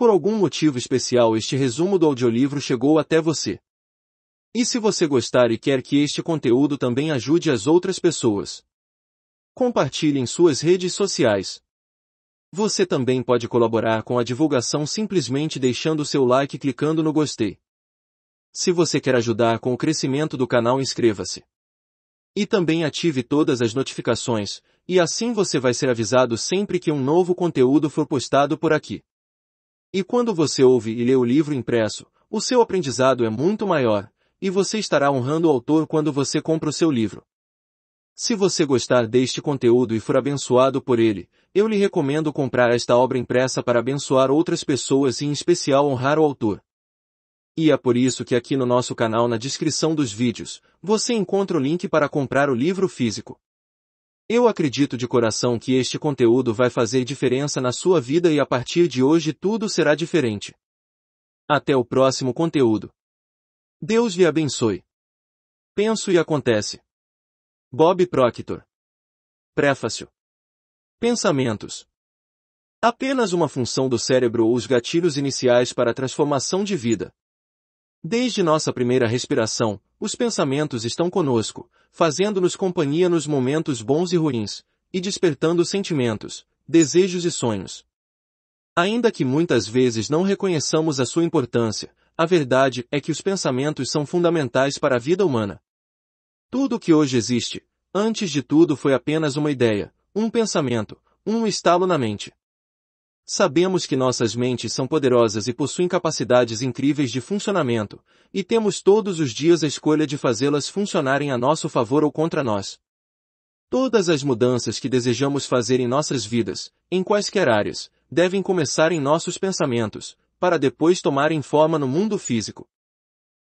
Por algum motivo especial este resumo do audiolivro chegou até você. E se você gostar e quer que este conteúdo também ajude as outras pessoas, compartilhe em suas redes sociais. Você também pode colaborar com a divulgação simplesmente deixando seu like e clicando no gostei. Se você quer ajudar com o crescimento do canal, inscreva-se. E também ative todas as notificações, e assim você vai ser avisado sempre que um novo conteúdo for postado por aqui. E quando você ouve e lê o livro impresso, o seu aprendizado é muito maior, e você estará honrando o autor quando você compra o seu livro. Se você gostar deste conteúdo e for abençoado por ele, eu lhe recomendo comprar esta obra impressa para abençoar outras pessoas e em especial honrar o autor. E é por isso que aqui no nosso canal na descrição dos vídeos, você encontra o link para comprar o livro físico. Eu acredito de coração que este conteúdo vai fazer diferença na sua vida e a partir de hoje tudo será diferente. Até o próximo conteúdo. Deus lhe abençoe. Penso e acontece. Bob Proctor. Prefácio. Pensamentos. Apenas uma função do cérebro ou os gatilhos iniciais para a transformação de vida. Desde nossa primeira respiração, os pensamentos estão conosco, fazendo-nos companhia nos momentos bons e ruins, e despertando sentimentos, desejos e sonhos. Ainda que muitas vezes não reconheçamos a sua importância, a verdade é que os pensamentos são fundamentais para a vida humana. Tudo o que hoje existe, antes de tudo foi apenas uma ideia, um pensamento, um estalo na mente. Sabemos que nossas mentes são poderosas e possuem capacidades incríveis de funcionamento, e temos todos os dias a escolha de fazê-las funcionarem a nosso favor ou contra nós. Todas as mudanças que desejamos fazer em nossas vidas, em quaisquer áreas, devem começar em nossos pensamentos, para depois tomarem forma no mundo físico.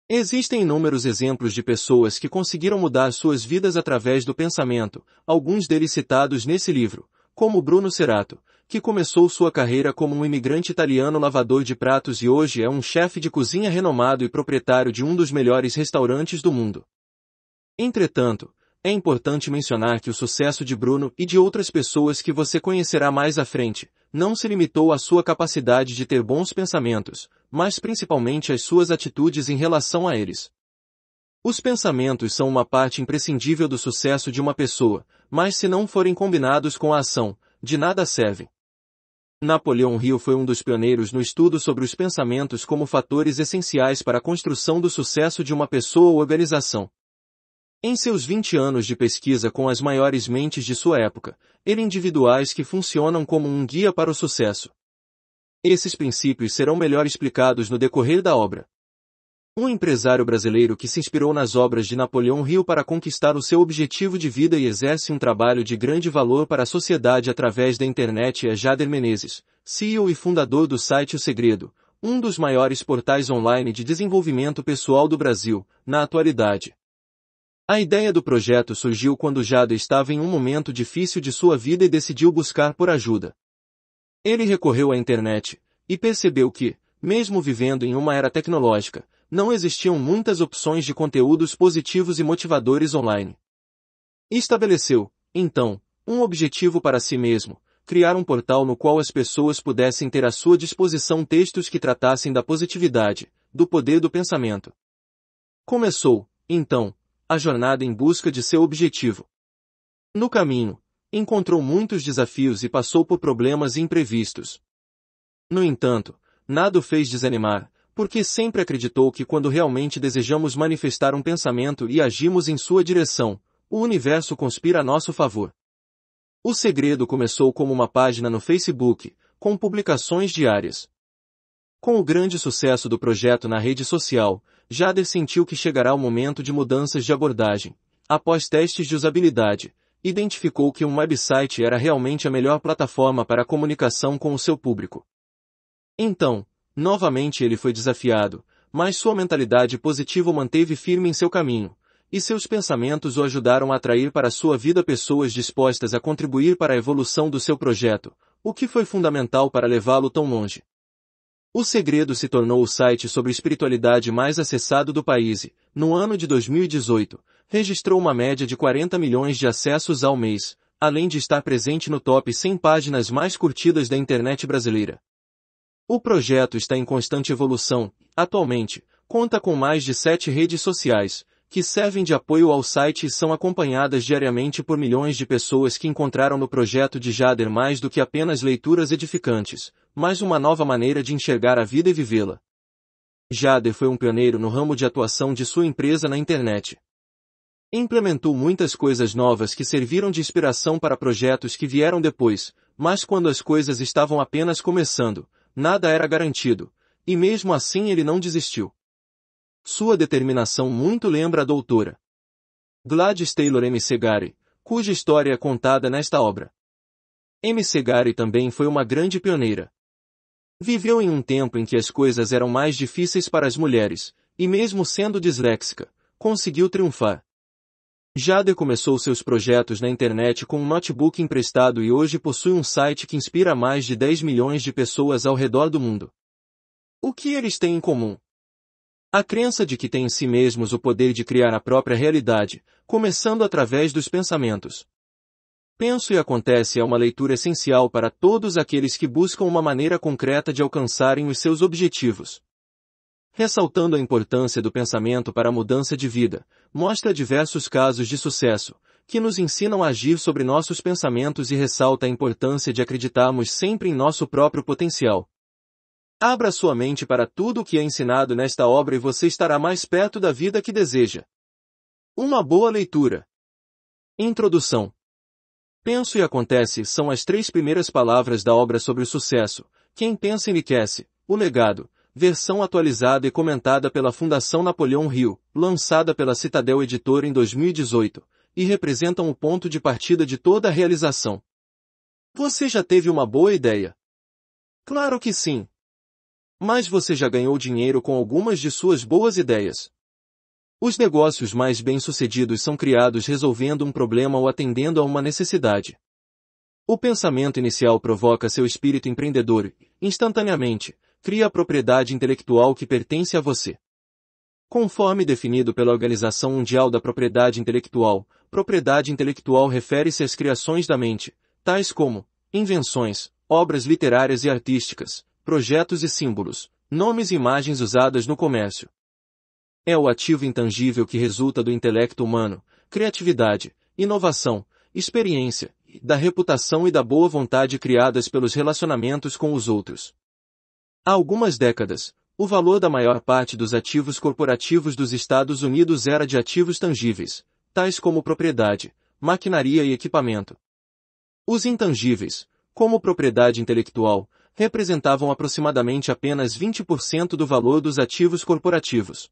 Existem inúmeros exemplos de pessoas que conseguiram mudar suas vidas através do pensamento, alguns deles citados nesse livro, como Bruno Cerato, que começou sua carreira como um imigrante italiano lavador de pratos e hoje é um chefe de cozinha renomado e proprietário de um dos melhores restaurantes do mundo. Entretanto, é importante mencionar que o sucesso de Bruno e de outras pessoas que você conhecerá mais à frente, não se limitou à sua capacidade de ter bons pensamentos, mas principalmente às suas atitudes em relação a eles. Os pensamentos são uma parte imprescindível do sucesso de uma pessoa, mas se não forem combinados com a ação, de nada servem. Napoleão Hill foi um dos pioneiros no estudo sobre os pensamentos como fatores essenciais para a construção do sucesso de uma pessoa ou organização. Em seus 20 anos de pesquisa com as maiores mentes de sua época, ele individuais que funcionam como um guia para o sucesso. Esses princípios serão melhor explicados no decorrer da obra. Um empresário brasileiro que se inspirou nas obras de Napoleão Hill para conquistar o seu objetivo de vida e exerce um trabalho de grande valor para a sociedade através da internet é Jader Menezes, CEO e fundador do site O Segredo, um dos maiores portais online de desenvolvimento pessoal do Brasil, na atualidade. A ideia do projeto surgiu quando Jader estava em um momento difícil de sua vida e decidiu buscar por ajuda. Ele recorreu à internet e percebeu que, mesmo vivendo em uma era tecnológica, não existiam muitas opções de conteúdos positivos e motivadores online. Estabeleceu, então, um objetivo para si mesmo, criar um portal no qual as pessoas pudessem ter à sua disposição textos que tratassem da positividade, do poder do pensamento. Começou, então, a jornada em busca de seu objetivo. No caminho, encontrou muitos desafios e passou por problemas imprevistos. No entanto, nada o fez desanimar, porque sempre acreditou que quando realmente desejamos manifestar um pensamento e agimos em sua direção, o universo conspira a nosso favor. O segredo começou como uma página no Facebook, com publicações diárias. Com o grande sucesso do projeto na rede social, Jader sentiu que chegará o momento de mudanças de abordagem. Após testes de usabilidade, identificou que um website era realmente a melhor plataforma para a comunicação com o seu público. Então, Novamente ele foi desafiado, mas sua mentalidade positiva o manteve firme em seu caminho, e seus pensamentos o ajudaram a atrair para sua vida pessoas dispostas a contribuir para a evolução do seu projeto, o que foi fundamental para levá-lo tão longe. O Segredo se tornou o site sobre espiritualidade mais acessado do país e, no ano de 2018, registrou uma média de 40 milhões de acessos ao mês, além de estar presente no top 100 páginas mais curtidas da internet brasileira. O projeto está em constante evolução, atualmente, conta com mais de sete redes sociais, que servem de apoio ao site e são acompanhadas diariamente por milhões de pessoas que encontraram no projeto de Jader mais do que apenas leituras edificantes, mas uma nova maneira de enxergar a vida e vivê-la. Jader foi um pioneiro no ramo de atuação de sua empresa na internet. Implementou muitas coisas novas que serviram de inspiração para projetos que vieram depois, mas quando as coisas estavam apenas começando, nada era garantido, e mesmo assim ele não desistiu. Sua determinação muito lembra a doutora Gladys Taylor M. Segari, cuja história é contada nesta obra. M. Segari também foi uma grande pioneira. Viveu em um tempo em que as coisas eram mais difíceis para as mulheres, e mesmo sendo disléxica, conseguiu triunfar. Jade começou seus projetos na internet com um notebook emprestado e hoje possui um site que inspira mais de 10 milhões de pessoas ao redor do mundo. O que eles têm em comum? A crença de que têm em si mesmos o poder de criar a própria realidade, começando através dos pensamentos. Penso e acontece é uma leitura essencial para todos aqueles que buscam uma maneira concreta de alcançarem os seus objetivos ressaltando a importância do pensamento para a mudança de vida, mostra diversos casos de sucesso, que nos ensinam a agir sobre nossos pensamentos e ressalta a importância de acreditarmos sempre em nosso próprio potencial. Abra sua mente para tudo o que é ensinado nesta obra e você estará mais perto da vida que deseja. Uma boa leitura. Introdução. Penso e acontece são as três primeiras palavras da obra sobre o sucesso. Quem pensa enriquece. O legado, versão atualizada e comentada pela Fundação Napoleão Hill, lançada pela Citadel Editora em 2018, e representam o ponto de partida de toda a realização. Você já teve uma boa ideia? Claro que sim. Mas você já ganhou dinheiro com algumas de suas boas ideias. Os negócios mais bem-sucedidos são criados resolvendo um problema ou atendendo a uma necessidade. O pensamento inicial provoca seu espírito empreendedor, instantaneamente, cria a propriedade intelectual que pertence a você. Conforme definido pela Organização Mundial da Propriedade Intelectual, propriedade intelectual refere-se às criações da mente, tais como invenções, obras literárias e artísticas, projetos e símbolos, nomes e imagens usadas no comércio. É o ativo intangível que resulta do intelecto humano, criatividade, inovação, experiência, da reputação e da boa vontade criadas pelos relacionamentos com os outros. Há algumas décadas, o valor da maior parte dos ativos corporativos dos Estados Unidos era de ativos tangíveis, tais como propriedade, maquinaria e equipamento. Os intangíveis, como propriedade intelectual, representavam aproximadamente apenas 20% do valor dos ativos corporativos.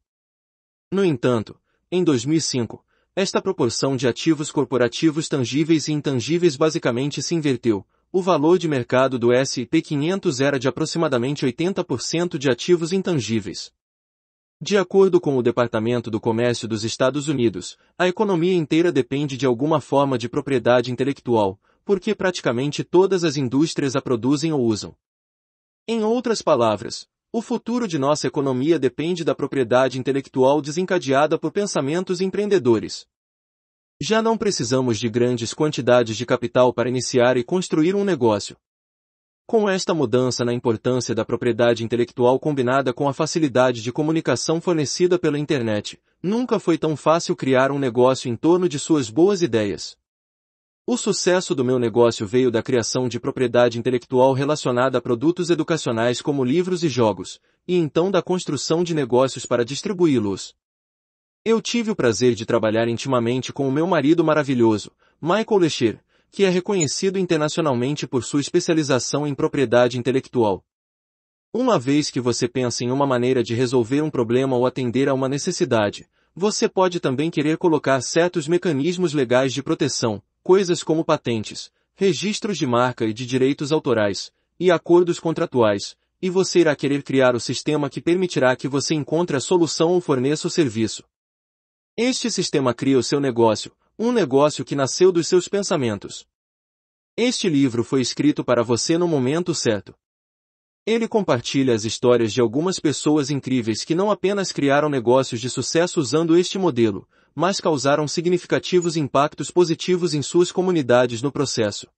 No entanto, em 2005, esta proporção de ativos corporativos tangíveis e intangíveis basicamente se inverteu, o valor de mercado do S&P 500 era de aproximadamente 80% de ativos intangíveis. De acordo com o Departamento do Comércio dos Estados Unidos, a economia inteira depende de alguma forma de propriedade intelectual, porque praticamente todas as indústrias a produzem ou usam. Em outras palavras, o futuro de nossa economia depende da propriedade intelectual desencadeada por pensamentos empreendedores. Já não precisamos de grandes quantidades de capital para iniciar e construir um negócio. Com esta mudança na importância da propriedade intelectual combinada com a facilidade de comunicação fornecida pela internet, nunca foi tão fácil criar um negócio em torno de suas boas ideias. O sucesso do meu negócio veio da criação de propriedade intelectual relacionada a produtos educacionais como livros e jogos, e então da construção de negócios para distribuí-los. Eu tive o prazer de trabalhar intimamente com o meu marido maravilhoso, Michael Lecher, que é reconhecido internacionalmente por sua especialização em propriedade intelectual. Uma vez que você pensa em uma maneira de resolver um problema ou atender a uma necessidade, você pode também querer colocar certos mecanismos legais de proteção, coisas como patentes, registros de marca e de direitos autorais, e acordos contratuais, e você irá querer criar o sistema que permitirá que você encontre a solução ou forneça o serviço. Este sistema cria o seu negócio, um negócio que nasceu dos seus pensamentos. Este livro foi escrito para você no momento certo. Ele compartilha as histórias de algumas pessoas incríveis que não apenas criaram negócios de sucesso usando este modelo, mas causaram significativos impactos positivos em suas comunidades no processo.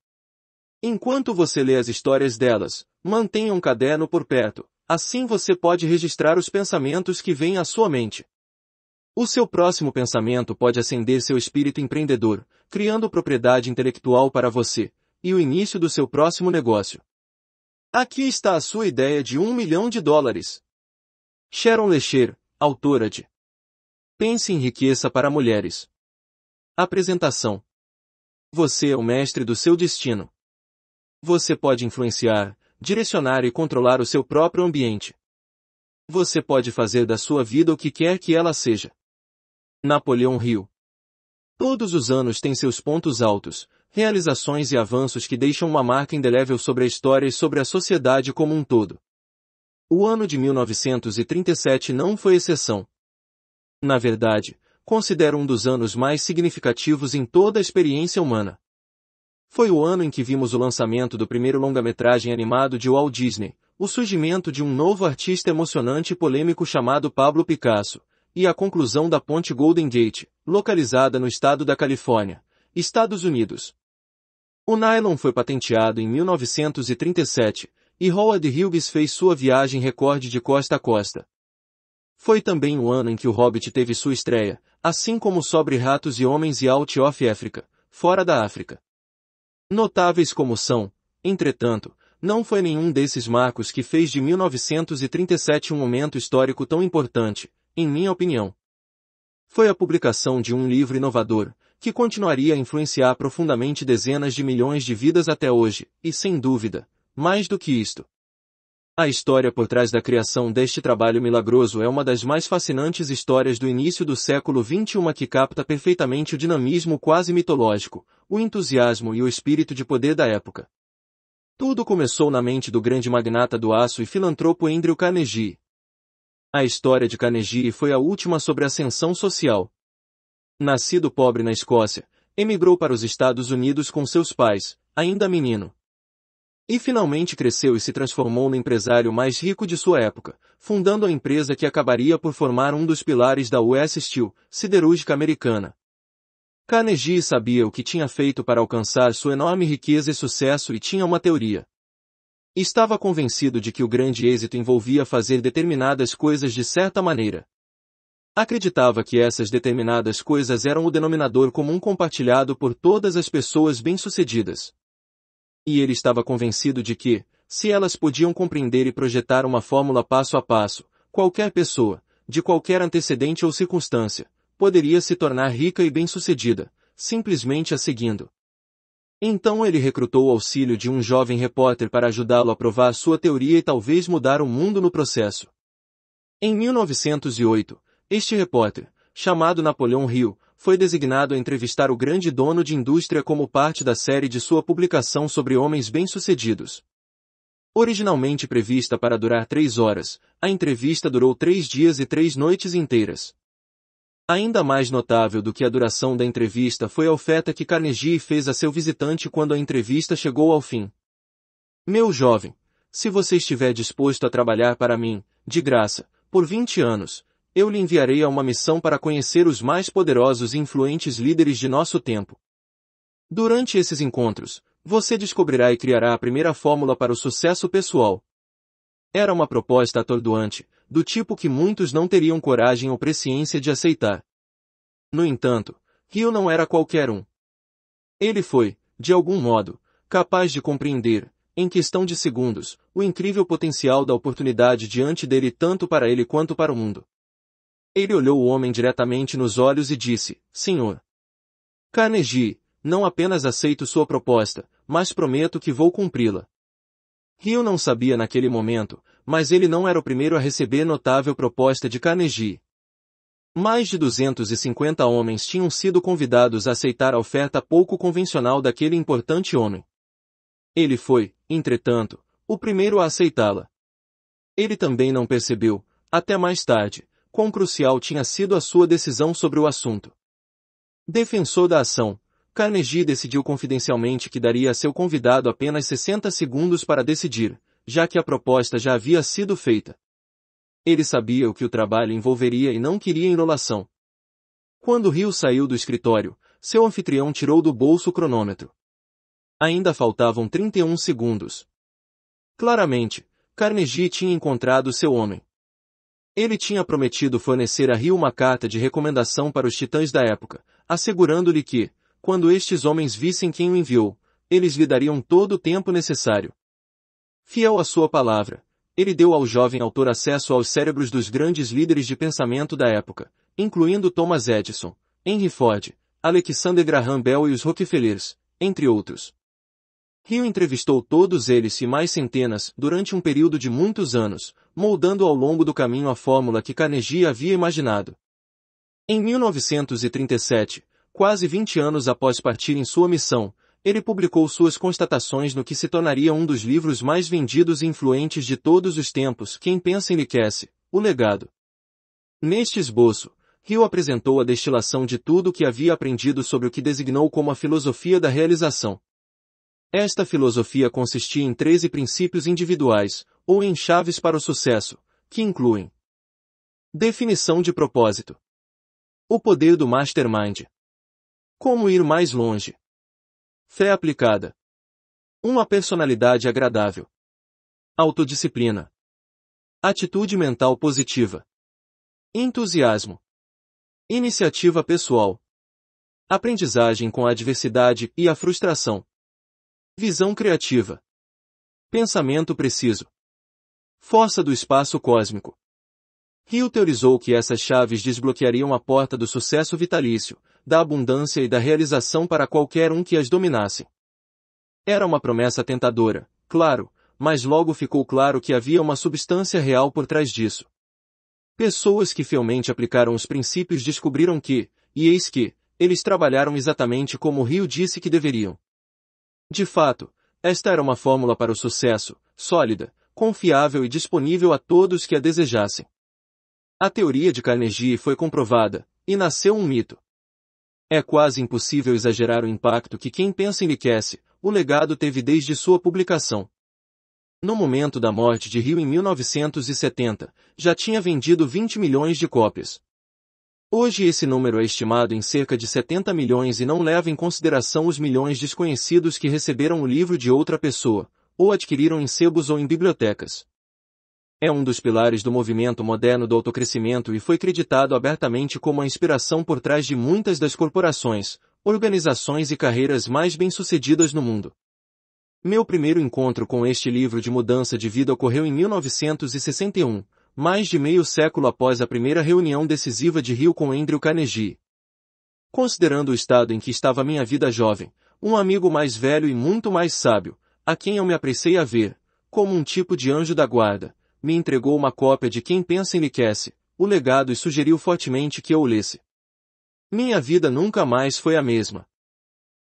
Enquanto você lê as histórias delas, mantenha um caderno por perto, assim você pode registrar os pensamentos que vêm à sua mente. O seu próximo pensamento pode acender seu espírito empreendedor, criando propriedade intelectual para você, e o início do seu próximo negócio. Aqui está a sua ideia de um milhão de dólares. Sharon Lecher, autora de Pense em Riqueza para Mulheres. Apresentação. Você é o mestre do seu destino. Você pode influenciar, direcionar e controlar o seu próprio ambiente. Você pode fazer da sua vida o que quer que ela seja. Napoleão riu. Todos os anos têm seus pontos altos, realizações e avanços que deixam uma marca indelével sobre a história e sobre a sociedade como um todo. O ano de 1937 não foi exceção. Na verdade, considero um dos anos mais significativos em toda a experiência humana. Foi o ano em que vimos o lançamento do primeiro longa-metragem animado de Walt Disney, o surgimento de um novo artista emocionante e polêmico chamado Pablo Picasso, e a conclusão da ponte Golden Gate, localizada no estado da Califórnia, Estados Unidos. O nylon foi patenteado em 1937 e Howard Hughes fez sua viagem recorde de costa a costa. Foi também o ano em que o Hobbit teve sua estreia, assim como Sobre Ratos e Homens e Out of Africa, fora da África. Notáveis como são, entretanto, não foi nenhum desses marcos que fez de 1937 um momento histórico tão importante, em minha opinião. Foi a publicação de um livro inovador, que continuaria a influenciar profundamente dezenas de milhões de vidas até hoje, e sem dúvida, mais do que isto. A história por trás da criação deste trabalho milagroso é uma das mais fascinantes histórias do início do século XXI que capta perfeitamente o dinamismo quase mitológico, o entusiasmo e o espírito de poder da época. Tudo começou na mente do grande magnata do aço e filantropo Andrew Carnegie, a história de Carnegie foi a última sobre ascensão social. Nascido pobre na Escócia, emigrou para os Estados Unidos com seus pais, ainda menino. E finalmente cresceu e se transformou no empresário mais rico de sua época, fundando a empresa que acabaria por formar um dos pilares da US Steel, siderúrgica americana. Carnegie sabia o que tinha feito para alcançar sua enorme riqueza e sucesso e tinha uma teoria. Estava convencido de que o grande êxito envolvia fazer determinadas coisas de certa maneira. Acreditava que essas determinadas coisas eram o denominador comum compartilhado por todas as pessoas bem-sucedidas. E ele estava convencido de que, se elas podiam compreender e projetar uma fórmula passo a passo, qualquer pessoa, de qualquer antecedente ou circunstância, poderia se tornar rica e bem-sucedida, simplesmente a seguindo. Então ele recrutou o auxílio de um jovem repórter para ajudá-lo a provar sua teoria e talvez mudar o mundo no processo. Em 1908, este repórter, chamado Napoleon Hill, foi designado a entrevistar o grande dono de indústria como parte da série de sua publicação sobre homens bem-sucedidos. Originalmente prevista para durar três horas, a entrevista durou três dias e três noites inteiras. Ainda mais notável do que a duração da entrevista foi a oferta que Carnegie fez a seu visitante quando a entrevista chegou ao fim. Meu jovem, se você estiver disposto a trabalhar para mim, de graça, por 20 anos, eu lhe enviarei a uma missão para conhecer os mais poderosos e influentes líderes de nosso tempo. Durante esses encontros, você descobrirá e criará a primeira fórmula para o sucesso pessoal, era uma proposta atordoante, do tipo que muitos não teriam coragem ou presciência de aceitar. No entanto, Rio não era qualquer um. Ele foi, de algum modo, capaz de compreender, em questão de segundos, o incrível potencial da oportunidade diante dele tanto para ele quanto para o mundo. Ele olhou o homem diretamente nos olhos e disse, Senhor. Carnegie, não apenas aceito sua proposta, mas prometo que vou cumpri-la. Rio não sabia naquele momento, mas ele não era o primeiro a receber notável proposta de Carnegie. Mais de 250 homens tinham sido convidados a aceitar a oferta pouco convencional daquele importante homem. Ele foi, entretanto, o primeiro a aceitá-la. Ele também não percebeu, até mais tarde, quão crucial tinha sido a sua decisão sobre o assunto. Defensor da ação, Carnegie decidiu confidencialmente que daria a seu convidado apenas 60 segundos para decidir, já que a proposta já havia sido feita. Ele sabia o que o trabalho envolveria e não queria enrolação. Quando Rio saiu do escritório, seu anfitrião tirou do bolso o cronômetro. Ainda faltavam 31 segundos. Claramente, Carnegie tinha encontrado seu homem. Ele tinha prometido fornecer a Rio uma carta de recomendação para os titãs da época, assegurando-lhe que, quando estes homens vissem quem o enviou, eles lhe dariam todo o tempo necessário. Fiel à sua palavra, ele deu ao jovem autor acesso aos cérebros dos grandes líderes de pensamento da época, incluindo Thomas Edison, Henry Ford, Alexander Graham Bell e os Rockefellers, entre outros. Rio entrevistou todos eles e mais centenas durante um período de muitos anos, moldando ao longo do caminho a fórmula que Carnegie havia imaginado. Em 1937, Quase 20 anos após partir em sua missão, ele publicou suas constatações no que se tornaria um dos livros mais vendidos e influentes de todos os tempos, Quem Pensa Enriquece, O Legado. Neste esboço, Hill apresentou a destilação de tudo o que havia aprendido sobre o que designou como a filosofia da realização. Esta filosofia consistia em 13 princípios individuais, ou em chaves para o sucesso, que incluem Definição de propósito O poder do mastermind como ir mais longe? Fé aplicada. Uma personalidade agradável. Autodisciplina. Atitude mental positiva. Entusiasmo. Iniciativa pessoal. Aprendizagem com a adversidade e a frustração. Visão criativa. Pensamento preciso. Força do espaço cósmico. Rio teorizou que essas chaves desbloqueariam a porta do sucesso vitalício, da abundância e da realização para qualquer um que as dominasse. Era uma promessa tentadora, claro, mas logo ficou claro que havia uma substância real por trás disso. Pessoas que fielmente aplicaram os princípios descobriram que, e eis que, eles trabalharam exatamente como o Rio disse que deveriam. De fato, esta era uma fórmula para o sucesso, sólida, confiável e disponível a todos que a desejassem. A teoria de Carnegie foi comprovada, e nasceu um mito. É quase impossível exagerar o impacto que quem pensa enriquece, o legado teve desde sua publicação. No momento da morte de Rio em 1970, já tinha vendido 20 milhões de cópias. Hoje esse número é estimado em cerca de 70 milhões e não leva em consideração os milhões desconhecidos que receberam o livro de outra pessoa, ou adquiriram em sebos ou em bibliotecas. É um dos pilares do movimento moderno do autocrescimento e foi creditado abertamente como a inspiração por trás de muitas das corporações, organizações e carreiras mais bem-sucedidas no mundo. Meu primeiro encontro com este livro de mudança de vida ocorreu em 1961, mais de meio século após a primeira reunião decisiva de Rio com Andrew Carnegie. Considerando o estado em que estava minha vida jovem, um amigo mais velho e muito mais sábio, a quem eu me apressei a ver, como um tipo de anjo da guarda, me entregou uma cópia de Quem Pensa Enriquece, o legado e sugeriu fortemente que eu o lesse. Minha vida nunca mais foi a mesma.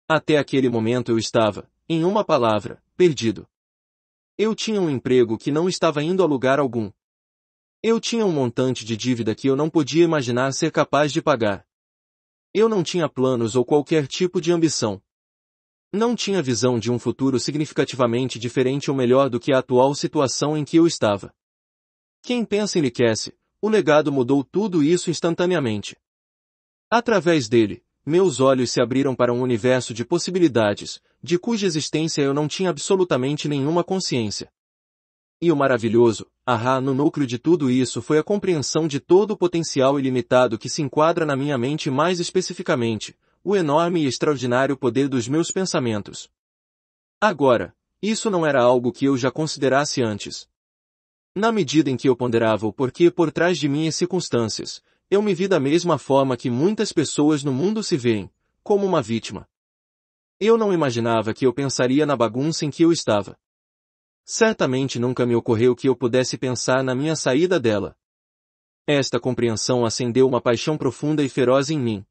Até aquele momento eu estava, em uma palavra, perdido. Eu tinha um emprego que não estava indo a lugar algum. Eu tinha um montante de dívida que eu não podia imaginar ser capaz de pagar. Eu não tinha planos ou qualquer tipo de ambição. Não tinha visão de um futuro significativamente diferente ou melhor do que a atual situação em que eu estava. Quem pensa enriquece. O legado mudou tudo isso instantaneamente. Através dele, meus olhos se abriram para um universo de possibilidades, de cuja existência eu não tinha absolutamente nenhuma consciência. E o maravilhoso, ahá, no núcleo de tudo isso foi a compreensão de todo o potencial ilimitado que se enquadra na minha mente mais especificamente, o enorme e extraordinário poder dos meus pensamentos. Agora, isso não era algo que eu já considerasse antes, na medida em que eu ponderava o porquê por trás de minhas circunstâncias, eu me vi da mesma forma que muitas pessoas no mundo se veem, como uma vítima. Eu não imaginava que eu pensaria na bagunça em que eu estava. Certamente nunca me ocorreu que eu pudesse pensar na minha saída dela. Esta compreensão acendeu uma paixão profunda e feroz em mim.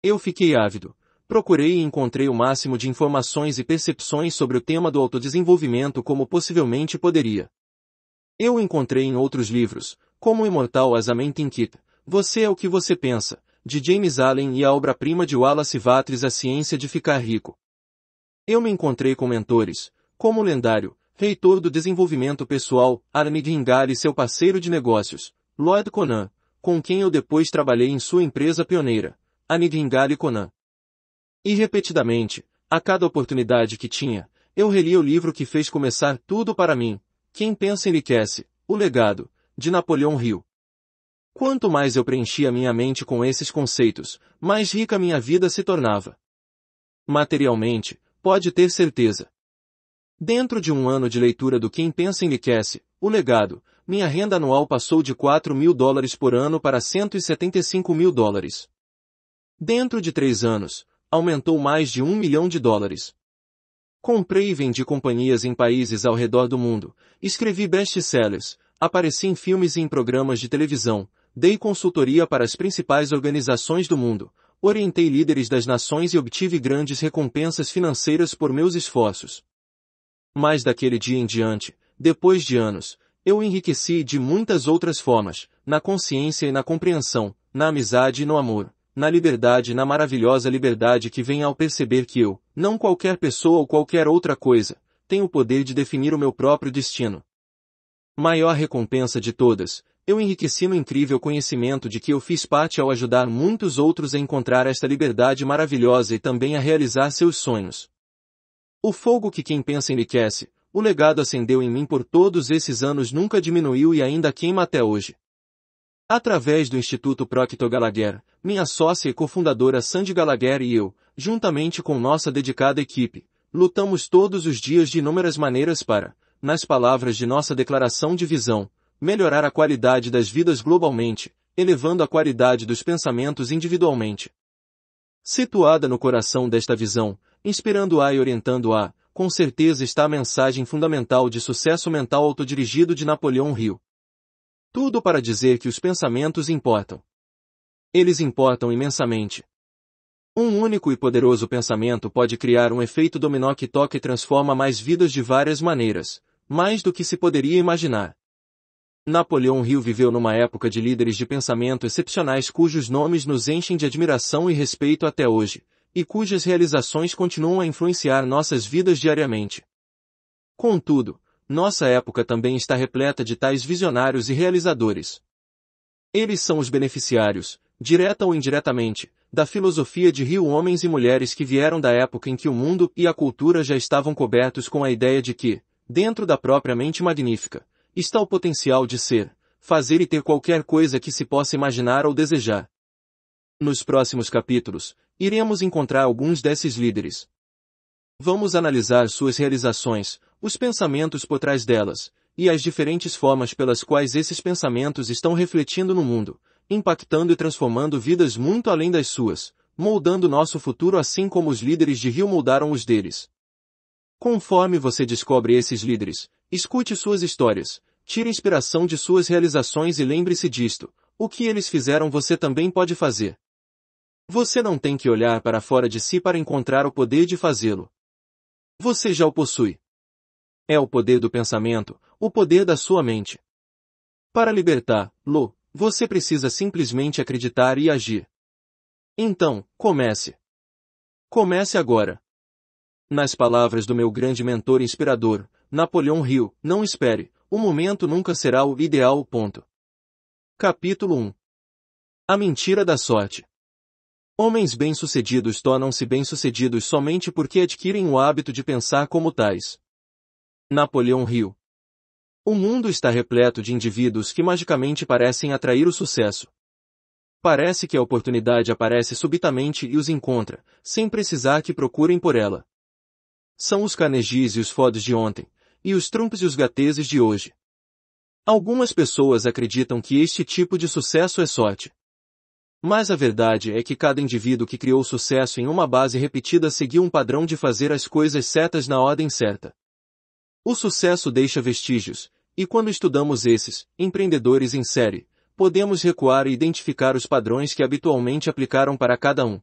Eu fiquei ávido, procurei e encontrei o máximo de informações e percepções sobre o tema do autodesenvolvimento como possivelmente poderia. Eu encontrei em outros livros, como Imortal as a Man Can Você é o que você pensa, de James Allen e a obra-prima de Wallace Vatris A Ciência de Ficar Rico. Eu me encontrei com mentores, como o lendário, reitor do desenvolvimento pessoal, Armid Hingar e seu parceiro de negócios, Lloyd Conan, com quem eu depois trabalhei em sua empresa pioneira, Armid Hingar e Conan. E repetidamente, a cada oportunidade que tinha, eu relia o livro que fez começar tudo para mim, quem pensa enriquece. O legado, de Napoleão Hill. Quanto mais eu preenchia minha mente com esses conceitos, mais rica minha vida se tornava. Materialmente, pode ter certeza. Dentro de um ano de leitura do Quem Pensa Enriquece, o legado, minha renda anual passou de 4 mil dólares por ano para 175 mil dólares. Dentro de três anos, aumentou mais de um milhão de dólares. Comprei e vendi companhias em países ao redor do mundo, escrevi best-sellers, apareci em filmes e em programas de televisão, dei consultoria para as principais organizações do mundo, orientei líderes das nações e obtive grandes recompensas financeiras por meus esforços. Mas daquele dia em diante, depois de anos, eu enriqueci de muitas outras formas, na consciência e na compreensão, na amizade e no amor na liberdade, na maravilhosa liberdade que vem ao perceber que eu, não qualquer pessoa ou qualquer outra coisa, tenho o poder de definir o meu próprio destino. Maior recompensa de todas, eu enriqueci no incrível conhecimento de que eu fiz parte ao ajudar muitos outros a encontrar esta liberdade maravilhosa e também a realizar seus sonhos. O fogo que quem pensa enriquece, o legado acendeu em mim por todos esses anos nunca diminuiu e ainda queima até hoje. Através do Instituto Procto Gallagher, minha sócia e cofundadora Sandy Gallagher e eu, juntamente com nossa dedicada equipe, lutamos todos os dias de inúmeras maneiras para, nas palavras de nossa declaração de visão, melhorar a qualidade das vidas globalmente, elevando a qualidade dos pensamentos individualmente. Situada no coração desta visão, inspirando-a e orientando-a, com certeza está a mensagem fundamental de sucesso mental autodirigido de Napoleão Hill. Tudo para dizer que os pensamentos importam. Eles importam imensamente. Um único e poderoso pensamento pode criar um efeito dominó que toca e transforma mais vidas de várias maneiras, mais do que se poderia imaginar. Napoleão Hill viveu numa época de líderes de pensamento excepcionais cujos nomes nos enchem de admiração e respeito até hoje, e cujas realizações continuam a influenciar nossas vidas diariamente. Contudo, nossa época também está repleta de tais visionários e realizadores. Eles são os beneficiários, direta ou indiretamente, da filosofia de Rio homens e mulheres que vieram da época em que o mundo e a cultura já estavam cobertos com a ideia de que, dentro da própria mente magnífica, está o potencial de ser, fazer e ter qualquer coisa que se possa imaginar ou desejar. Nos próximos capítulos, iremos encontrar alguns desses líderes. Vamos analisar suas realizações, os pensamentos por trás delas, e as diferentes formas pelas quais esses pensamentos estão refletindo no mundo, impactando e transformando vidas muito além das suas, moldando nosso futuro assim como os líderes de Rio moldaram os deles. Conforme você descobre esses líderes, escute suas histórias, tire inspiração de suas realizações e lembre-se disto, o que eles fizeram você também pode fazer. Você não tem que olhar para fora de si para encontrar o poder de fazê-lo. Você já o possui. É o poder do pensamento, o poder da sua mente. Para libertar-lo, você precisa simplesmente acreditar e agir. Então, comece. Comece agora. Nas palavras do meu grande mentor inspirador, Napoleão Hill, não espere, o momento nunca será o ideal. Ponto. Capítulo 1 A mentira da sorte. Homens bem-sucedidos tornam-se bem-sucedidos somente porque adquirem o hábito de pensar como tais. Napoleão Hill o mundo está repleto de indivíduos que magicamente parecem atrair o sucesso. Parece que a oportunidade aparece subitamente e os encontra, sem precisar que procurem por ela. São os Carnegies e os Fodes de ontem, e os Trumps e os Gateses de hoje. Algumas pessoas acreditam que este tipo de sucesso é sorte. Mas a verdade é que cada indivíduo que criou sucesso em uma base repetida seguiu um padrão de fazer as coisas certas na ordem certa. O sucesso deixa vestígios, e quando estudamos esses empreendedores em série, podemos recuar e identificar os padrões que habitualmente aplicaram para cada um.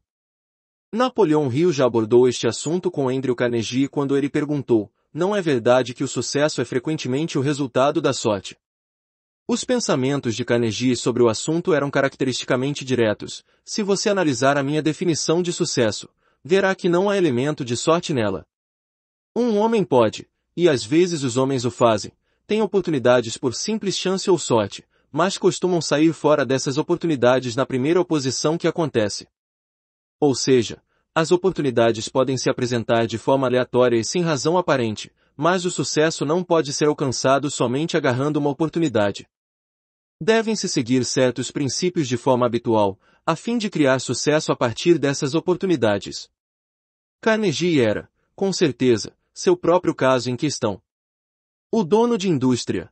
Napoleão Hill já abordou este assunto com Andrew Carnegie quando ele perguntou, não é verdade que o sucesso é frequentemente o resultado da sorte? Os pensamentos de Carnegie sobre o assunto eram caracteristicamente diretos. Se você analisar a minha definição de sucesso, verá que não há elemento de sorte nela. Um homem pode, e às vezes os homens o fazem, têm oportunidades por simples chance ou sorte, mas costumam sair fora dessas oportunidades na primeira oposição que acontece. Ou seja, as oportunidades podem se apresentar de forma aleatória e sem razão aparente, mas o sucesso não pode ser alcançado somente agarrando uma oportunidade. Devem-se seguir certos princípios de forma habitual, a fim de criar sucesso a partir dessas oportunidades. Carnegie era, com certeza, seu próprio caso em questão. O dono de indústria.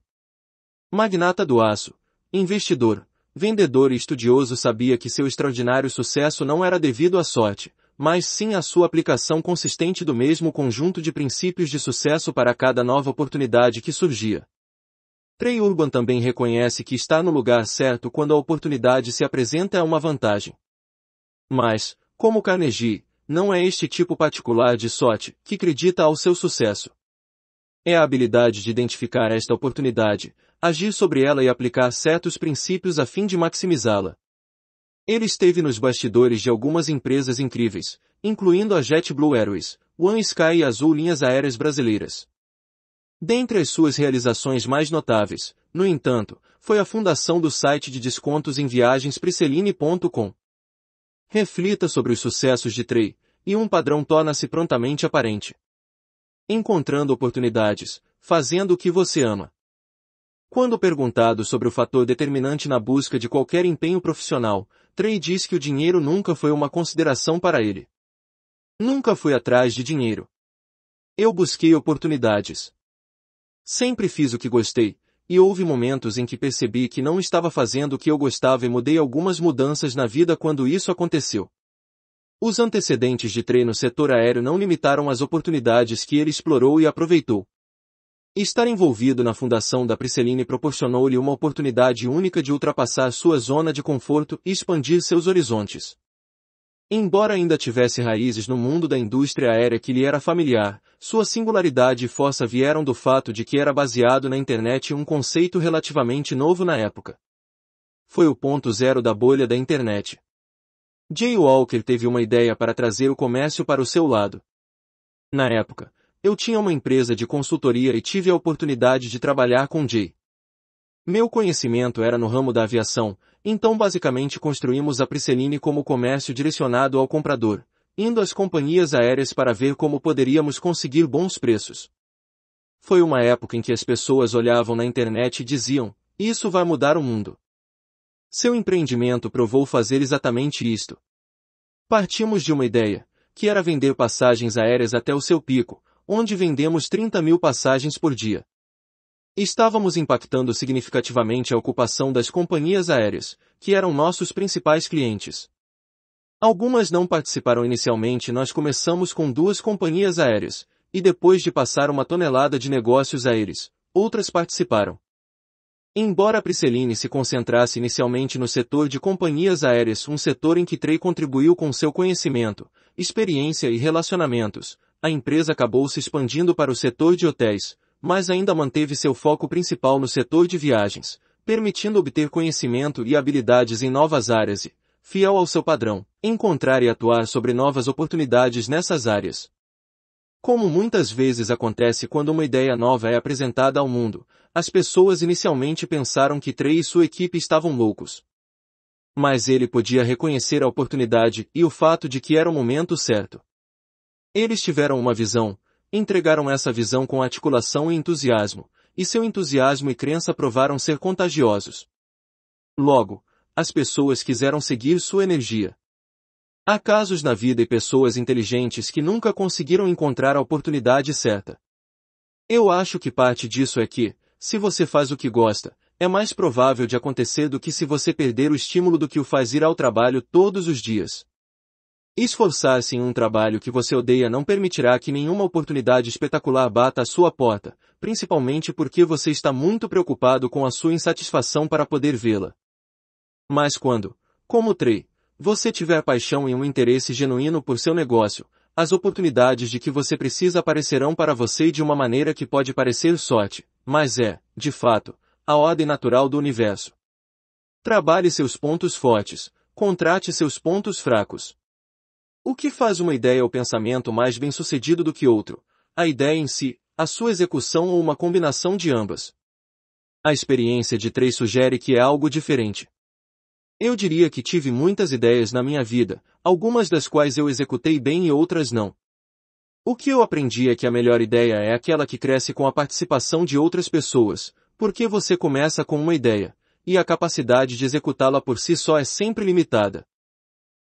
Magnata do aço, investidor, vendedor e estudioso sabia que seu extraordinário sucesso não era devido à sorte, mas sim à sua aplicação consistente do mesmo conjunto de princípios de sucesso para cada nova oportunidade que surgia. Trey Urban também reconhece que está no lugar certo quando a oportunidade se apresenta a uma vantagem. Mas, como Carnegie, não é este tipo particular de sorte que acredita ao seu sucesso é a habilidade de identificar esta oportunidade, agir sobre ela e aplicar certos princípios a fim de maximizá-la. Ele esteve nos bastidores de algumas empresas incríveis, incluindo a JetBlue Airways, One Sky e Azul Linhas Aéreas Brasileiras. Dentre as suas realizações mais notáveis, no entanto, foi a fundação do site de descontos em viagens Priceline.com. Reflita sobre os sucessos de Trey, e um padrão torna-se prontamente aparente encontrando oportunidades, fazendo o que você ama. Quando perguntado sobre o fator determinante na busca de qualquer empenho profissional, Trey diz que o dinheiro nunca foi uma consideração para ele. Nunca fui atrás de dinheiro. Eu busquei oportunidades. Sempre fiz o que gostei, e houve momentos em que percebi que não estava fazendo o que eu gostava e mudei algumas mudanças na vida quando isso aconteceu. Os antecedentes de treino no setor aéreo não limitaram as oportunidades que ele explorou e aproveitou. Estar envolvido na fundação da Priceline proporcionou-lhe uma oportunidade única de ultrapassar sua zona de conforto e expandir seus horizontes. Embora ainda tivesse raízes no mundo da indústria aérea que lhe era familiar, sua singularidade e força vieram do fato de que era baseado na internet um conceito relativamente novo na época. Foi o ponto zero da bolha da internet. Jay Walker teve uma ideia para trazer o comércio para o seu lado. Na época, eu tinha uma empresa de consultoria e tive a oportunidade de trabalhar com Jay. Meu conhecimento era no ramo da aviação, então basicamente construímos a Priceline como comércio direcionado ao comprador, indo às companhias aéreas para ver como poderíamos conseguir bons preços. Foi uma época em que as pessoas olhavam na internet e diziam, isso vai mudar o mundo. Seu empreendimento provou fazer exatamente isto. Partimos de uma ideia, que era vender passagens aéreas até o seu pico, onde vendemos 30 mil passagens por dia. Estávamos impactando significativamente a ocupação das companhias aéreas, que eram nossos principais clientes. Algumas não participaram inicialmente nós começamos com duas companhias aéreas, e depois de passar uma tonelada de negócios a eles, outras participaram. Embora Priceline se concentrasse inicialmente no setor de companhias aéreas, um setor em que Trey contribuiu com seu conhecimento, experiência e relacionamentos, a empresa acabou se expandindo para o setor de hotéis, mas ainda manteve seu foco principal no setor de viagens, permitindo obter conhecimento e habilidades em novas áreas e, fiel ao seu padrão, encontrar e atuar sobre novas oportunidades nessas áreas. Como muitas vezes acontece quando uma ideia nova é apresentada ao mundo, as pessoas inicialmente pensaram que Trey e sua equipe estavam loucos. Mas ele podia reconhecer a oportunidade e o fato de que era o momento certo. Eles tiveram uma visão, entregaram essa visão com articulação e entusiasmo, e seu entusiasmo e crença provaram ser contagiosos. Logo, as pessoas quiseram seguir sua energia. Há casos na vida e pessoas inteligentes que nunca conseguiram encontrar a oportunidade certa. Eu acho que parte disso é que, se você faz o que gosta, é mais provável de acontecer do que se você perder o estímulo do que o faz ir ao trabalho todos os dias. Esforçar-se em um trabalho que você odeia não permitirá que nenhuma oportunidade espetacular bata à sua porta, principalmente porque você está muito preocupado com a sua insatisfação para poder vê-la. Mas quando, como Trey, você tiver paixão e um interesse genuíno por seu negócio, as oportunidades de que você precisa aparecerão para você de uma maneira que pode parecer sorte, mas é, de fato, a ordem natural do universo. Trabalhe seus pontos fortes, contrate seus pontos fracos. O que faz uma ideia ou pensamento mais bem-sucedido do que outro? A ideia em si, a sua execução ou uma combinação de ambas. A experiência de três sugere que é algo diferente. Eu diria que tive muitas ideias na minha vida, algumas das quais eu executei bem e outras não. O que eu aprendi é que a melhor ideia é aquela que cresce com a participação de outras pessoas, porque você começa com uma ideia, e a capacidade de executá-la por si só é sempre limitada.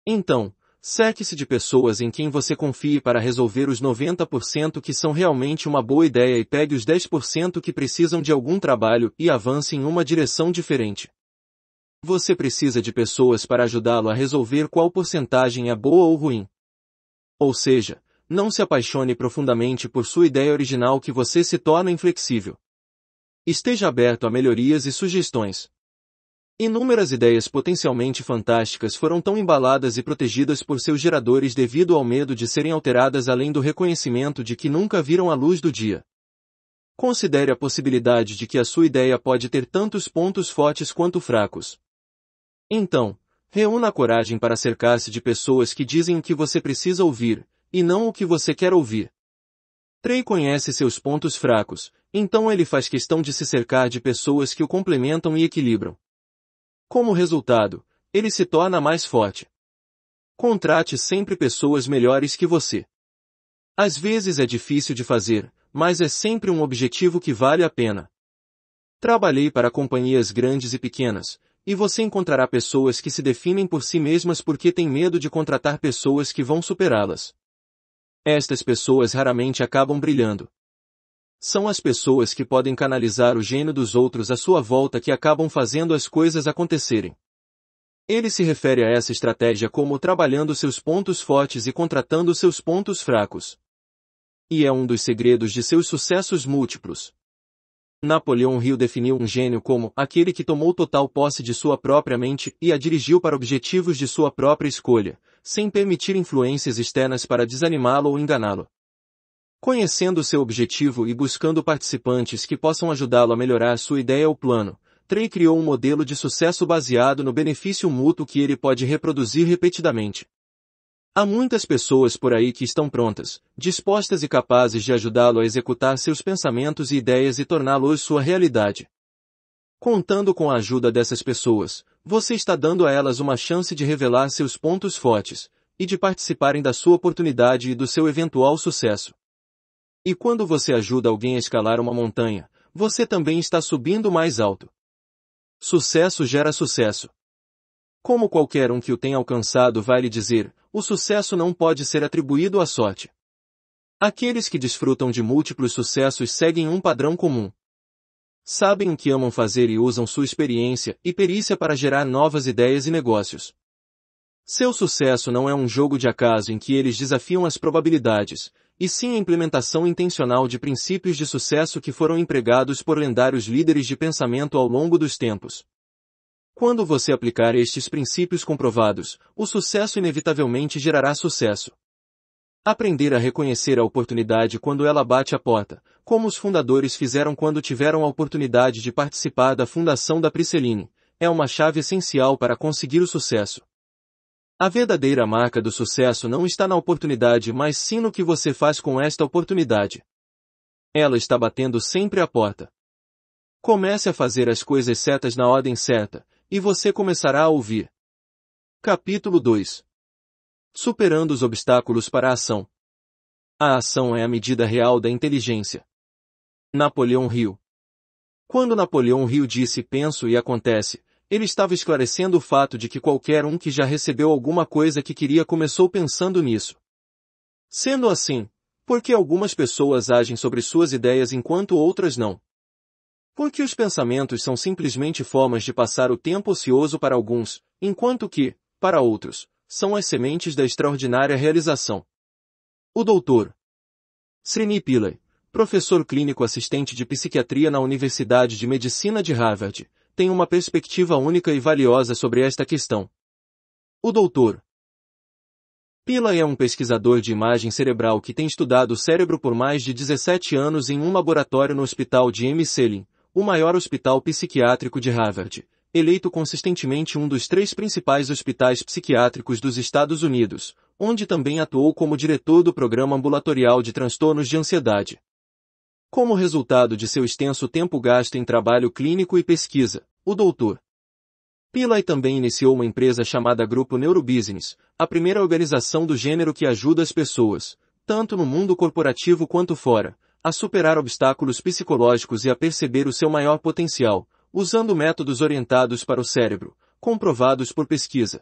Então, cerque-se de pessoas em quem você confie para resolver os 90% que são realmente uma boa ideia e pegue os 10% que precisam de algum trabalho e avance em uma direção diferente. Você precisa de pessoas para ajudá-lo a resolver qual porcentagem é boa ou ruim. Ou seja, não se apaixone profundamente por sua ideia original que você se torna inflexível. Esteja aberto a melhorias e sugestões. Inúmeras ideias potencialmente fantásticas foram tão embaladas e protegidas por seus geradores devido ao medo de serem alteradas além do reconhecimento de que nunca viram a luz do dia. Considere a possibilidade de que a sua ideia pode ter tantos pontos fortes quanto fracos. Então, reúna a coragem para cercar-se de pessoas que dizem o que você precisa ouvir, e não o que você quer ouvir. Trey conhece seus pontos fracos, então ele faz questão de se cercar de pessoas que o complementam e equilibram. Como resultado, ele se torna mais forte. Contrate sempre pessoas melhores que você. Às vezes é difícil de fazer, mas é sempre um objetivo que vale a pena. Trabalhei para companhias grandes e pequenas, e você encontrará pessoas que se definem por si mesmas porque têm medo de contratar pessoas que vão superá-las. Estas pessoas raramente acabam brilhando. São as pessoas que podem canalizar o gênio dos outros à sua volta que acabam fazendo as coisas acontecerem. Ele se refere a essa estratégia como trabalhando seus pontos fortes e contratando seus pontos fracos. E é um dos segredos de seus sucessos múltiplos. Napoleão Hill definiu um gênio como aquele que tomou total posse de sua própria mente e a dirigiu para objetivos de sua própria escolha, sem permitir influências externas para desanimá-lo ou enganá-lo. Conhecendo seu objetivo e buscando participantes que possam ajudá-lo a melhorar sua ideia ou plano, Trey criou um modelo de sucesso baseado no benefício mútuo que ele pode reproduzir repetidamente. Há muitas pessoas por aí que estão prontas, dispostas e capazes de ajudá-lo a executar seus pensamentos e ideias e torná-los sua realidade. Contando com a ajuda dessas pessoas, você está dando a elas uma chance de revelar seus pontos fortes e de participarem da sua oportunidade e do seu eventual sucesso. E quando você ajuda alguém a escalar uma montanha, você também está subindo mais alto. Sucesso gera sucesso. Como qualquer um que o tenha alcançado vai lhe dizer, o sucesso não pode ser atribuído à sorte. Aqueles que desfrutam de múltiplos sucessos seguem um padrão comum. Sabem o que amam fazer e usam sua experiência e perícia para gerar novas ideias e negócios. Seu sucesso não é um jogo de acaso em que eles desafiam as probabilidades, e sim a implementação intencional de princípios de sucesso que foram empregados por lendários líderes de pensamento ao longo dos tempos. Quando você aplicar estes princípios comprovados, o sucesso inevitavelmente gerará sucesso. Aprender a reconhecer a oportunidade quando ela bate a porta, como os fundadores fizeram quando tiveram a oportunidade de participar da fundação da Prisciline, é uma chave essencial para conseguir o sucesso. A verdadeira marca do sucesso não está na oportunidade, mas sim no que você faz com esta oportunidade. Ela está batendo sempre à porta. Comece a fazer as coisas certas na ordem certa, e você começará a ouvir. Capítulo 2 superando os obstáculos para a ação. A ação é a medida real da inteligência. Napoleão Rio. Quando Napoleão Rio disse penso e acontece, ele estava esclarecendo o fato de que qualquer um que já recebeu alguma coisa que queria começou pensando nisso. Sendo assim, por que algumas pessoas agem sobre suas ideias enquanto outras não? Porque os pensamentos são simplesmente formas de passar o tempo ocioso para alguns, enquanto que, para outros, são as sementes da extraordinária realização. O doutor Srini Pillai, professor clínico assistente de psiquiatria na Universidade de Medicina de Harvard, tem uma perspectiva única e valiosa sobre esta questão. O doutor Pillai é um pesquisador de imagem cerebral que tem estudado o cérebro por mais de 17 anos em um laboratório no hospital de M. Selin, o maior hospital psiquiátrico de Harvard, eleito consistentemente um dos três principais hospitais psiquiátricos dos Estados Unidos, onde também atuou como diretor do Programa Ambulatorial de Transtornos de Ansiedade. Como resultado de seu extenso tempo gasto em trabalho clínico e pesquisa, o Dr. Pillay também iniciou uma empresa chamada Grupo Neurobusiness, a primeira organização do gênero que ajuda as pessoas, tanto no mundo corporativo quanto fora, a superar obstáculos psicológicos e a perceber o seu maior potencial, usando métodos orientados para o cérebro, comprovados por pesquisa.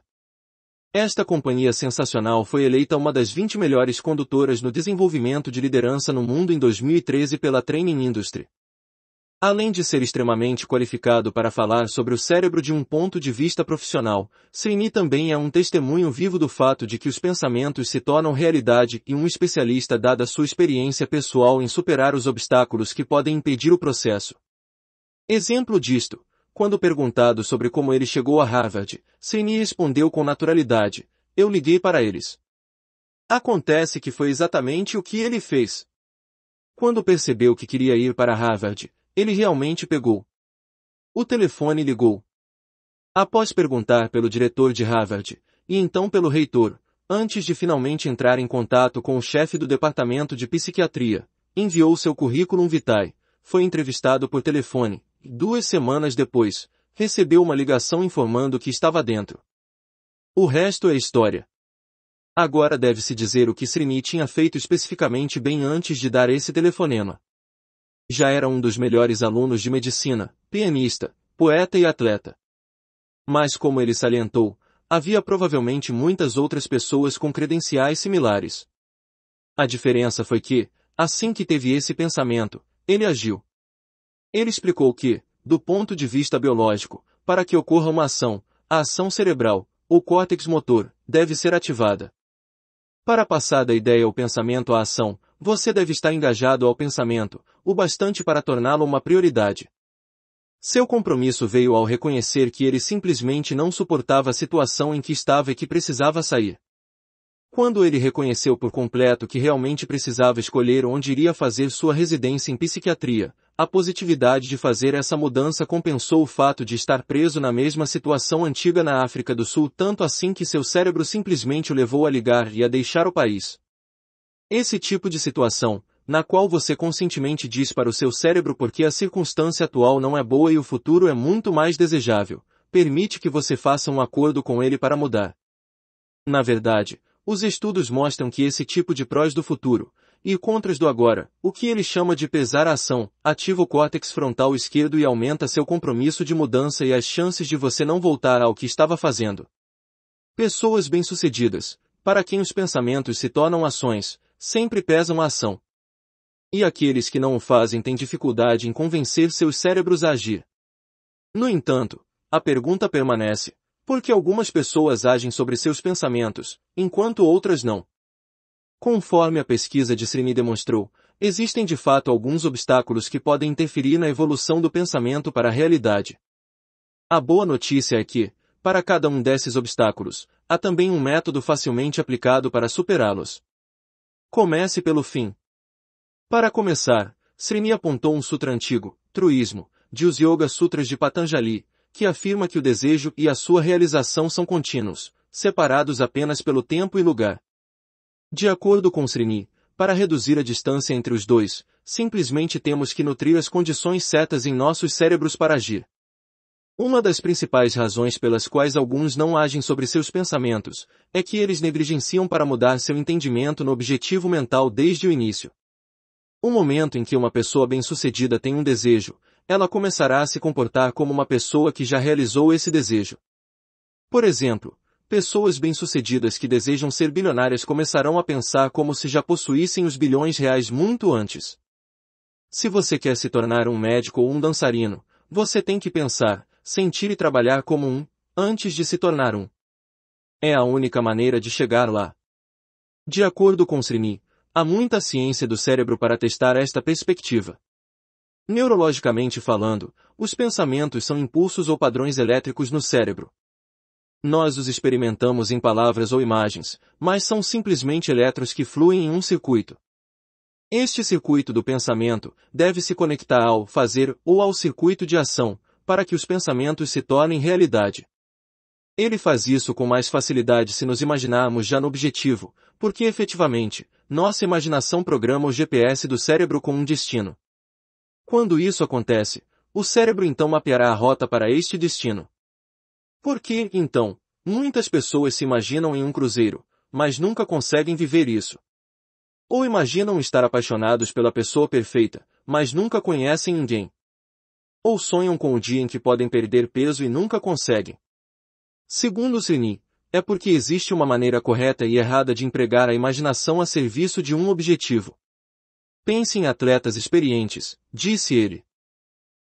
Esta companhia sensacional foi eleita uma das 20 melhores condutoras no desenvolvimento de liderança no mundo em 2013 pela Training Industry. Além de ser extremamente qualificado para falar sobre o cérebro de um ponto de vista profissional, Srini também é um testemunho vivo do fato de que os pensamentos se tornam realidade e um especialista dada sua experiência pessoal em superar os obstáculos que podem impedir o processo. Exemplo disto, quando perguntado sobre como ele chegou a Harvard, Ceni respondeu com naturalidade, eu liguei para eles. Acontece que foi exatamente o que ele fez. Quando percebeu que queria ir para Harvard, ele realmente pegou. O telefone ligou. Após perguntar pelo diretor de Harvard, e então pelo reitor, antes de finalmente entrar em contato com o chefe do departamento de psiquiatria, enviou seu currículo vitae, foi entrevistado por telefone, Duas semanas depois, recebeu uma ligação informando que estava dentro. O resto é história. Agora deve-se dizer o que Srini tinha feito especificamente bem antes de dar esse telefonema. Já era um dos melhores alunos de medicina, pianista, poeta e atleta. Mas como ele salientou, havia provavelmente muitas outras pessoas com credenciais similares. A diferença foi que, assim que teve esse pensamento, ele agiu. Ele explicou que, do ponto de vista biológico, para que ocorra uma ação, a ação cerebral, ou córtex motor, deve ser ativada. Para passar da ideia ao pensamento à ação, você deve estar engajado ao pensamento, o bastante para torná-lo uma prioridade. Seu compromisso veio ao reconhecer que ele simplesmente não suportava a situação em que estava e que precisava sair. Quando ele reconheceu por completo que realmente precisava escolher onde iria fazer sua residência em psiquiatria, a positividade de fazer essa mudança compensou o fato de estar preso na mesma situação antiga na África do Sul tanto assim que seu cérebro simplesmente o levou a ligar e a deixar o país. Esse tipo de situação, na qual você conscientemente diz para o seu cérebro porque a circunstância atual não é boa e o futuro é muito mais desejável, permite que você faça um acordo com ele para mudar. Na verdade, os estudos mostram que esse tipo de prós do futuro, e contras do agora, o que ele chama de pesar a ação, ativa o córtex frontal esquerdo e aumenta seu compromisso de mudança e as chances de você não voltar ao que estava fazendo. Pessoas bem-sucedidas, para quem os pensamentos se tornam ações, sempre pesam a ação. E aqueles que não o fazem têm dificuldade em convencer seus cérebros a agir. No entanto, a pergunta permanece, por que algumas pessoas agem sobre seus pensamentos, enquanto outras não. Conforme a pesquisa de Srini demonstrou, existem de fato alguns obstáculos que podem interferir na evolução do pensamento para a realidade. A boa notícia é que, para cada um desses obstáculos, há também um método facilmente aplicado para superá-los. Comece pelo fim. Para começar, Srini apontou um sutra antigo, truísmo, de os Yoga Sutras de Patanjali, que afirma que o desejo e a sua realização são contínuos, separados apenas pelo tempo e lugar. De acordo com Srini, para reduzir a distância entre os dois, simplesmente temos que nutrir as condições certas em nossos cérebros para agir. Uma das principais razões pelas quais alguns não agem sobre seus pensamentos é que eles negligenciam para mudar seu entendimento no objetivo mental desde o início. O momento em que uma pessoa bem-sucedida tem um desejo, ela começará a se comportar como uma pessoa que já realizou esse desejo. Por exemplo, Pessoas bem-sucedidas que desejam ser bilionárias começarão a pensar como se já possuíssem os bilhões reais muito antes. Se você quer se tornar um médico ou um dançarino, você tem que pensar, sentir e trabalhar como um, antes de se tornar um. É a única maneira de chegar lá. De acordo com Srini, há muita ciência do cérebro para testar esta perspectiva. Neurologicamente falando, os pensamentos são impulsos ou padrões elétricos no cérebro, nós os experimentamos em palavras ou imagens, mas são simplesmente elétrons que fluem em um circuito. Este circuito do pensamento deve se conectar ao fazer ou ao circuito de ação, para que os pensamentos se tornem realidade. Ele faz isso com mais facilidade se nos imaginarmos já no objetivo, porque efetivamente, nossa imaginação programa o GPS do cérebro com um destino. Quando isso acontece, o cérebro então mapeará a rota para este destino. Por que, então, muitas pessoas se imaginam em um cruzeiro, mas nunca conseguem viver isso? Ou imaginam estar apaixonados pela pessoa perfeita, mas nunca conhecem ninguém? Ou sonham com o dia em que podem perder peso e nunca conseguem? Segundo Srini, é porque existe uma maneira correta e errada de empregar a imaginação a serviço de um objetivo. Pense em atletas experientes, disse ele.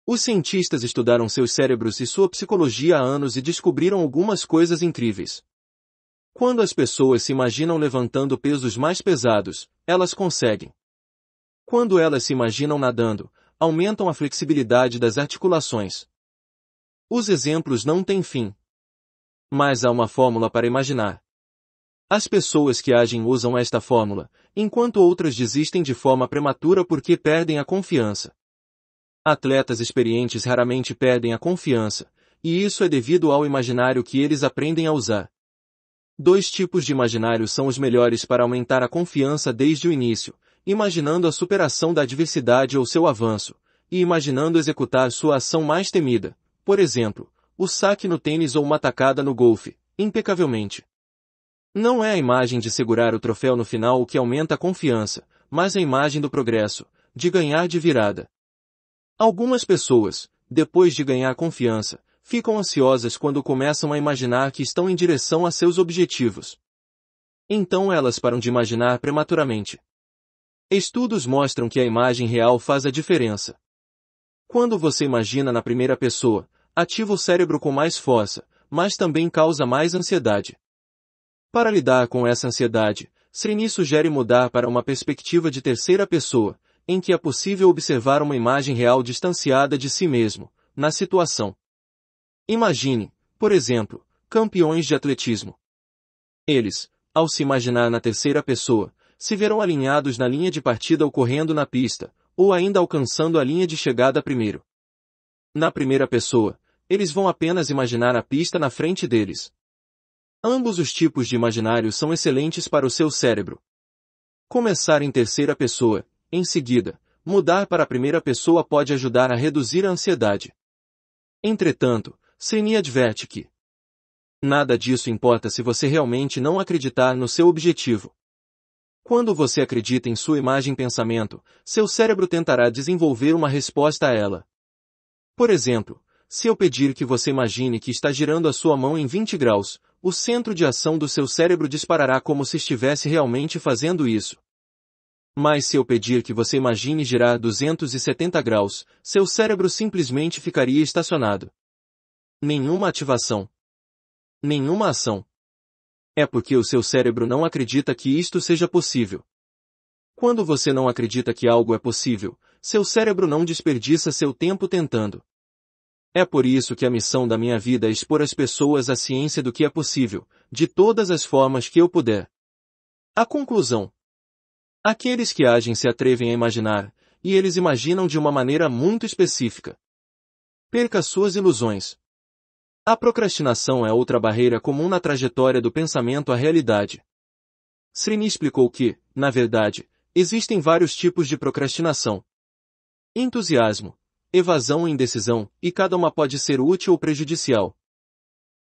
Os cientistas estudaram seus cérebros e sua psicologia há anos e descobriram algumas coisas incríveis. Quando as pessoas se imaginam levantando pesos mais pesados, elas conseguem. Quando elas se imaginam nadando, aumentam a flexibilidade das articulações. Os exemplos não têm fim. Mas há uma fórmula para imaginar. As pessoas que agem usam esta fórmula, enquanto outras desistem de forma prematura porque perdem a confiança. Atletas experientes raramente perdem a confiança, e isso é devido ao imaginário que eles aprendem a usar. Dois tipos de imaginário são os melhores para aumentar a confiança desde o início, imaginando a superação da adversidade ou seu avanço, e imaginando executar sua ação mais temida, por exemplo, o saque no tênis ou uma tacada no golfe, impecavelmente. Não é a imagem de segurar o troféu no final o que aumenta a confiança, mas a imagem do progresso, de ganhar de virada. Algumas pessoas, depois de ganhar confiança, ficam ansiosas quando começam a imaginar que estão em direção a seus objetivos. Então elas param de imaginar prematuramente. Estudos mostram que a imagem real faz a diferença. Quando você imagina na primeira pessoa, ativa o cérebro com mais força, mas também causa mais ansiedade. Para lidar com essa ansiedade, Srini sugere mudar para uma perspectiva de terceira pessoa, em que é possível observar uma imagem real distanciada de si mesmo, na situação. Imagine, por exemplo, campeões de atletismo. Eles, ao se imaginar na terceira pessoa, se verão alinhados na linha de partida correndo na pista, ou ainda alcançando a linha de chegada primeiro. Na primeira pessoa, eles vão apenas imaginar a pista na frente deles. Ambos os tipos de imaginário são excelentes para o seu cérebro. Começar em terceira pessoa em seguida, mudar para a primeira pessoa pode ajudar a reduzir a ansiedade. Entretanto, Seni adverte que nada disso importa se você realmente não acreditar no seu objetivo. Quando você acredita em sua imagem pensamento, seu cérebro tentará desenvolver uma resposta a ela. Por exemplo, se eu pedir que você imagine que está girando a sua mão em 20 graus, o centro de ação do seu cérebro disparará como se estivesse realmente fazendo isso. Mas se eu pedir que você imagine girar 270 graus, seu cérebro simplesmente ficaria estacionado. Nenhuma ativação. Nenhuma ação. É porque o seu cérebro não acredita que isto seja possível. Quando você não acredita que algo é possível, seu cérebro não desperdiça seu tempo tentando. É por isso que a missão da minha vida é expor as pessoas à ciência do que é possível, de todas as formas que eu puder. A conclusão. Aqueles que agem se atrevem a imaginar, e eles imaginam de uma maneira muito específica. Perca suas ilusões. A procrastinação é outra barreira comum na trajetória do pensamento à realidade. Srini explicou que, na verdade, existem vários tipos de procrastinação. Entusiasmo, evasão e indecisão, e cada uma pode ser útil ou prejudicial.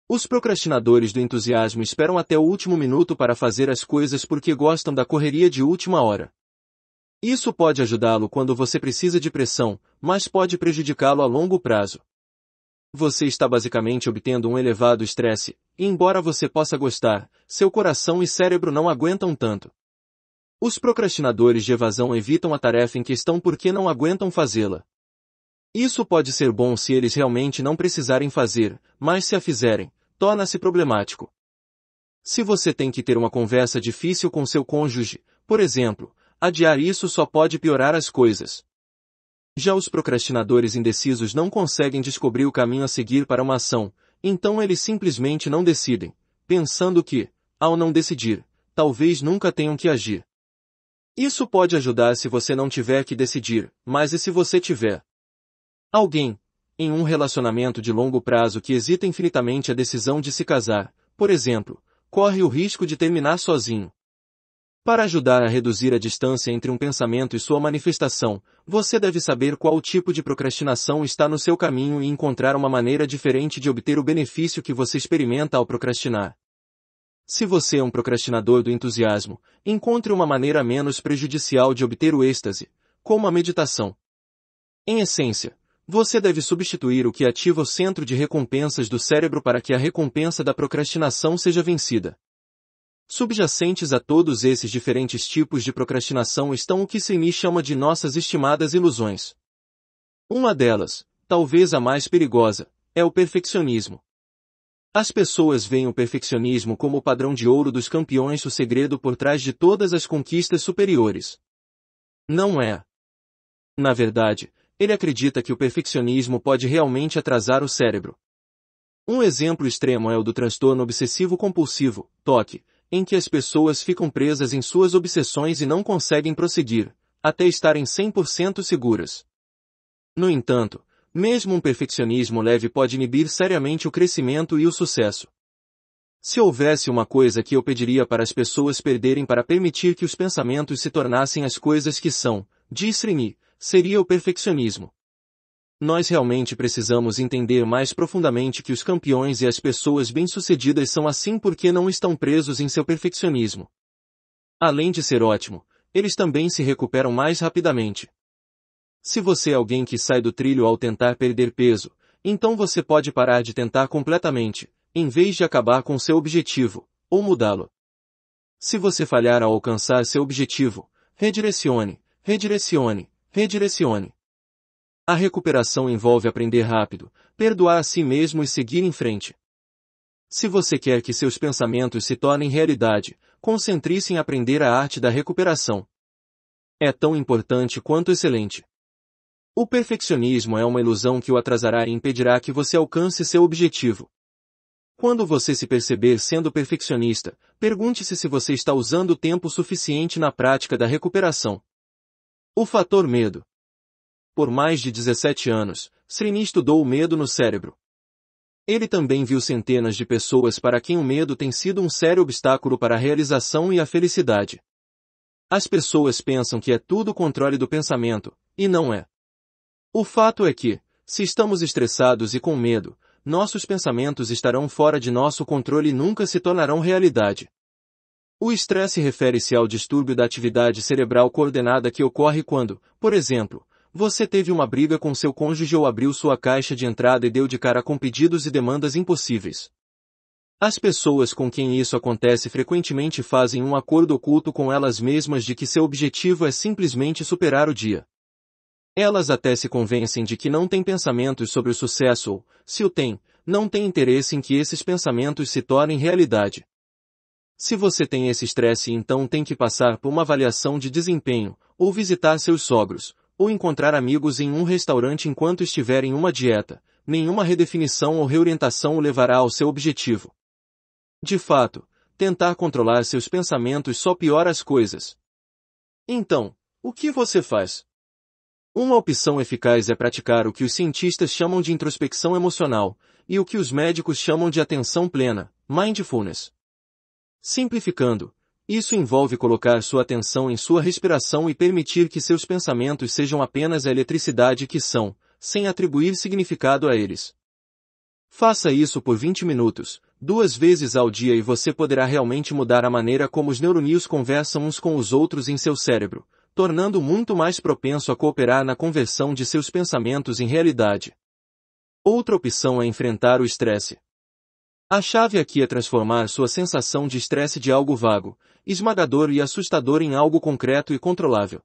Os procrastinadores do entusiasmo esperam até o último minuto para fazer as coisas porque gostam da correria de última hora. Isso pode ajudá-lo quando você precisa de pressão, mas pode prejudicá-lo a longo prazo. Você está basicamente obtendo um elevado estresse, e embora você possa gostar, seu coração e cérebro não aguentam tanto. Os procrastinadores de evasão evitam a tarefa em questão porque não aguentam fazê-la. Isso pode ser bom se eles realmente não precisarem fazer, mas se a fizerem, torna-se problemático. Se você tem que ter uma conversa difícil com seu cônjuge, por exemplo, adiar isso só pode piorar as coisas. Já os procrastinadores indecisos não conseguem descobrir o caminho a seguir para uma ação, então eles simplesmente não decidem, pensando que, ao não decidir, talvez nunca tenham que agir. Isso pode ajudar se você não tiver que decidir, mas e se você tiver? Alguém, em um relacionamento de longo prazo que hesita infinitamente a decisão de se casar, por exemplo, corre o risco de terminar sozinho. Para ajudar a reduzir a distância entre um pensamento e sua manifestação, você deve saber qual tipo de procrastinação está no seu caminho e encontrar uma maneira diferente de obter o benefício que você experimenta ao procrastinar. Se você é um procrastinador do entusiasmo, encontre uma maneira menos prejudicial de obter o êxtase, como a meditação. Em essência, você deve substituir o que ativa o centro de recompensas do cérebro para que a recompensa da procrastinação seja vencida. Subjacentes a todos esses diferentes tipos de procrastinação estão o que Simi chama de nossas estimadas ilusões. Uma delas, talvez a mais perigosa, é o perfeccionismo. As pessoas veem o perfeccionismo como o padrão de ouro dos campeões o segredo por trás de todas as conquistas superiores. Não é. Na verdade, ele acredita que o perfeccionismo pode realmente atrasar o cérebro. Um exemplo extremo é o do transtorno obsessivo-compulsivo, TOC, em que as pessoas ficam presas em suas obsessões e não conseguem prosseguir, até estarem 100% seguras. No entanto, mesmo um perfeccionismo leve pode inibir seriamente o crescimento e o sucesso. Se houvesse uma coisa que eu pediria para as pessoas perderem para permitir que os pensamentos se tornassem as coisas que são, diz Srini, seria o perfeccionismo. Nós realmente precisamos entender mais profundamente que os campeões e as pessoas bem-sucedidas são assim porque não estão presos em seu perfeccionismo. Além de ser ótimo, eles também se recuperam mais rapidamente. Se você é alguém que sai do trilho ao tentar perder peso, então você pode parar de tentar completamente, em vez de acabar com seu objetivo, ou mudá-lo. Se você falhar ao alcançar seu objetivo, redirecione, redirecione, Redirecione. A recuperação envolve aprender rápido, perdoar a si mesmo e seguir em frente. Se você quer que seus pensamentos se tornem realidade, concentre-se em aprender a arte da recuperação. É tão importante quanto excelente. O perfeccionismo é uma ilusão que o atrasará e impedirá que você alcance seu objetivo. Quando você se perceber sendo perfeccionista, pergunte-se se você está usando tempo suficiente na prática da recuperação. O fator medo. Por mais de 17 anos, Srini estudou o medo no cérebro. Ele também viu centenas de pessoas para quem o medo tem sido um sério obstáculo para a realização e a felicidade. As pessoas pensam que é tudo controle do pensamento, e não é. O fato é que, se estamos estressados e com medo, nossos pensamentos estarão fora de nosso controle e nunca se tornarão realidade. O estresse refere-se ao distúrbio da atividade cerebral coordenada que ocorre quando, por exemplo, você teve uma briga com seu cônjuge ou abriu sua caixa de entrada e deu de cara com pedidos e demandas impossíveis. As pessoas com quem isso acontece frequentemente fazem um acordo oculto com elas mesmas de que seu objetivo é simplesmente superar o dia. Elas até se convencem de que não têm pensamentos sobre o sucesso ou, se o têm, não têm interesse em que esses pensamentos se tornem realidade. Se você tem esse estresse então tem que passar por uma avaliação de desempenho, ou visitar seus sogros, ou encontrar amigos em um restaurante enquanto estiver em uma dieta, nenhuma redefinição ou reorientação o levará ao seu objetivo. De fato, tentar controlar seus pensamentos só piora as coisas. Então, o que você faz? Uma opção eficaz é praticar o que os cientistas chamam de introspecção emocional e o que os médicos chamam de atenção plena, mindfulness. Simplificando, isso envolve colocar sua atenção em sua respiração e permitir que seus pensamentos sejam apenas a eletricidade que são, sem atribuir significado a eles. Faça isso por 20 minutos, duas vezes ao dia e você poderá realmente mudar a maneira como os neurônios conversam uns com os outros em seu cérebro, tornando muito mais propenso a cooperar na conversão de seus pensamentos em realidade. Outra opção é enfrentar o estresse. A chave aqui é transformar sua sensação de estresse de algo vago, esmagador e assustador em algo concreto e controlável.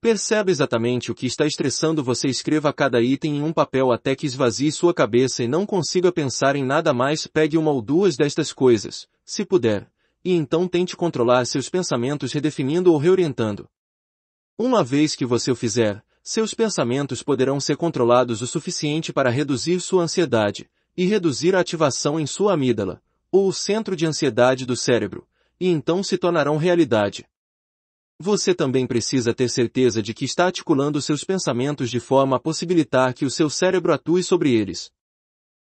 Percebe exatamente o que está estressando você escreva cada item em um papel até que esvazie sua cabeça e não consiga pensar em nada mais pegue uma ou duas destas coisas, se puder, e então tente controlar seus pensamentos redefinindo ou reorientando. Uma vez que você o fizer, seus pensamentos poderão ser controlados o suficiente para reduzir sua ansiedade, e reduzir a ativação em sua amígdala, ou o centro de ansiedade do cérebro, e então se tornarão realidade. Você também precisa ter certeza de que está articulando seus pensamentos de forma a possibilitar que o seu cérebro atue sobre eles.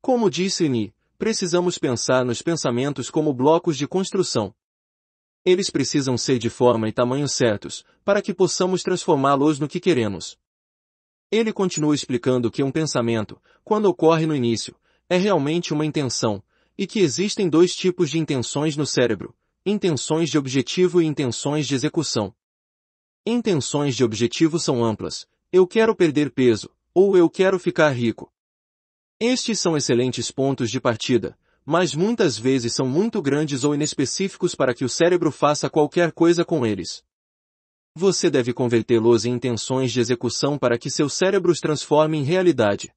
Como disse Ni, precisamos pensar nos pensamentos como blocos de construção. Eles precisam ser de forma e tamanho certos, para que possamos transformá-los no que queremos. Ele continua explicando que um pensamento, quando ocorre no início, é realmente uma intenção, e que existem dois tipos de intenções no cérebro, intenções de objetivo e intenções de execução. Intenções de objetivo são amplas, eu quero perder peso, ou eu quero ficar rico. Estes são excelentes pontos de partida, mas muitas vezes são muito grandes ou inespecíficos para que o cérebro faça qualquer coisa com eles. Você deve convertê-los em intenções de execução para que seu cérebro os transforme em realidade.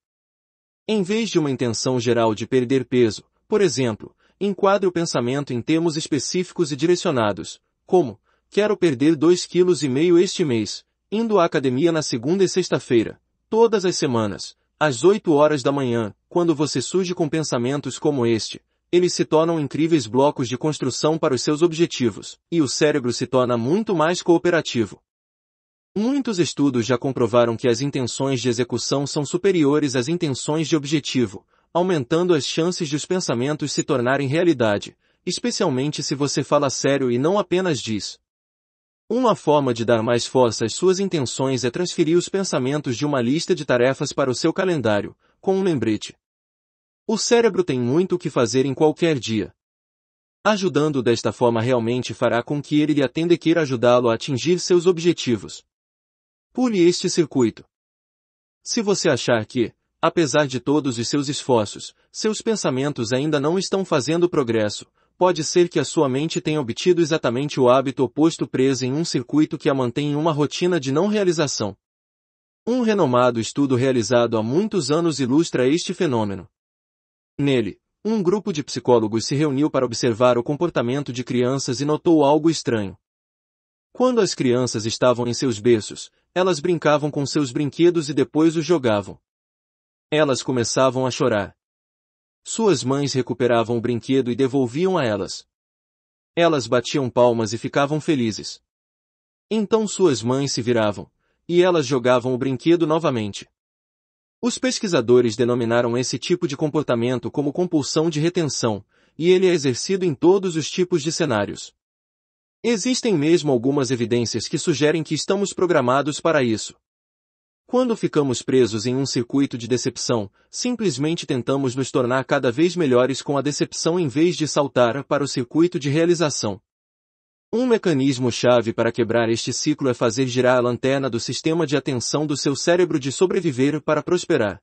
Em vez de uma intenção geral de perder peso, por exemplo, enquadre o pensamento em termos específicos e direcionados, como, quero perder 2,5 kg este mês, indo à academia na segunda e sexta-feira, todas as semanas, às 8 horas da manhã, quando você surge com pensamentos como este, eles se tornam incríveis blocos de construção para os seus objetivos, e o cérebro se torna muito mais cooperativo. Muitos estudos já comprovaram que as intenções de execução são superiores às intenções de objetivo, aumentando as chances de os pensamentos se tornarem realidade, especialmente se você fala sério e não apenas diz. Uma forma de dar mais força às suas intenções é transferir os pensamentos de uma lista de tarefas para o seu calendário, com um lembrete. O cérebro tem muito o que fazer em qualquer dia. Ajudando desta forma realmente fará com que ele lhe atenda e queira ajudá-lo a atingir seus objetivos. Pule este circuito. Se você achar que, apesar de todos os seus esforços, seus pensamentos ainda não estão fazendo progresso, pode ser que a sua mente tenha obtido exatamente o hábito oposto preso em um circuito que a mantém em uma rotina de não realização. Um renomado estudo realizado há muitos anos ilustra este fenômeno. Nele, um grupo de psicólogos se reuniu para observar o comportamento de crianças e notou algo estranho. Quando as crianças estavam em seus berços, elas brincavam com seus brinquedos e depois os jogavam. Elas começavam a chorar. Suas mães recuperavam o brinquedo e devolviam a elas. Elas batiam palmas e ficavam felizes. Então suas mães se viravam, e elas jogavam o brinquedo novamente. Os pesquisadores denominaram esse tipo de comportamento como compulsão de retenção, e ele é exercido em todos os tipos de cenários. Existem mesmo algumas evidências que sugerem que estamos programados para isso. Quando ficamos presos em um circuito de decepção, simplesmente tentamos nos tornar cada vez melhores com a decepção em vez de saltar para o circuito de realização. Um mecanismo-chave para quebrar este ciclo é fazer girar a lanterna do sistema de atenção do seu cérebro de sobreviver para prosperar.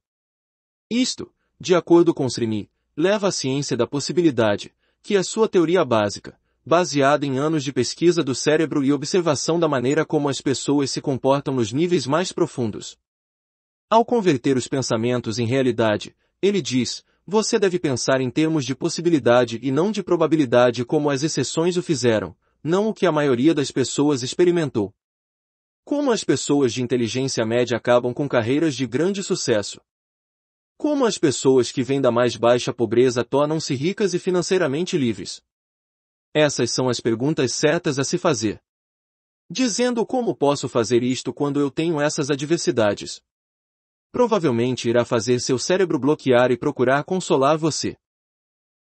Isto, de acordo com Srimi, leva à ciência da possibilidade, que é sua teoria básica, baseada em anos de pesquisa do cérebro e observação da maneira como as pessoas se comportam nos níveis mais profundos. Ao converter os pensamentos em realidade, ele diz, você deve pensar em termos de possibilidade e não de probabilidade como as exceções o fizeram, não o que a maioria das pessoas experimentou. Como as pessoas de inteligência média acabam com carreiras de grande sucesso. Como as pessoas que vêm da mais baixa pobreza tornam-se ricas e financeiramente livres. Essas são as perguntas certas a se fazer. Dizendo como posso fazer isto quando eu tenho essas adversidades. Provavelmente irá fazer seu cérebro bloquear e procurar consolar você.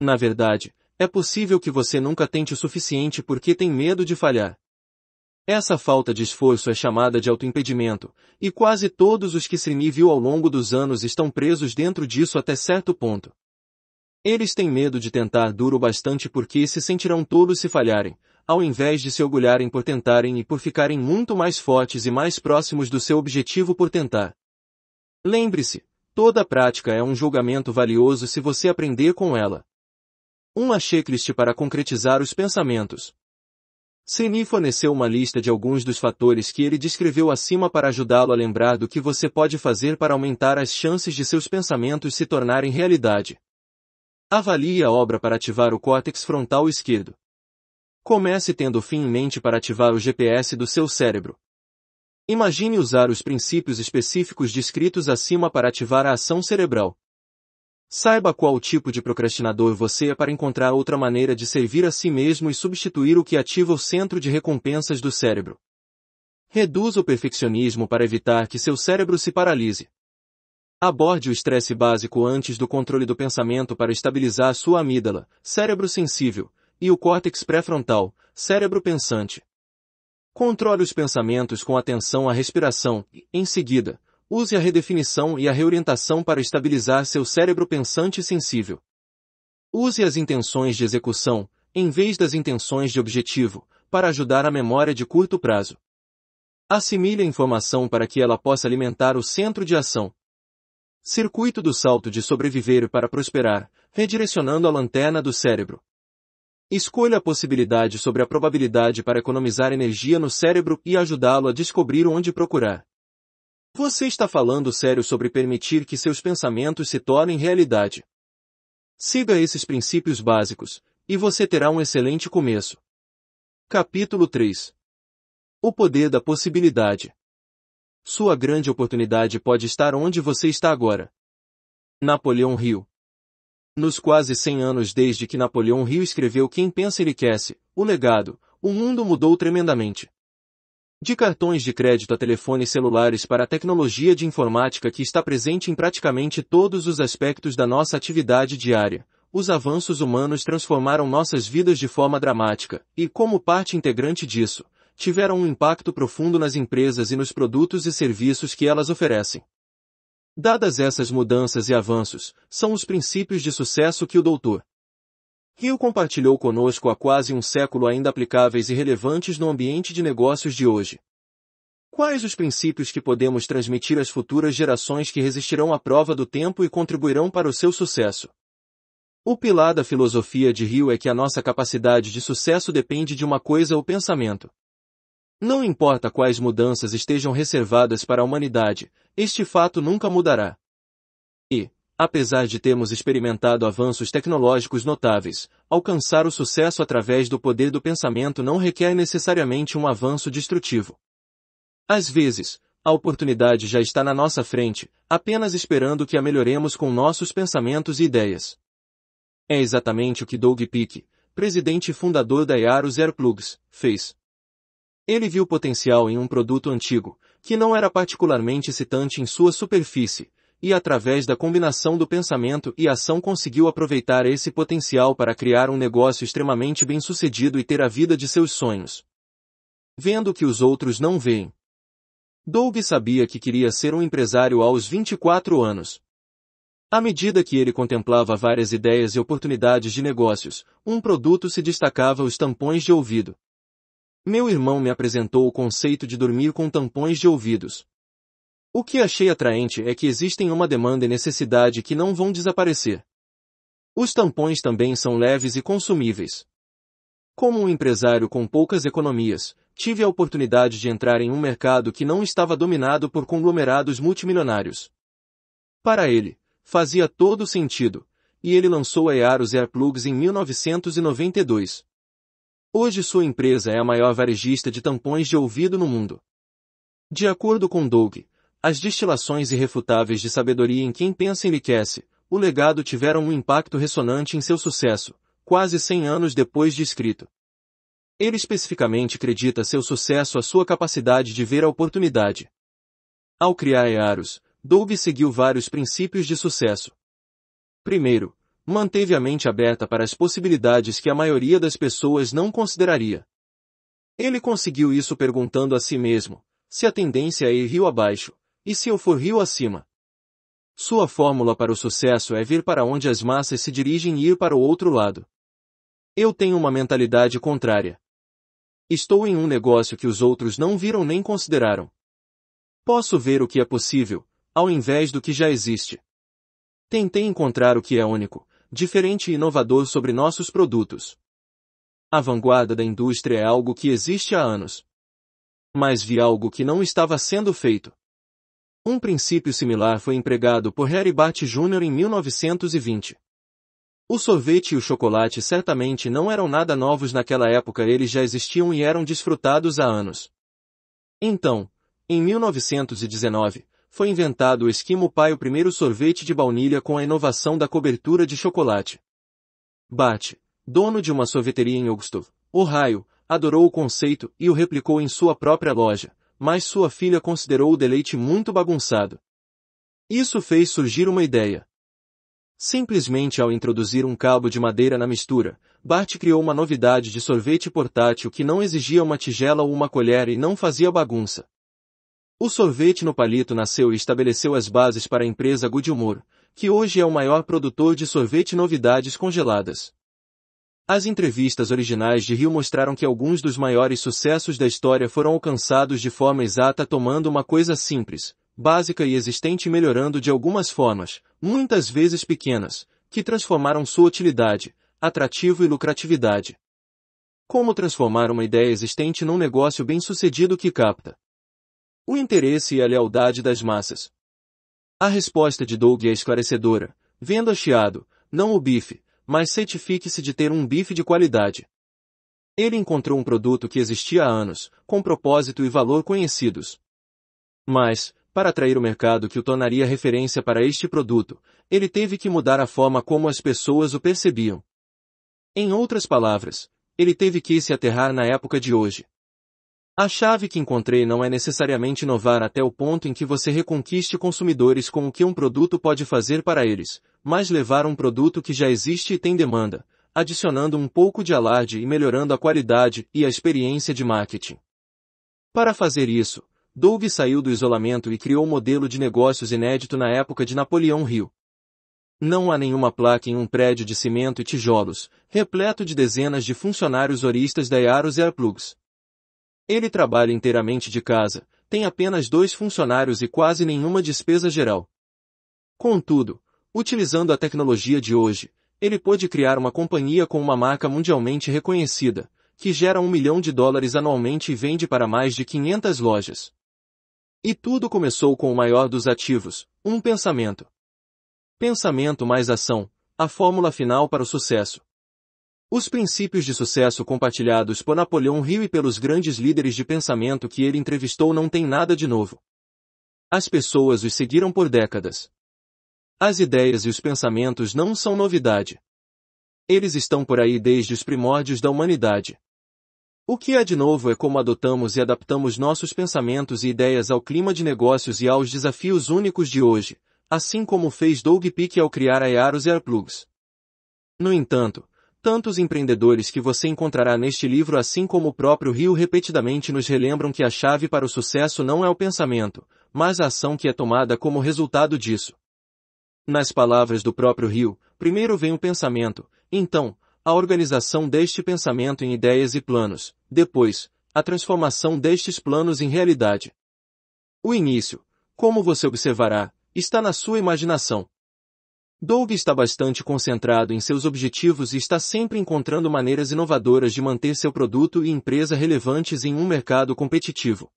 Na verdade, é possível que você nunca tente o suficiente porque tem medo de falhar. Essa falta de esforço é chamada de autoimpedimento, e quase todos os que Srini viu ao longo dos anos estão presos dentro disso até certo ponto. Eles têm medo de tentar duro bastante porque se sentirão todos se falharem, ao invés de se orgulharem por tentarem e por ficarem muito mais fortes e mais próximos do seu objetivo por tentar. Lembre-se, toda prática é um julgamento valioso se você aprender com ela. Uma checklist para concretizar os pensamentos. Seni forneceu uma lista de alguns dos fatores que ele descreveu acima para ajudá-lo a lembrar do que você pode fazer para aumentar as chances de seus pensamentos se tornarem realidade. Avalie a obra para ativar o córtex frontal esquerdo. Comece tendo o fim em mente para ativar o GPS do seu cérebro. Imagine usar os princípios específicos descritos acima para ativar a ação cerebral. Saiba qual tipo de procrastinador você é para encontrar outra maneira de servir a si mesmo e substituir o que ativa o centro de recompensas do cérebro. Reduza o perfeccionismo para evitar que seu cérebro se paralise. Aborde o estresse básico antes do controle do pensamento para estabilizar sua amígdala, cérebro sensível, e o córtex pré-frontal, cérebro pensante. Controle os pensamentos com atenção à respiração e, em seguida, use a redefinição e a reorientação para estabilizar seu cérebro pensante e sensível. Use as intenções de execução, em vez das intenções de objetivo, para ajudar a memória de curto prazo. Assimile a informação para que ela possa alimentar o centro de ação. Circuito do salto de sobreviver para prosperar, redirecionando a lanterna do cérebro. Escolha a possibilidade sobre a probabilidade para economizar energia no cérebro e ajudá-lo a descobrir onde procurar. Você está falando sério sobre permitir que seus pensamentos se tornem realidade. Siga esses princípios básicos, e você terá um excelente começo. Capítulo 3 O poder da possibilidade. Sua grande oportunidade pode estar onde você está agora. Napoleão Rio. Nos quase 100 anos desde que Napoleão Rio escreveu Quem Pensa Enriquece, o legado, o mundo mudou tremendamente. De cartões de crédito a telefones celulares para a tecnologia de informática que está presente em praticamente todos os aspectos da nossa atividade diária, os avanços humanos transformaram nossas vidas de forma dramática, e como parte integrante disso, tiveram um impacto profundo nas empresas e nos produtos e serviços que elas oferecem. Dadas essas mudanças e avanços, são os princípios de sucesso que o Dr. Rio compartilhou conosco há quase um século ainda aplicáveis e relevantes no ambiente de negócios de hoje. Quais os princípios que podemos transmitir às futuras gerações que resistirão à prova do tempo e contribuirão para o seu sucesso? O pilar da filosofia de Rio é que a nossa capacidade de sucesso depende de uma coisa o pensamento. Não importa quais mudanças estejam reservadas para a humanidade, este fato nunca mudará. E, apesar de termos experimentado avanços tecnológicos notáveis, alcançar o sucesso através do poder do pensamento não requer necessariamente um avanço destrutivo. Às vezes, a oportunidade já está na nossa frente, apenas esperando que a melhoremos com nossos pensamentos e ideias. É exatamente o que Doug Peake, presidente e fundador da Yaro Zero Plugs, fez. Ele viu potencial em um produto antigo, que não era particularmente excitante em sua superfície, e através da combinação do pensamento e ação conseguiu aproveitar esse potencial para criar um negócio extremamente bem-sucedido e ter a vida de seus sonhos. Vendo que os outros não veem. Doug sabia que queria ser um empresário aos 24 anos. À medida que ele contemplava várias ideias e oportunidades de negócios, um produto se destacava os tampões de ouvido. Meu irmão me apresentou o conceito de dormir com tampões de ouvidos. O que achei atraente é que existem uma demanda e necessidade que não vão desaparecer. Os tampões também são leves e consumíveis. Como um empresário com poucas economias, tive a oportunidade de entrar em um mercado que não estava dominado por conglomerados multimilionários. Para ele, fazia todo sentido, e ele lançou a Earus Airplugs em 1992. Hoje sua empresa é a maior varejista de tampões de ouvido no mundo. De acordo com Doug, as destilações irrefutáveis de sabedoria em quem pensa enriquece, o legado tiveram um impacto ressonante em seu sucesso, quase 100 anos depois de escrito. Ele especificamente acredita seu sucesso à sua capacidade de ver a oportunidade. Ao criar Earus, Doug seguiu vários princípios de sucesso. Primeiro, manteve a mente aberta para as possibilidades que a maioria das pessoas não consideraria. Ele conseguiu isso perguntando a si mesmo, se a tendência é ir rio abaixo, e se eu for rio acima. Sua fórmula para o sucesso é vir para onde as massas se dirigem e ir para o outro lado. Eu tenho uma mentalidade contrária. Estou em um negócio que os outros não viram nem consideraram. Posso ver o que é possível, ao invés do que já existe. Tentei encontrar o que é único, diferente e inovador sobre nossos produtos. A vanguarda da indústria é algo que existe há anos. Mas vi algo que não estava sendo feito. Um princípio similar foi empregado por Harry Bart Jr. em 1920. O sorvete e o chocolate certamente não eram nada novos naquela época, eles já existiam e eram desfrutados há anos. Então, em 1919, foi inventado o Esquimo pai o primeiro sorvete de baunilha com a inovação da cobertura de chocolate. Bart, dono de uma sorveteria em Augustov, Ohio, adorou o conceito e o replicou em sua própria loja, mas sua filha considerou o deleite muito bagunçado. Isso fez surgir uma ideia. Simplesmente ao introduzir um cabo de madeira na mistura, Bart criou uma novidade de sorvete portátil que não exigia uma tigela ou uma colher e não fazia bagunça. O sorvete no palito nasceu e estabeleceu as bases para a empresa Good Humor, que hoje é o maior produtor de sorvete novidades congeladas. As entrevistas originais de Rio mostraram que alguns dos maiores sucessos da história foram alcançados de forma exata tomando uma coisa simples, básica e existente e melhorando de algumas formas, muitas vezes pequenas, que transformaram sua utilidade, atrativo e lucratividade. Como transformar uma ideia existente num negócio bem-sucedido que capta, o interesse e a lealdade das massas. A resposta de Doug é esclarecedora. Venda chiado, não o bife, mas certifique-se de ter um bife de qualidade. Ele encontrou um produto que existia há anos, com propósito e valor conhecidos. Mas, para atrair o mercado que o tornaria referência para este produto, ele teve que mudar a forma como as pessoas o percebiam. Em outras palavras, ele teve que se aterrar na época de hoje. A chave que encontrei não é necessariamente inovar até o ponto em que você reconquiste consumidores com o que um produto pode fazer para eles, mas levar um produto que já existe e tem demanda, adicionando um pouco de alarde e melhorando a qualidade e a experiência de marketing. Para fazer isso, Doug saiu do isolamento e criou um modelo de negócios inédito na época de Napoleão Hill. Não há nenhuma placa em um prédio de cimento e tijolos, repleto de dezenas de funcionários oristas da Yaros Airplugs. Ele trabalha inteiramente de casa, tem apenas dois funcionários e quase nenhuma despesa geral. Contudo, utilizando a tecnologia de hoje, ele pôde criar uma companhia com uma marca mundialmente reconhecida, que gera um milhão de dólares anualmente e vende para mais de 500 lojas. E tudo começou com o maior dos ativos, um pensamento. Pensamento mais ação, a fórmula final para o sucesso. Os princípios de sucesso compartilhados por Napoleão Hill e pelos grandes líderes de pensamento que ele entrevistou não têm nada de novo. As pessoas os seguiram por décadas. As ideias e os pensamentos não são novidade. Eles estão por aí desde os primórdios da humanidade. O que há é de novo é como adotamos e adaptamos nossos pensamentos e ideias ao clima de negócios e aos desafios únicos de hoje, assim como fez Doug Peake ao criar a Yaros Airplugs. No entanto, Tantos empreendedores que você encontrará neste livro assim como o próprio Rio repetidamente nos relembram que a chave para o sucesso não é o pensamento, mas a ação que é tomada como resultado disso. Nas palavras do próprio Rio, primeiro vem o pensamento, então, a organização deste pensamento em ideias e planos, depois, a transformação destes planos em realidade. O início, como você observará, está na sua imaginação. Dove está bastante concentrado em seus objetivos e está sempre encontrando maneiras inovadoras de manter seu produto e empresa relevantes em um mercado competitivo.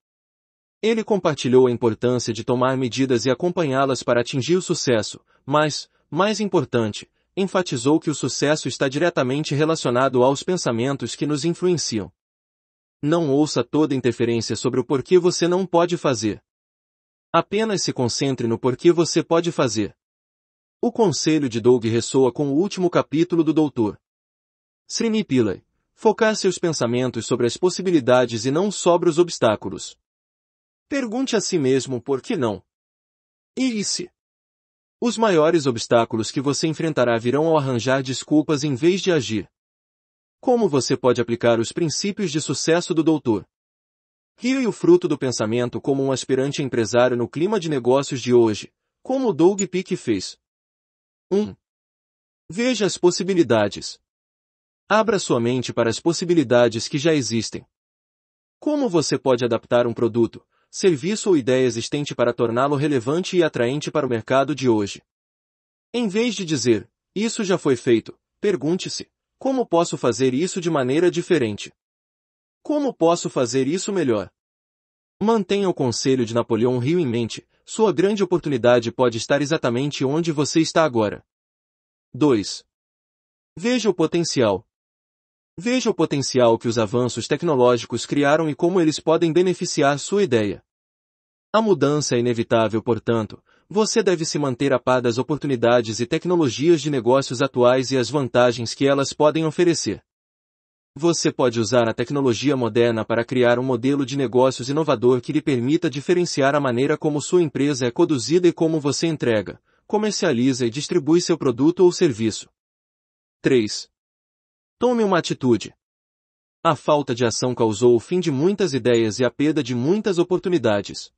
Ele compartilhou a importância de tomar medidas e acompanhá-las para atingir o sucesso, mas, mais importante, enfatizou que o sucesso está diretamente relacionado aos pensamentos que nos influenciam. Não ouça toda interferência sobre o porquê você não pode fazer. Apenas se concentre no porquê você pode fazer. O conselho de Doug ressoa com o último capítulo do Doutor. Srini Pillai. Focar seus pensamentos sobre as possibilidades e não sobre os obstáculos. Pergunte a si mesmo por que não. E se? Os maiores obstáculos que você enfrentará virão ao arranjar desculpas em vez de agir. Como você pode aplicar os princípios de sucesso do doutor? Rio e o fruto do pensamento como um aspirante empresário no clima de negócios de hoje, como Doug Peake fez. 1. Veja as possibilidades. Abra sua mente para as possibilidades que já existem. Como você pode adaptar um produto, serviço ou ideia existente para torná-lo relevante e atraente para o mercado de hoje? Em vez de dizer, isso já foi feito, pergunte-se, como posso fazer isso de maneira diferente? Como posso fazer isso melhor? Mantenha o conselho de Napoleão Hill em mente, sua grande oportunidade pode estar exatamente onde você está agora. 2. Veja o potencial. Veja o potencial que os avanços tecnológicos criaram e como eles podem beneficiar sua ideia. A mudança é inevitável, portanto, você deve se manter a par das oportunidades e tecnologias de negócios atuais e as vantagens que elas podem oferecer. Você pode usar a tecnologia moderna para criar um modelo de negócios inovador que lhe permita diferenciar a maneira como sua empresa é conduzida e como você entrega, comercializa e distribui seu produto ou serviço. 3. Tome uma atitude. A falta de ação causou o fim de muitas ideias e a perda de muitas oportunidades.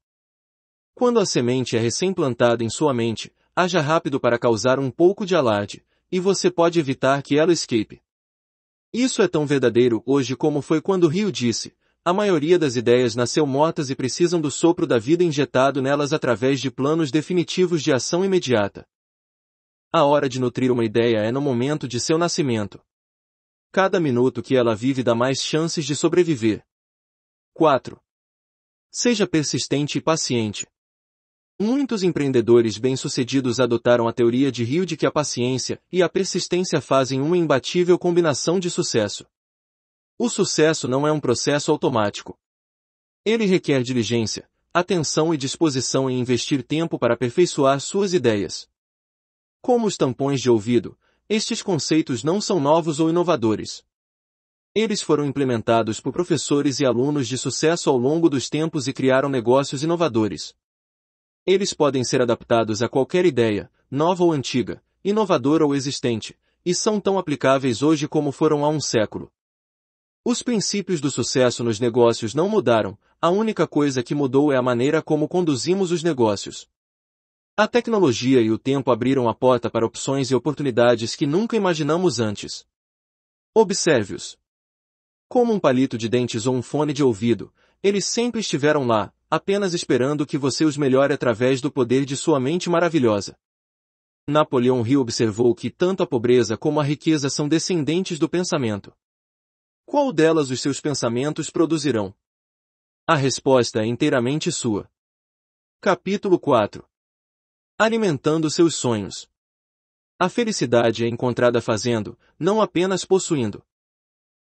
Quando a semente é recém-plantada em sua mente, haja rápido para causar um pouco de alarde, e você pode evitar que ela escape. Isso é tão verdadeiro hoje como foi quando Rio disse, a maioria das ideias nasceu mortas e precisam do sopro da vida injetado nelas através de planos definitivos de ação imediata. A hora de nutrir uma ideia é no momento de seu nascimento. Cada minuto que ela vive dá mais chances de sobreviver. 4. Seja persistente e paciente. Muitos empreendedores bem-sucedidos adotaram a teoria de Rio de que a paciência e a persistência fazem uma imbatível combinação de sucesso. O sucesso não é um processo automático. Ele requer diligência, atenção e disposição em investir tempo para aperfeiçoar suas ideias. Como os tampões de ouvido, estes conceitos não são novos ou inovadores. Eles foram implementados por professores e alunos de sucesso ao longo dos tempos e criaram negócios inovadores. Eles podem ser adaptados a qualquer ideia, nova ou antiga, inovadora ou existente, e são tão aplicáveis hoje como foram há um século. Os princípios do sucesso nos negócios não mudaram, a única coisa que mudou é a maneira como conduzimos os negócios. A tecnologia e o tempo abriram a porta para opções e oportunidades que nunca imaginamos antes. Observe-os. Como um palito de dentes ou um fone de ouvido, eles sempre estiveram lá, apenas esperando que você os melhore através do poder de sua mente maravilhosa. Napoleão Hill observou que tanto a pobreza como a riqueza são descendentes do pensamento. Qual delas os seus pensamentos produzirão? A resposta é inteiramente sua. Capítulo 4 Alimentando seus sonhos. A felicidade é encontrada fazendo, não apenas possuindo.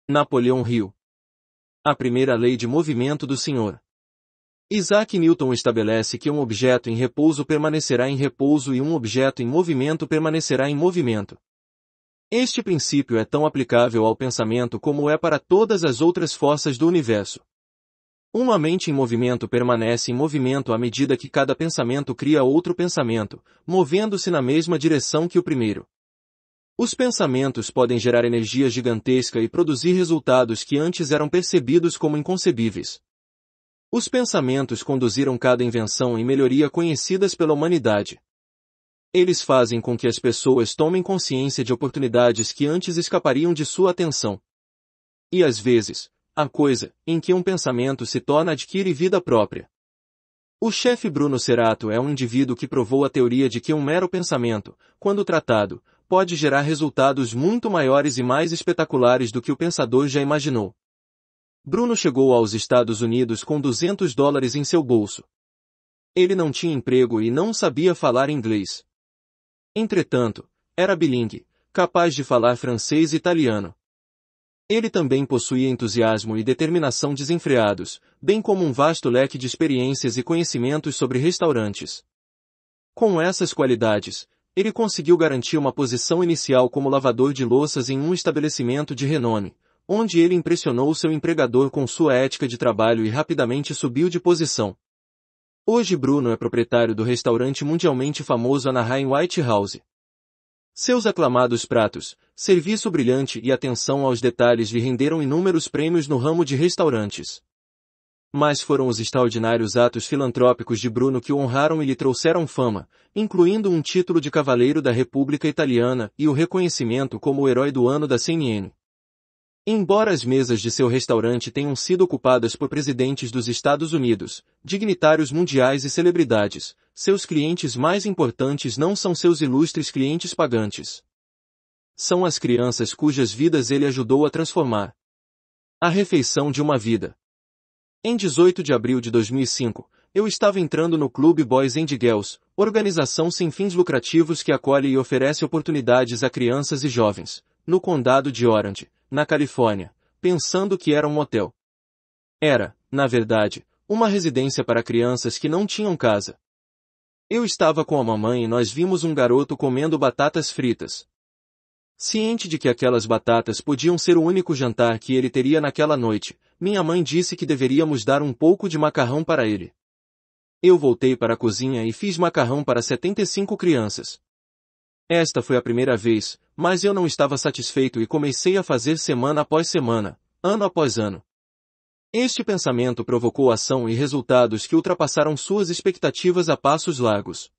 Napoleão Hill. A primeira lei de movimento do Senhor. Isaac Newton estabelece que um objeto em repouso permanecerá em repouso e um objeto em movimento permanecerá em movimento. Este princípio é tão aplicável ao pensamento como é para todas as outras forças do universo. Uma mente em movimento permanece em movimento à medida que cada pensamento cria outro pensamento, movendo-se na mesma direção que o primeiro. Os pensamentos podem gerar energia gigantesca e produzir resultados que antes eram percebidos como inconcebíveis. Os pensamentos conduziram cada invenção e melhoria conhecidas pela humanidade. Eles fazem com que as pessoas tomem consciência de oportunidades que antes escapariam de sua atenção. E às vezes, a coisa em que um pensamento se torna adquire vida própria. O chefe Bruno Cerato é um indivíduo que provou a teoria de que um mero pensamento, quando tratado, pode gerar resultados muito maiores e mais espetaculares do que o pensador já imaginou. Bruno chegou aos Estados Unidos com 200 dólares em seu bolso. Ele não tinha emprego e não sabia falar inglês. Entretanto, era bilingue, capaz de falar francês e italiano. Ele também possuía entusiasmo e determinação desenfreados, bem como um vasto leque de experiências e conhecimentos sobre restaurantes. Com essas qualidades, ele conseguiu garantir uma posição inicial como lavador de louças em um estabelecimento de renome, onde ele impressionou seu empregador com sua ética de trabalho e rapidamente subiu de posição. Hoje Bruno é proprietário do restaurante mundialmente famoso Anaheim White House. Seus aclamados pratos, serviço brilhante e atenção aos detalhes lhe renderam inúmeros prêmios no ramo de restaurantes. Mas foram os extraordinários atos filantrópicos de Bruno que o honraram e lhe trouxeram fama, incluindo um título de Cavaleiro da República Italiana e o reconhecimento como o Herói do Ano da CNN. Embora as mesas de seu restaurante tenham sido ocupadas por presidentes dos Estados Unidos, dignitários mundiais e celebridades, seus clientes mais importantes não são seus ilustres clientes pagantes. São as crianças cujas vidas ele ajudou a transformar. A refeição de uma vida. Em 18 de abril de 2005, eu estava entrando no clube Boys and Girls, organização sem fins lucrativos que acolhe e oferece oportunidades a crianças e jovens, no condado de Orange, na Califórnia, pensando que era um hotel, Era, na verdade, uma residência para crianças que não tinham casa. Eu estava com a mamãe e nós vimos um garoto comendo batatas fritas. Ciente de que aquelas batatas podiam ser o único jantar que ele teria naquela noite, minha mãe disse que deveríamos dar um pouco de macarrão para ele. Eu voltei para a cozinha e fiz macarrão para 75 crianças. Esta foi a primeira vez, mas eu não estava satisfeito e comecei a fazer semana após semana, ano após ano. Este pensamento provocou ação e resultados que ultrapassaram suas expectativas a passos largos.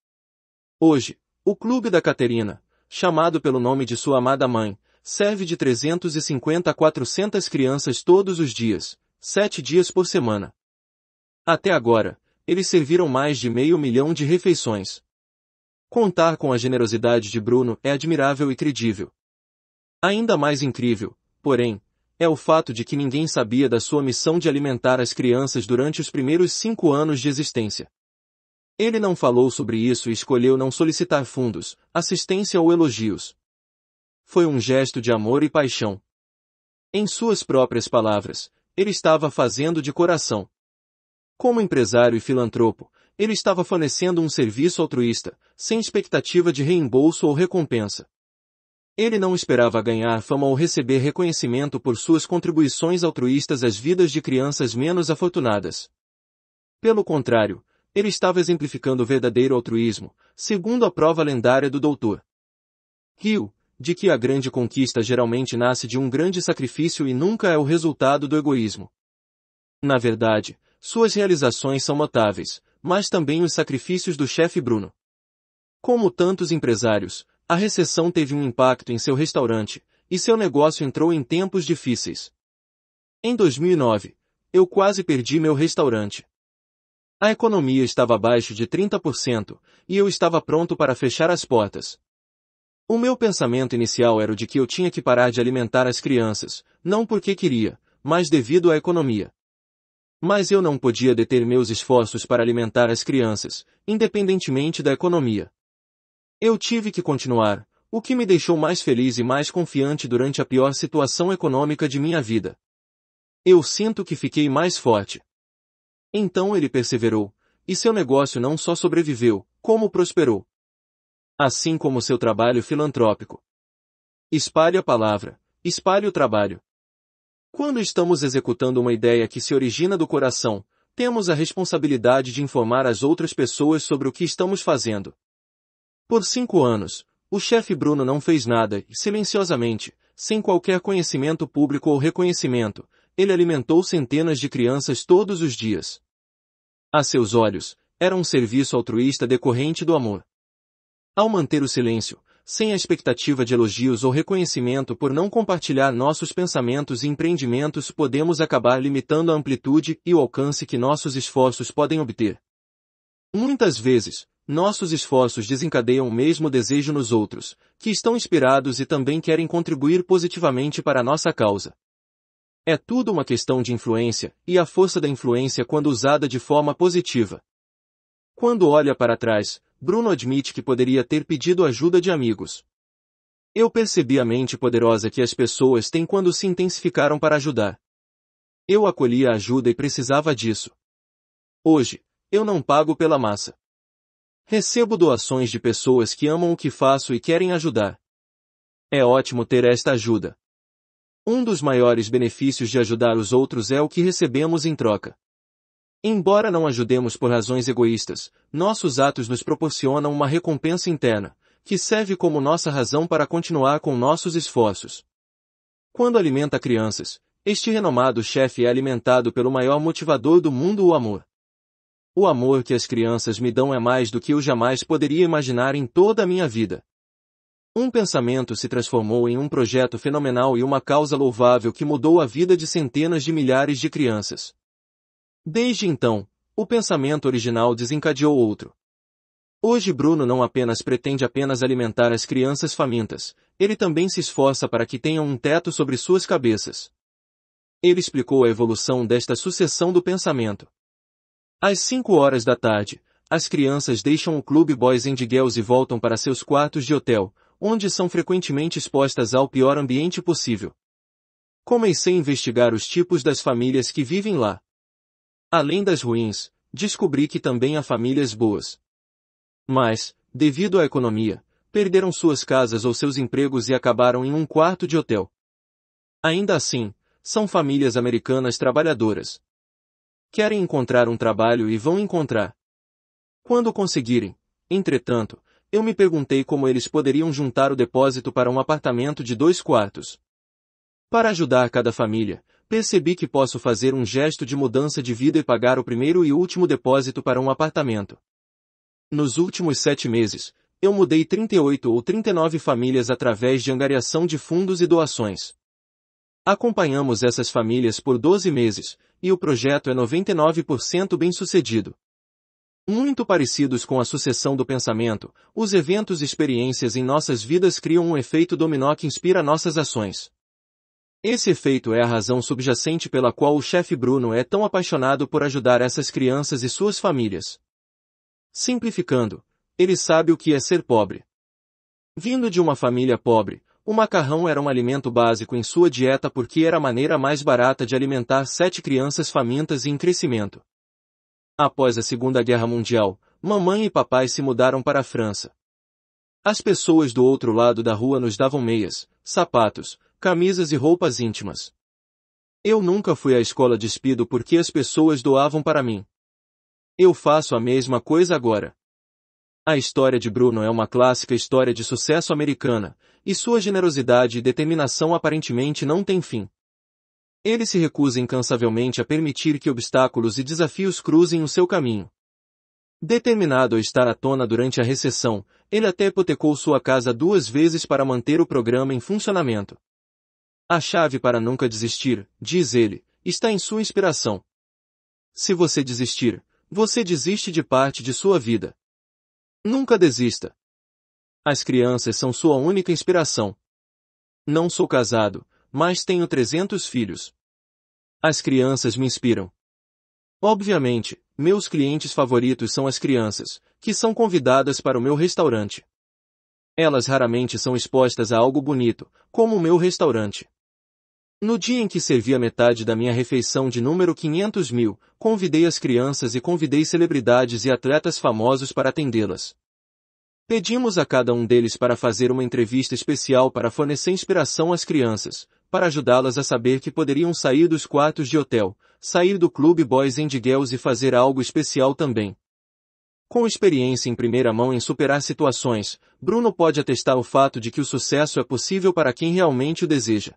Hoje, o Clube da Caterina, chamado pelo nome de sua amada mãe, serve de 350 a 400 crianças todos os dias, sete dias por semana. Até agora, eles serviram mais de meio milhão de refeições. Contar com a generosidade de Bruno é admirável e credível. Ainda mais incrível, porém, é o fato de que ninguém sabia da sua missão de alimentar as crianças durante os primeiros cinco anos de existência. Ele não falou sobre isso e escolheu não solicitar fundos, assistência ou elogios. Foi um gesto de amor e paixão. Em suas próprias palavras, ele estava fazendo de coração. Como empresário e filantropo, ele estava fornecendo um serviço altruísta, sem expectativa de reembolso ou recompensa. Ele não esperava ganhar fama ou receber reconhecimento por suas contribuições altruístas às vidas de crianças menos afortunadas. Pelo contrário, ele estava exemplificando o verdadeiro altruísmo, segundo a prova lendária do doutor. Rio, de que a grande conquista geralmente nasce de um grande sacrifício e nunca é o resultado do egoísmo. Na verdade, suas realizações são notáveis, mas também os sacrifícios do chefe Bruno. Como tantos empresários, a recessão teve um impacto em seu restaurante, e seu negócio entrou em tempos difíceis. Em 2009, eu quase perdi meu restaurante. A economia estava abaixo de 30% e eu estava pronto para fechar as portas. O meu pensamento inicial era o de que eu tinha que parar de alimentar as crianças, não porque queria, mas devido à economia. Mas eu não podia deter meus esforços para alimentar as crianças, independentemente da economia. Eu tive que continuar, o que me deixou mais feliz e mais confiante durante a pior situação econômica de minha vida. Eu sinto que fiquei mais forte. Então ele perseverou, e seu negócio não só sobreviveu, como prosperou. Assim como seu trabalho filantrópico. Espalhe a palavra, espalhe o trabalho, quando estamos executando uma ideia que se origina do coração, temos a responsabilidade de informar as outras pessoas sobre o que estamos fazendo. Por cinco anos, o chefe Bruno não fez nada e, silenciosamente, sem qualquer conhecimento público ou reconhecimento, ele alimentou centenas de crianças todos os dias. A seus olhos, era um serviço altruísta decorrente do amor. Ao manter o silêncio, sem a expectativa de elogios ou reconhecimento por não compartilhar nossos pensamentos e empreendimentos, podemos acabar limitando a amplitude e o alcance que nossos esforços podem obter. Muitas vezes, nossos esforços desencadeiam o mesmo desejo nos outros, que estão inspirados e também querem contribuir positivamente para a nossa causa. É tudo uma questão de influência, e a força da influência quando usada de forma positiva. Quando olha para trás, Bruno admite que poderia ter pedido ajuda de amigos. Eu percebi a mente poderosa que as pessoas têm quando se intensificaram para ajudar. Eu acolhi a ajuda e precisava disso. Hoje, eu não pago pela massa. Recebo doações de pessoas que amam o que faço e querem ajudar. É ótimo ter esta ajuda. Um dos maiores benefícios de ajudar os outros é o que recebemos em troca. Embora não ajudemos por razões egoístas, nossos atos nos proporcionam uma recompensa interna, que serve como nossa razão para continuar com nossos esforços. Quando alimenta crianças, este renomado chefe é alimentado pelo maior motivador do mundo o amor. O amor que as crianças me dão é mais do que eu jamais poderia imaginar em toda a minha vida. Um pensamento se transformou em um projeto fenomenal e uma causa louvável que mudou a vida de centenas de milhares de crianças. Desde então, o pensamento original desencadeou outro. Hoje Bruno não apenas pretende apenas alimentar as crianças famintas, ele também se esforça para que tenham um teto sobre suas cabeças. Ele explicou a evolução desta sucessão do pensamento. Às cinco horas da tarde, as crianças deixam o clube Boys and Girls e voltam para seus quartos de hotel, onde são frequentemente expostas ao pior ambiente possível. Comecei a investigar os tipos das famílias que vivem lá. Além das ruins, descobri que também há famílias boas. Mas, devido à economia, perderam suas casas ou seus empregos e acabaram em um quarto de hotel. Ainda assim, são famílias americanas trabalhadoras. Querem encontrar um trabalho e vão encontrar. Quando conseguirem, entretanto, eu me perguntei como eles poderiam juntar o depósito para um apartamento de dois quartos. Para ajudar cada família, percebi que posso fazer um gesto de mudança de vida e pagar o primeiro e último depósito para um apartamento. Nos últimos sete meses, eu mudei 38 ou 39 famílias através de angariação de fundos e doações. Acompanhamos essas famílias por 12 meses, e o projeto é 99% bem-sucedido. Muito parecidos com a sucessão do pensamento, os eventos e experiências em nossas vidas criam um efeito dominó que inspira nossas ações. Esse efeito é a razão subjacente pela qual o chefe Bruno é tão apaixonado por ajudar essas crianças e suas famílias. Simplificando, ele sabe o que é ser pobre. Vindo de uma família pobre, o macarrão era um alimento básico em sua dieta porque era a maneira mais barata de alimentar sete crianças famintas e em crescimento. Após a Segunda Guerra Mundial, mamãe e papai se mudaram para a França. As pessoas do outro lado da rua nos davam meias, sapatos, camisas e roupas íntimas. Eu nunca fui à escola despido porque as pessoas doavam para mim. Eu faço a mesma coisa agora. A história de Bruno é uma clássica história de sucesso americana, e sua generosidade e determinação aparentemente não têm fim. Ele se recusa incansavelmente a permitir que obstáculos e desafios cruzem o seu caminho. Determinado a estar à tona durante a recessão, ele até hipotecou sua casa duas vezes para manter o programa em funcionamento. A chave para nunca desistir, diz ele, está em sua inspiração. Se você desistir, você desiste de parte de sua vida. Nunca desista. As crianças são sua única inspiração. Não sou casado, mas tenho 300 filhos. As crianças me inspiram. Obviamente, meus clientes favoritos são as crianças, que são convidadas para o meu restaurante. Elas raramente são expostas a algo bonito, como o meu restaurante. No dia em que servia metade da minha refeição de número 500 mil, convidei as crianças e convidei celebridades e atletas famosos para atendê-las. Pedimos a cada um deles para fazer uma entrevista especial para fornecer inspiração às crianças, para ajudá-las a saber que poderiam sair dos quartos de hotel, sair do clube Boys and Girls e fazer algo especial também. Com experiência em primeira mão em superar situações, Bruno pode atestar o fato de que o sucesso é possível para quem realmente o deseja.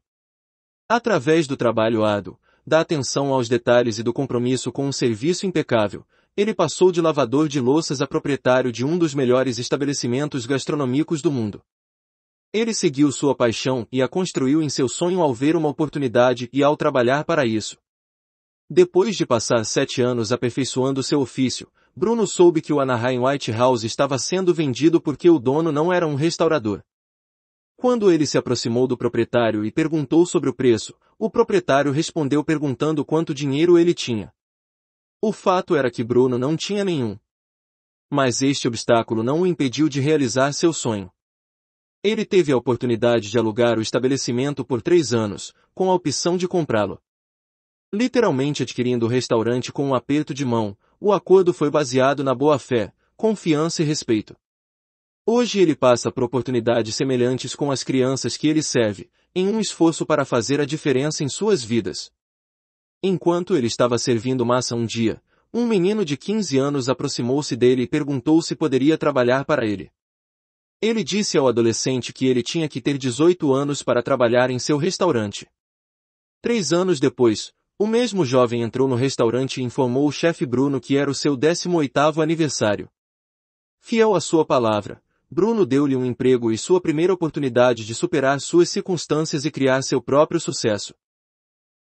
Através do trabalho árduo, da atenção aos detalhes e do compromisso com um serviço impecável, ele passou de lavador de louças a proprietário de um dos melhores estabelecimentos gastronômicos do mundo. Ele seguiu sua paixão e a construiu em seu sonho ao ver uma oportunidade e ao trabalhar para isso. Depois de passar sete anos aperfeiçoando seu ofício, Bruno soube que o Anaheim White House estava sendo vendido porque o dono não era um restaurador. Quando ele se aproximou do proprietário e perguntou sobre o preço, o proprietário respondeu perguntando quanto dinheiro ele tinha. O fato era que Bruno não tinha nenhum. Mas este obstáculo não o impediu de realizar seu sonho. Ele teve a oportunidade de alugar o estabelecimento por três anos, com a opção de comprá-lo. Literalmente adquirindo o restaurante com um aperto de mão, o acordo foi baseado na boa-fé, confiança e respeito. Hoje ele passa por oportunidades semelhantes com as crianças que ele serve, em um esforço para fazer a diferença em suas vidas. Enquanto ele estava servindo massa um dia, um menino de 15 anos aproximou-se dele e perguntou se poderia trabalhar para ele. Ele disse ao adolescente que ele tinha que ter 18 anos para trabalhar em seu restaurante. Três anos depois, o mesmo jovem entrou no restaurante e informou o chefe Bruno que era o seu 18º aniversário. Fiel à sua palavra, Bruno deu-lhe um emprego e sua primeira oportunidade de superar suas circunstâncias e criar seu próprio sucesso.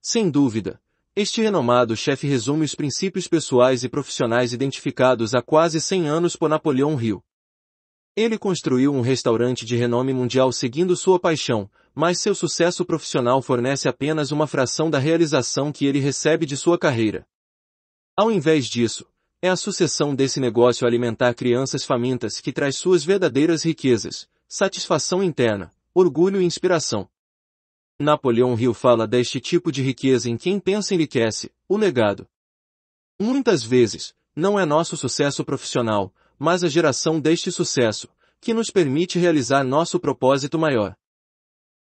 Sem dúvida, este renomado chefe resume os princípios pessoais e profissionais identificados há quase 100 anos por Napoleão Hill. Ele construiu um restaurante de renome mundial seguindo sua paixão, mas seu sucesso profissional fornece apenas uma fração da realização que ele recebe de sua carreira. Ao invés disso, é a sucessão desse negócio alimentar crianças famintas que traz suas verdadeiras riquezas, satisfação interna, orgulho e inspiração. Napoleão Hill fala deste tipo de riqueza em quem pensa enriquece, o legado. Muitas vezes, não é nosso sucesso profissional, mas a geração deste sucesso, que nos permite realizar nosso propósito maior.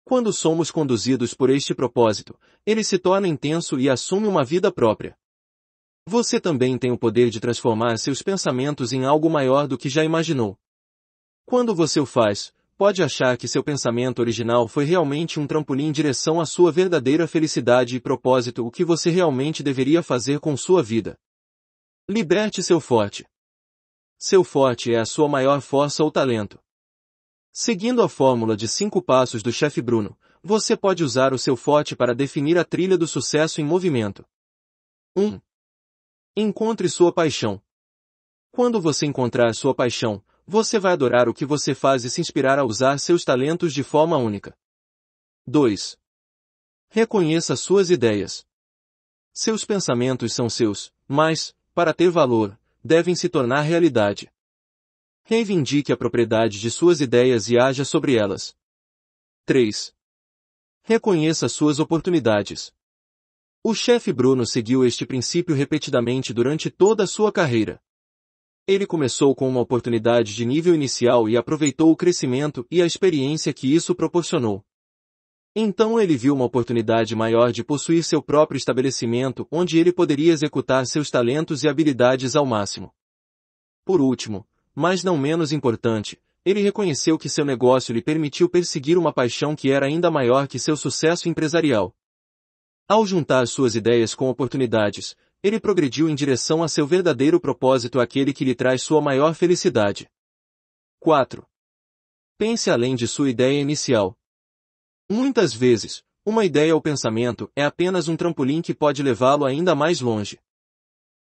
Quando somos conduzidos por este propósito, ele se torna intenso e assume uma vida própria. Você também tem o poder de transformar seus pensamentos em algo maior do que já imaginou. Quando você o faz, pode achar que seu pensamento original foi realmente um trampolim em direção à sua verdadeira felicidade e propósito, o que você realmente deveria fazer com sua vida. Liberte seu forte. Seu forte é a sua maior força ou talento. Seguindo a fórmula de cinco passos do chefe Bruno, você pode usar o seu forte para definir a trilha do sucesso em movimento. 1. Um, Encontre sua paixão. Quando você encontrar sua paixão, você vai adorar o que você faz e se inspirar a usar seus talentos de forma única. 2. Reconheça suas ideias. Seus pensamentos são seus, mas, para ter valor, devem se tornar realidade. Reivindique a propriedade de suas ideias e haja sobre elas. 3. Reconheça suas oportunidades. O chefe Bruno seguiu este princípio repetidamente durante toda a sua carreira. Ele começou com uma oportunidade de nível inicial e aproveitou o crescimento e a experiência que isso proporcionou. Então ele viu uma oportunidade maior de possuir seu próprio estabelecimento onde ele poderia executar seus talentos e habilidades ao máximo. Por último, mas não menos importante, ele reconheceu que seu negócio lhe permitiu perseguir uma paixão que era ainda maior que seu sucesso empresarial. Ao juntar suas ideias com oportunidades, ele progrediu em direção a seu verdadeiro propósito aquele que lhe traz sua maior felicidade. 4. Pense além de sua ideia inicial. Muitas vezes, uma ideia ou pensamento é apenas um trampolim que pode levá-lo ainda mais longe.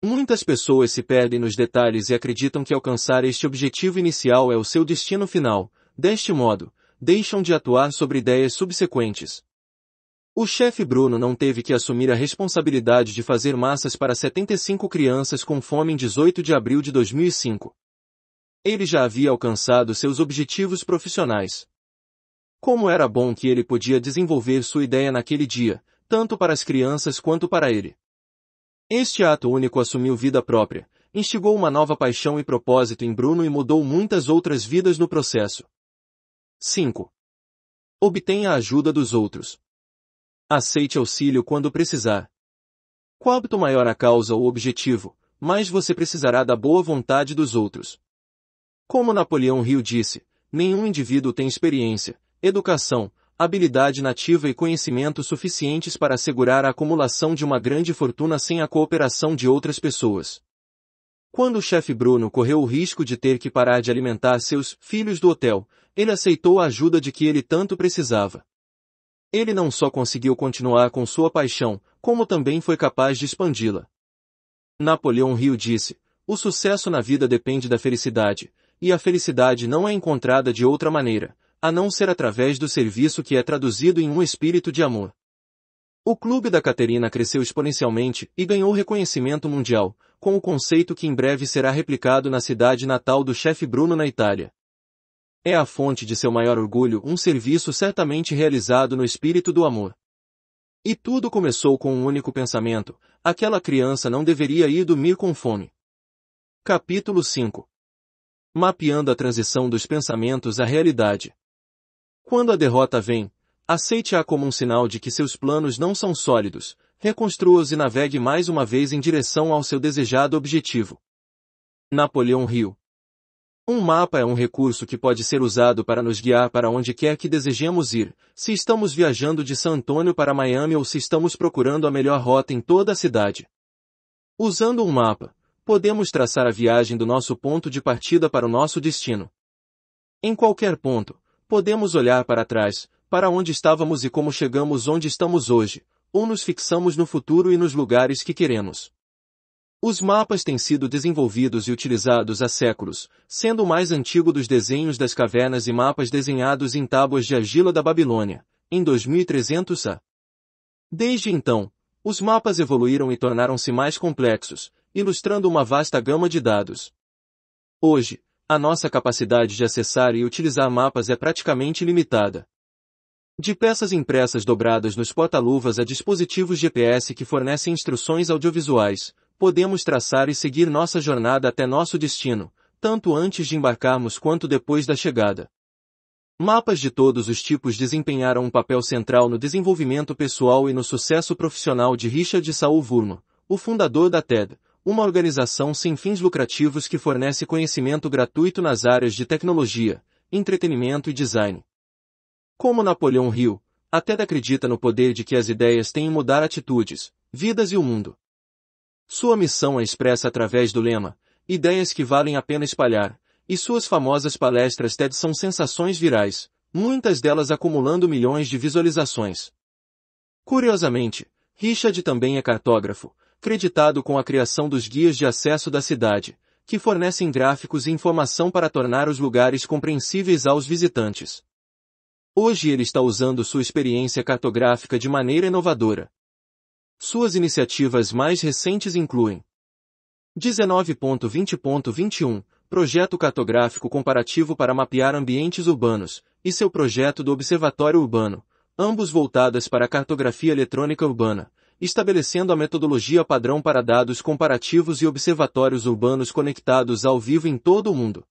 Muitas pessoas se perdem nos detalhes e acreditam que alcançar este objetivo inicial é o seu destino final, deste modo, deixam de atuar sobre ideias subsequentes. O chefe Bruno não teve que assumir a responsabilidade de fazer massas para 75 crianças com fome em 18 de abril de 2005. Ele já havia alcançado seus objetivos profissionais. Como era bom que ele podia desenvolver sua ideia naquele dia, tanto para as crianças quanto para ele. Este ato único assumiu vida própria, instigou uma nova paixão e propósito em Bruno e mudou muitas outras vidas no processo. 5. Obtenha a ajuda dos outros. Aceite auxílio quando precisar. Quanto maior a causa ou objetivo, mais você precisará da boa vontade dos outros. Como Napoleão Hill disse, nenhum indivíduo tem experiência, educação, habilidade nativa e conhecimento suficientes para assegurar a acumulação de uma grande fortuna sem a cooperação de outras pessoas. Quando o chefe Bruno correu o risco de ter que parar de alimentar seus filhos do hotel, ele aceitou a ajuda de que ele tanto precisava. Ele não só conseguiu continuar com sua paixão, como também foi capaz de expandi-la. Napoleão Hill disse, o sucesso na vida depende da felicidade, e a felicidade não é encontrada de outra maneira, a não ser através do serviço que é traduzido em um espírito de amor. O clube da Caterina cresceu exponencialmente e ganhou reconhecimento mundial, com o conceito que em breve será replicado na cidade natal do chefe Bruno na Itália. É a fonte de seu maior orgulho um serviço certamente realizado no espírito do amor. E tudo começou com um único pensamento, aquela criança não deveria ir dormir com fome. Capítulo 5 Mapeando a transição dos pensamentos à realidade. Quando a derrota vem, aceite-a como um sinal de que seus planos não são sólidos, reconstrua-os e navegue mais uma vez em direção ao seu desejado objetivo. Napoleão riu, um mapa é um recurso que pode ser usado para nos guiar para onde quer que desejemos ir, se estamos viajando de San Antônio para Miami ou se estamos procurando a melhor rota em toda a cidade. Usando um mapa, podemos traçar a viagem do nosso ponto de partida para o nosso destino. Em qualquer ponto, podemos olhar para trás, para onde estávamos e como chegamos onde estamos hoje, ou nos fixamos no futuro e nos lugares que queremos. Os mapas têm sido desenvolvidos e utilizados há séculos, sendo o mais antigo dos desenhos das cavernas e mapas desenhados em tábuas de argila da Babilônia, em 2300 a. Desde então, os mapas evoluíram e tornaram-se mais complexos, ilustrando uma vasta gama de dados. Hoje, a nossa capacidade de acessar e utilizar mapas é praticamente limitada. De peças impressas dobradas nos porta-luvas a dispositivos GPS que fornecem instruções audiovisuais, podemos traçar e seguir nossa jornada até nosso destino, tanto antes de embarcarmos quanto depois da chegada. Mapas de todos os tipos desempenharam um papel central no desenvolvimento pessoal e no sucesso profissional de Richard Saul Wurman, o fundador da TED, uma organização sem fins lucrativos que fornece conhecimento gratuito nas áreas de tecnologia, entretenimento e design. Como Napoleão Hill, a TED acredita no poder de que as ideias têm em mudar atitudes, vidas e o mundo. Sua missão é expressa através do lema, ideias que valem a pena espalhar, e suas famosas palestras TED são sensações virais, muitas delas acumulando milhões de visualizações. Curiosamente, Richard também é cartógrafo, creditado com a criação dos guias de acesso da cidade, que fornecem gráficos e informação para tornar os lugares compreensíveis aos visitantes. Hoje ele está usando sua experiência cartográfica de maneira inovadora, suas iniciativas mais recentes incluem 19.20.21 Projeto Cartográfico Comparativo para Mapear Ambientes Urbanos e seu projeto do Observatório Urbano, ambos voltadas para a cartografia eletrônica urbana, estabelecendo a metodologia padrão para dados comparativos e observatórios urbanos conectados ao vivo em todo o mundo.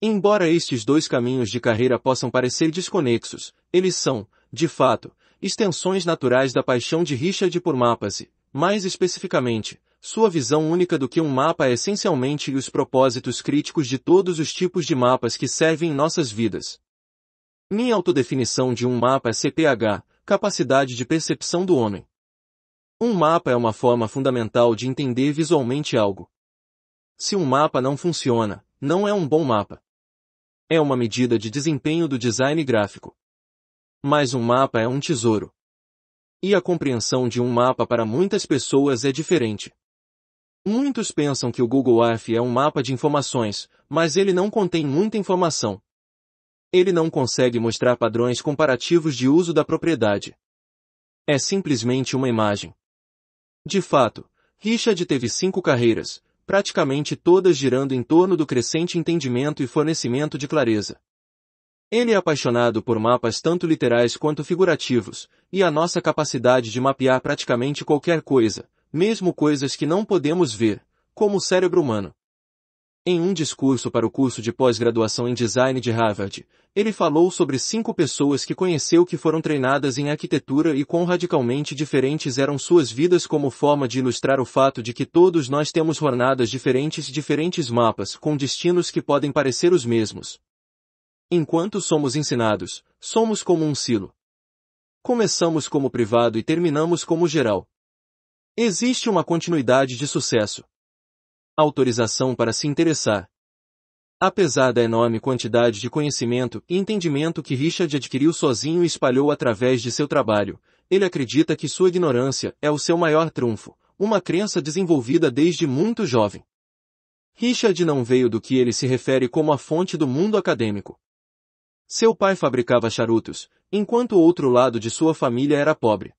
Embora estes dois caminhos de carreira possam parecer desconexos, eles são, de fato, Extensões Naturais da Paixão de Richard por Mapas e, mais especificamente, sua visão única do que um mapa é essencialmente e os propósitos críticos de todos os tipos de mapas que servem em nossas vidas. Minha autodefinição de um mapa é CPH, capacidade de percepção do homem. Um mapa é uma forma fundamental de entender visualmente algo. Se um mapa não funciona, não é um bom mapa. É uma medida de desempenho do design gráfico. Mas um mapa é um tesouro. E a compreensão de um mapa para muitas pessoas é diferente. Muitos pensam que o Google Earth é um mapa de informações, mas ele não contém muita informação. Ele não consegue mostrar padrões comparativos de uso da propriedade. É simplesmente uma imagem. De fato, Richard teve cinco carreiras, praticamente todas girando em torno do crescente entendimento e fornecimento de clareza. Ele é apaixonado por mapas tanto literais quanto figurativos, e a nossa capacidade de mapear praticamente qualquer coisa, mesmo coisas que não podemos ver, como o cérebro humano. Em um discurso para o curso de pós-graduação em design de Harvard, ele falou sobre cinco pessoas que conheceu que foram treinadas em arquitetura e quão radicalmente diferentes eram suas vidas como forma de ilustrar o fato de que todos nós temos jornadas diferentes e diferentes mapas com destinos que podem parecer os mesmos, Enquanto somos ensinados, somos como um silo. Começamos como privado e terminamos como geral. Existe uma continuidade de sucesso. Autorização para se interessar. Apesar da enorme quantidade de conhecimento e entendimento que Richard adquiriu sozinho e espalhou através de seu trabalho, ele acredita que sua ignorância é o seu maior trunfo, uma crença desenvolvida desde muito jovem. Richard não veio do que ele se refere como a fonte do mundo acadêmico. Seu pai fabricava charutos, enquanto o outro lado de sua família era pobre.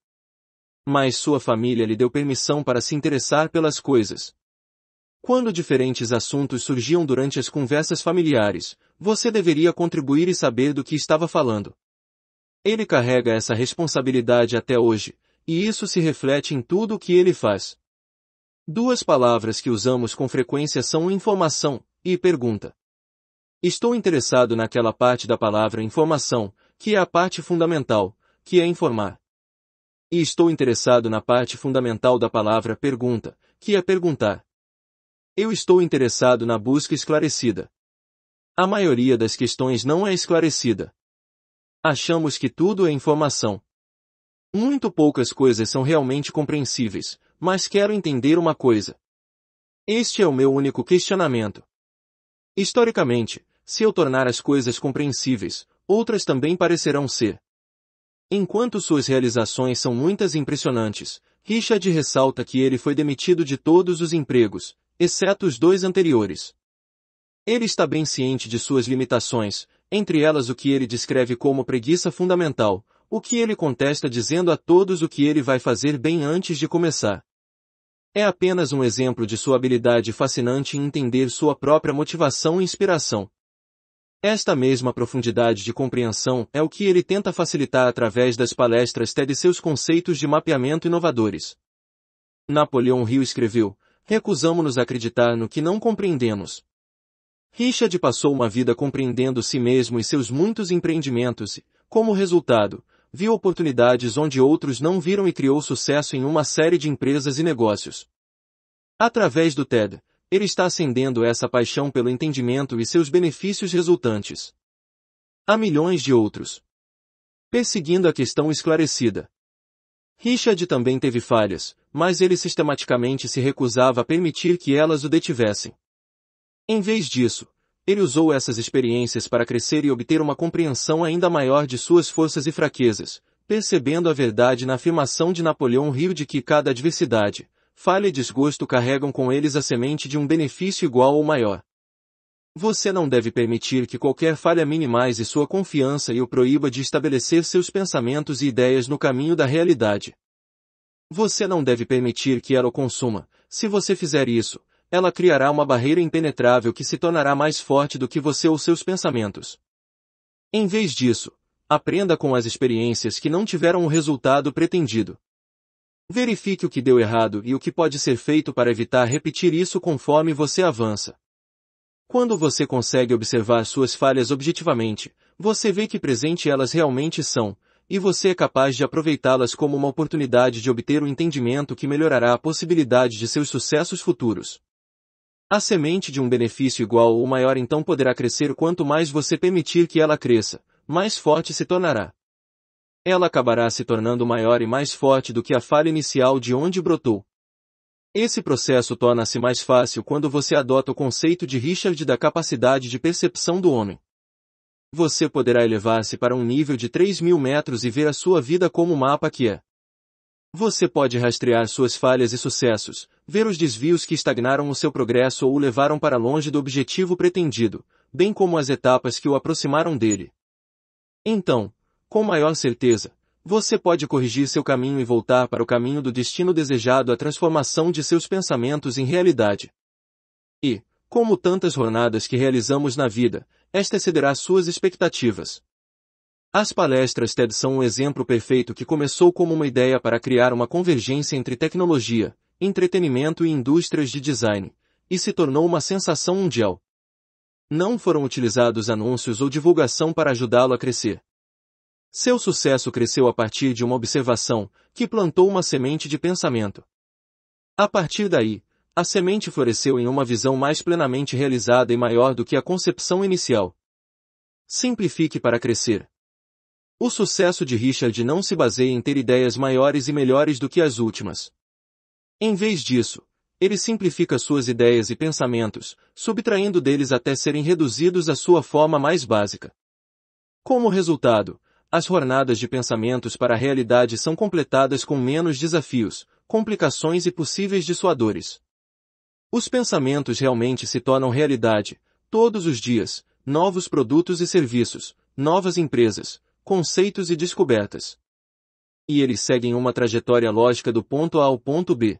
Mas sua família lhe deu permissão para se interessar pelas coisas. Quando diferentes assuntos surgiam durante as conversas familiares, você deveria contribuir e saber do que estava falando. Ele carrega essa responsabilidade até hoje, e isso se reflete em tudo o que ele faz. Duas palavras que usamos com frequência são informação e pergunta. Estou interessado naquela parte da palavra informação, que é a parte fundamental, que é informar. E estou interessado na parte fundamental da palavra pergunta, que é perguntar. Eu estou interessado na busca esclarecida. A maioria das questões não é esclarecida. Achamos que tudo é informação. Muito poucas coisas são realmente compreensíveis, mas quero entender uma coisa. Este é o meu único questionamento. Historicamente, se eu tornar as coisas compreensíveis, outras também parecerão ser. Enquanto suas realizações são muitas e impressionantes, Richard ressalta que ele foi demitido de todos os empregos, exceto os dois anteriores. Ele está bem ciente de suas limitações, entre elas o que ele descreve como preguiça fundamental, o que ele contesta dizendo a todos o que ele vai fazer bem antes de começar. É apenas um exemplo de sua habilidade fascinante em entender sua própria motivação e inspiração. Esta mesma profundidade de compreensão é o que ele tenta facilitar através das palestras TED e seus conceitos de mapeamento inovadores. Napoleão Hill escreveu, recusamos-nos acreditar no que não compreendemos. Richard passou uma vida compreendendo si mesmo e seus muitos empreendimentos e, como resultado, viu oportunidades onde outros não viram e criou sucesso em uma série de empresas e negócios. Através do TED, ele está acendendo essa paixão pelo entendimento e seus benefícios resultantes. Há milhões de outros. Perseguindo a questão esclarecida. Richard também teve falhas, mas ele sistematicamente se recusava a permitir que elas o detivessem. Em vez disso, ele usou essas experiências para crescer e obter uma compreensão ainda maior de suas forças e fraquezas, percebendo a verdade na afirmação de Napoleão Hill de que cada adversidade, falha e desgosto carregam com eles a semente de um benefício igual ou maior. Você não deve permitir que qualquer falha minimize sua confiança e o proíba de estabelecer seus pensamentos e ideias no caminho da realidade. Você não deve permitir que ela o consuma. Se você fizer isso, ela criará uma barreira impenetrável que se tornará mais forte do que você ou seus pensamentos. Em vez disso, aprenda com as experiências que não tiveram o resultado pretendido. Verifique o que deu errado e o que pode ser feito para evitar repetir isso conforme você avança. Quando você consegue observar suas falhas objetivamente, você vê que presente elas realmente são, e você é capaz de aproveitá-las como uma oportunidade de obter um entendimento que melhorará a possibilidade de seus sucessos futuros. A semente de um benefício igual ou maior então poderá crescer quanto mais você permitir que ela cresça, mais forte se tornará ela acabará se tornando maior e mais forte do que a falha inicial de onde brotou. Esse processo torna-se mais fácil quando você adota o conceito de Richard da capacidade de percepção do homem. Você poderá elevar-se para um nível de 3 mil metros e ver a sua vida como o mapa que é. Você pode rastrear suas falhas e sucessos, ver os desvios que estagnaram o seu progresso ou o levaram para longe do objetivo pretendido, bem como as etapas que o aproximaram dele. Então, com maior certeza, você pode corrigir seu caminho e voltar para o caminho do destino desejado a transformação de seus pensamentos em realidade. E, como tantas jornadas que realizamos na vida, esta excederá suas expectativas. As palestras TED são um exemplo perfeito que começou como uma ideia para criar uma convergência entre tecnologia, entretenimento e indústrias de design, e se tornou uma sensação mundial. Não foram utilizados anúncios ou divulgação para ajudá-lo a crescer, seu sucesso cresceu a partir de uma observação, que plantou uma semente de pensamento. A partir daí, a semente floresceu em uma visão mais plenamente realizada e maior do que a concepção inicial. Simplifique para crescer. O sucesso de Richard não se baseia em ter ideias maiores e melhores do que as últimas. Em vez disso, ele simplifica suas ideias e pensamentos, subtraindo deles até serem reduzidos à sua forma mais básica. Como resultado, as jornadas de pensamentos para a realidade são completadas com menos desafios, complicações e possíveis dissuadores. Os pensamentos realmente se tornam realidade, todos os dias, novos produtos e serviços, novas empresas, conceitos e descobertas. E eles seguem uma trajetória lógica do ponto A ao ponto B.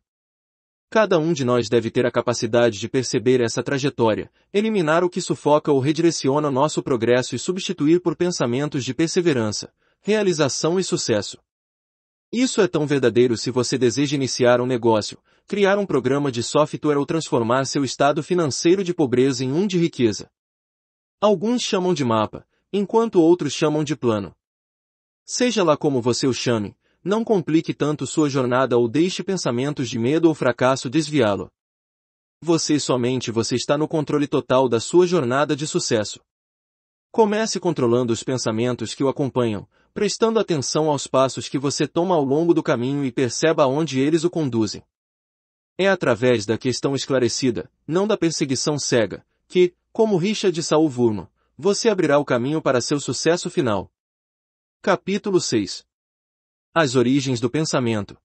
Cada um de nós deve ter a capacidade de perceber essa trajetória, eliminar o que sufoca ou redireciona nosso progresso e substituir por pensamentos de perseverança, realização e sucesso. Isso é tão verdadeiro se você deseja iniciar um negócio, criar um programa de software ou transformar seu estado financeiro de pobreza em um de riqueza. Alguns chamam de mapa, enquanto outros chamam de plano. Seja lá como você o chame, não complique tanto sua jornada ou deixe pensamentos de medo ou fracasso desviá-lo. Você somente você está no controle total da sua jornada de sucesso. Comece controlando os pensamentos que o acompanham, prestando atenção aos passos que você toma ao longo do caminho e perceba aonde eles o conduzem. É através da questão esclarecida, não da perseguição cega, que, como Richard Saul Vurno, você abrirá o caminho para seu sucesso final. Capítulo 6 as origens do pensamento.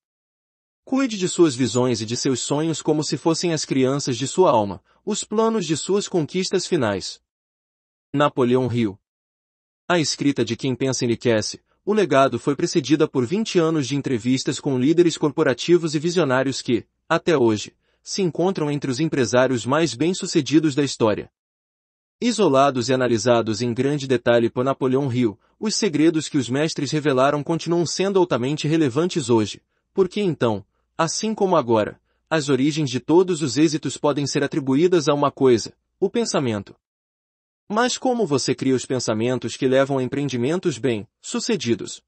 Cuide de suas visões e de seus sonhos como se fossem as crianças de sua alma, os planos de suas conquistas finais. Napoleão riu. A escrita de Quem Pensa Enriquece, o legado foi precedida por 20 anos de entrevistas com líderes corporativos e visionários que, até hoje, se encontram entre os empresários mais bem-sucedidos da história. Isolados e analisados em grande detalhe por Napoleão Hill, os segredos que os mestres revelaram continuam sendo altamente relevantes hoje, porque então, assim como agora, as origens de todos os êxitos podem ser atribuídas a uma coisa, o pensamento. Mas como você cria os pensamentos que levam a empreendimentos bem-sucedidos?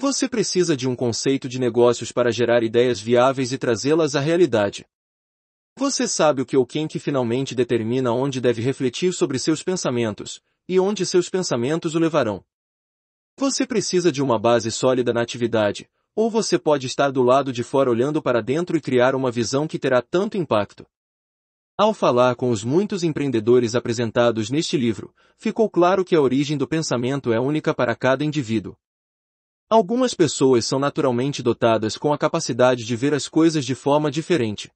Você precisa de um conceito de negócios para gerar ideias viáveis e trazê-las à realidade. Você sabe o que ou quem que finalmente determina onde deve refletir sobre seus pensamentos, e onde seus pensamentos o levarão. Você precisa de uma base sólida na atividade, ou você pode estar do lado de fora olhando para dentro e criar uma visão que terá tanto impacto. Ao falar com os muitos empreendedores apresentados neste livro, ficou claro que a origem do pensamento é única para cada indivíduo. Algumas pessoas são naturalmente dotadas com a capacidade de ver as coisas de forma diferente.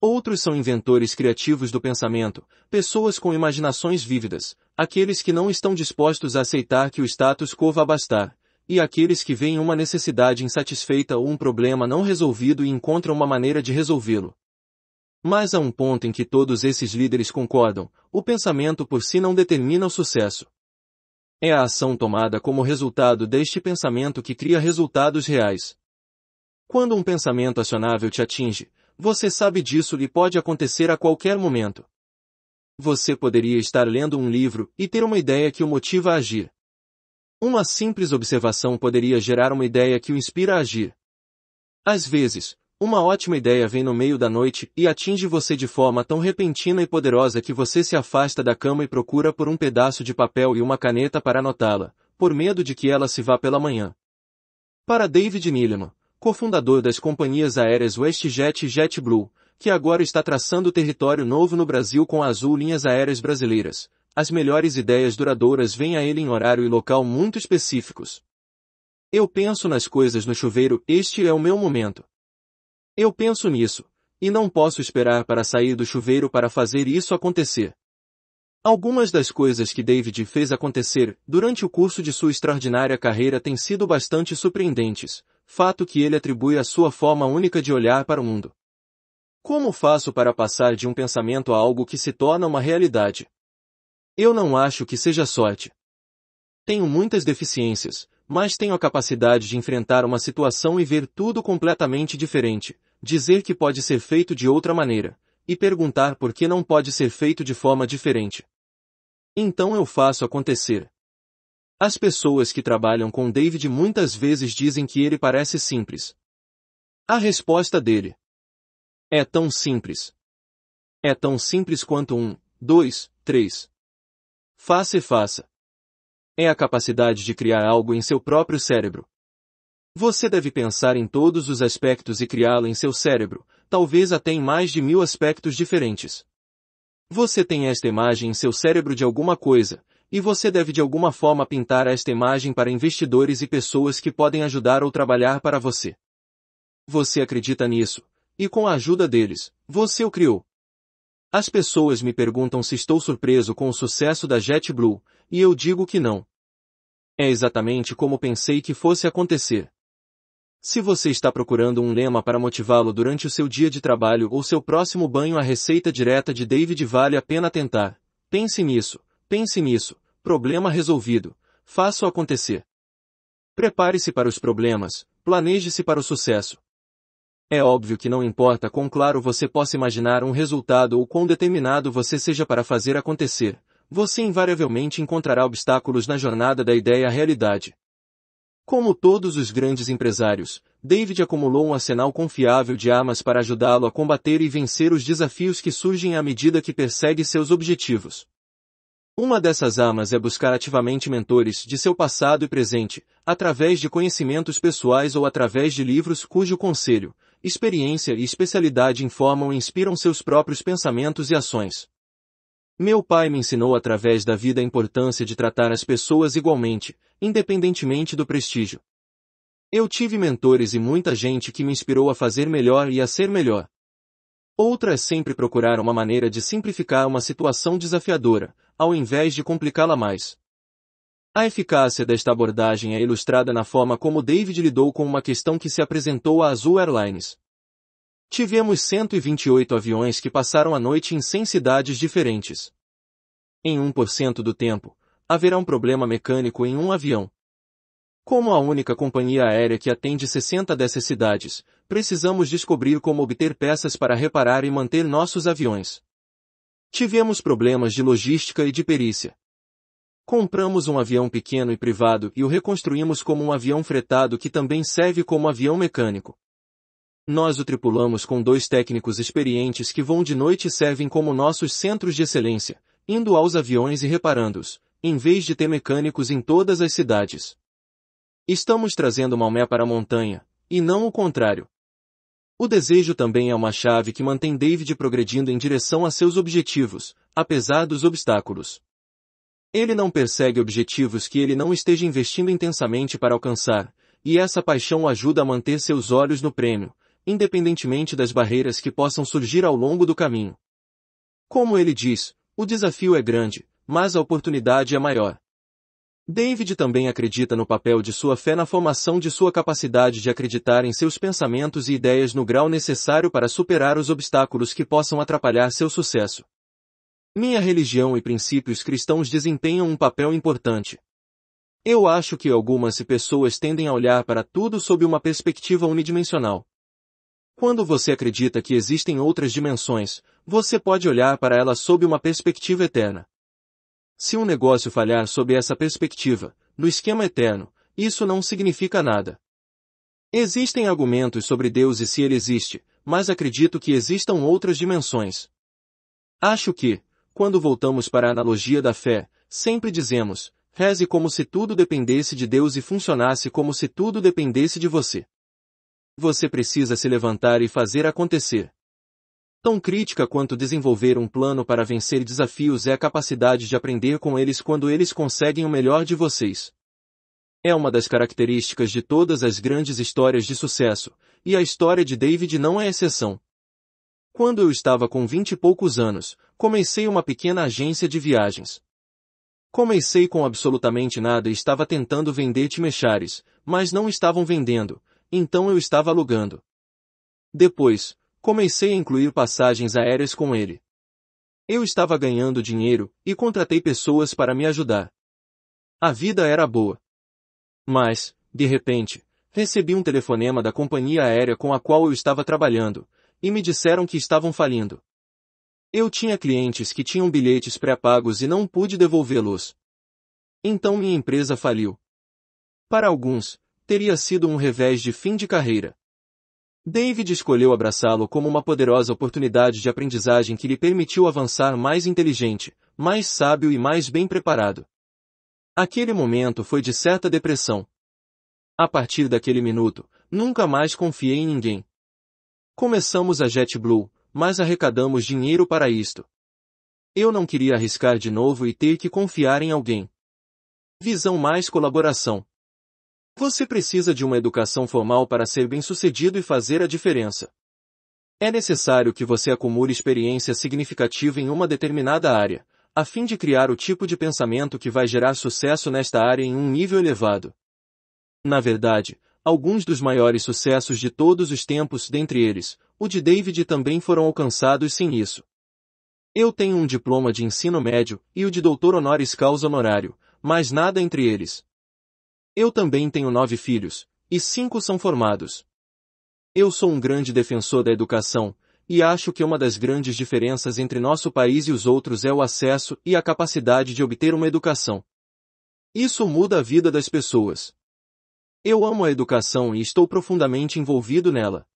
Outros são inventores criativos do pensamento, pessoas com imaginações vívidas, aqueles que não estão dispostos a aceitar que o status quo vá bastar, e aqueles que veem uma necessidade insatisfeita ou um problema não resolvido e encontram uma maneira de resolvê-lo. Mas há um ponto em que todos esses líderes concordam, o pensamento por si não determina o sucesso. É a ação tomada como resultado deste pensamento que cria resultados reais. Quando um pensamento acionável te atinge, você sabe disso lhe pode acontecer a qualquer momento. Você poderia estar lendo um livro e ter uma ideia que o motiva a agir. Uma simples observação poderia gerar uma ideia que o inspira a agir. Às vezes, uma ótima ideia vem no meio da noite e atinge você de forma tão repentina e poderosa que você se afasta da cama e procura por um pedaço de papel e uma caneta para anotá-la, por medo de que ela se vá pela manhã. Para David Nilleman, cofundador das companhias aéreas WestJet e JetBlue, que agora está traçando território novo no Brasil com a Azul Linhas Aéreas Brasileiras. As melhores ideias duradouras vêm a ele em horário e local muito específicos. Eu penso nas coisas no chuveiro, este é o meu momento. Eu penso nisso, e não posso esperar para sair do chuveiro para fazer isso acontecer. Algumas das coisas que David fez acontecer durante o curso de sua extraordinária carreira têm sido bastante surpreendentes, fato que ele atribui à sua forma única de olhar para o mundo. Como faço para passar de um pensamento a algo que se torna uma realidade? Eu não acho que seja sorte. Tenho muitas deficiências, mas tenho a capacidade de enfrentar uma situação e ver tudo completamente diferente, dizer que pode ser feito de outra maneira, e perguntar por que não pode ser feito de forma diferente. Então eu faço acontecer. As pessoas que trabalham com David muitas vezes dizem que ele parece simples. A resposta dele é tão simples. É tão simples quanto um, dois, três. Faça e faça. É a capacidade de criar algo em seu próprio cérebro. Você deve pensar em todos os aspectos e criá-lo em seu cérebro, talvez até em mais de mil aspectos diferentes. Você tem esta imagem em seu cérebro de alguma coisa, e você deve de alguma forma pintar esta imagem para investidores e pessoas que podem ajudar ou trabalhar para você. Você acredita nisso, e com a ajuda deles, você o criou. As pessoas me perguntam se estou surpreso com o sucesso da JetBlue, e eu digo que não. É exatamente como pensei que fosse acontecer. Se você está procurando um lema para motivá-lo durante o seu dia de trabalho ou seu próximo banho, a receita direta de David vale a pena tentar. Pense nisso. Pense nisso. Problema resolvido. Faça acontecer. Prepare-se para os problemas, planeje-se para o sucesso. É óbvio que não importa quão claro você possa imaginar um resultado ou quão determinado você seja para fazer acontecer, você invariavelmente encontrará obstáculos na jornada da ideia à realidade. Como todos os grandes empresários, David acumulou um arsenal confiável de armas para ajudá-lo a combater e vencer os desafios que surgem à medida que persegue seus objetivos. Uma dessas armas é buscar ativamente mentores de seu passado e presente, através de conhecimentos pessoais ou através de livros cujo conselho, experiência e especialidade informam e inspiram seus próprios pensamentos e ações. Meu pai me ensinou através da vida a importância de tratar as pessoas igualmente, independentemente do prestígio. Eu tive mentores e muita gente que me inspirou a fazer melhor e a ser melhor. Outra é sempre procurar uma maneira de simplificar uma situação desafiadora, ao invés de complicá-la mais. A eficácia desta abordagem é ilustrada na forma como David lidou com uma questão que se apresentou à Azul Airlines. Tivemos 128 aviões que passaram a noite em 100 cidades diferentes. Em 1% do tempo, haverá um problema mecânico em um avião, como a única companhia aérea que atende 60 dessas cidades, precisamos descobrir como obter peças para reparar e manter nossos aviões. Tivemos problemas de logística e de perícia. Compramos um avião pequeno e privado e o reconstruímos como um avião fretado que também serve como avião mecânico. Nós o tripulamos com dois técnicos experientes que vão de noite e servem como nossos centros de excelência, indo aos aviões e reparando-os, em vez de ter mecânicos em todas as cidades. Estamos trazendo Maomé para a montanha, e não o contrário. O desejo também é uma chave que mantém David progredindo em direção a seus objetivos, apesar dos obstáculos. Ele não persegue objetivos que ele não esteja investindo intensamente para alcançar, e essa paixão o ajuda a manter seus olhos no prêmio, independentemente das barreiras que possam surgir ao longo do caminho. Como ele diz, o desafio é grande, mas a oportunidade é maior. David também acredita no papel de sua fé na formação de sua capacidade de acreditar em seus pensamentos e ideias no grau necessário para superar os obstáculos que possam atrapalhar seu sucesso. Minha religião e princípios cristãos desempenham um papel importante. Eu acho que algumas pessoas tendem a olhar para tudo sob uma perspectiva unidimensional. Quando você acredita que existem outras dimensões, você pode olhar para elas sob uma perspectiva eterna. Se um negócio falhar sob essa perspectiva, no esquema eterno, isso não significa nada. Existem argumentos sobre Deus e se ele existe, mas acredito que existam outras dimensões. Acho que, quando voltamos para a analogia da fé, sempre dizemos, reze como se tudo dependesse de Deus e funcionasse como se tudo dependesse de você. Você precisa se levantar e fazer acontecer. Tão crítica quanto desenvolver um plano para vencer desafios é a capacidade de aprender com eles quando eles conseguem o melhor de vocês. É uma das características de todas as grandes histórias de sucesso, e a história de David não é exceção. Quando eu estava com vinte e poucos anos, comecei uma pequena agência de viagens. Comecei com absolutamente nada e estava tentando vender timechares, mas não estavam vendendo, então eu estava alugando. Depois, comecei a incluir passagens aéreas com ele. Eu estava ganhando dinheiro e contratei pessoas para me ajudar. A vida era boa. Mas, de repente, recebi um telefonema da companhia aérea com a qual eu estava trabalhando, e me disseram que estavam falindo. Eu tinha clientes que tinham bilhetes pré-pagos e não pude devolvê-los. Então minha empresa faliu. Para alguns, teria sido um revés de fim de carreira. David escolheu abraçá-lo como uma poderosa oportunidade de aprendizagem que lhe permitiu avançar mais inteligente, mais sábio e mais bem preparado. Aquele momento foi de certa depressão. A partir daquele minuto, nunca mais confiei em ninguém. Começamos a JetBlue, mas arrecadamos dinheiro para isto. Eu não queria arriscar de novo e ter que confiar em alguém. Visão mais colaboração. Você precisa de uma educação formal para ser bem-sucedido e fazer a diferença. É necessário que você acumule experiência significativa em uma determinada área, a fim de criar o tipo de pensamento que vai gerar sucesso nesta área em um nível elevado. Na verdade, alguns dos maiores sucessos de todos os tempos, dentre eles, o de David também foram alcançados sem isso. Eu tenho um diploma de ensino médio e o de doutor honoris causa honorário, mas nada entre eles. Eu também tenho nove filhos, e cinco são formados. Eu sou um grande defensor da educação, e acho que uma das grandes diferenças entre nosso país e os outros é o acesso e a capacidade de obter uma educação. Isso muda a vida das pessoas. Eu amo a educação e estou profundamente envolvido nela.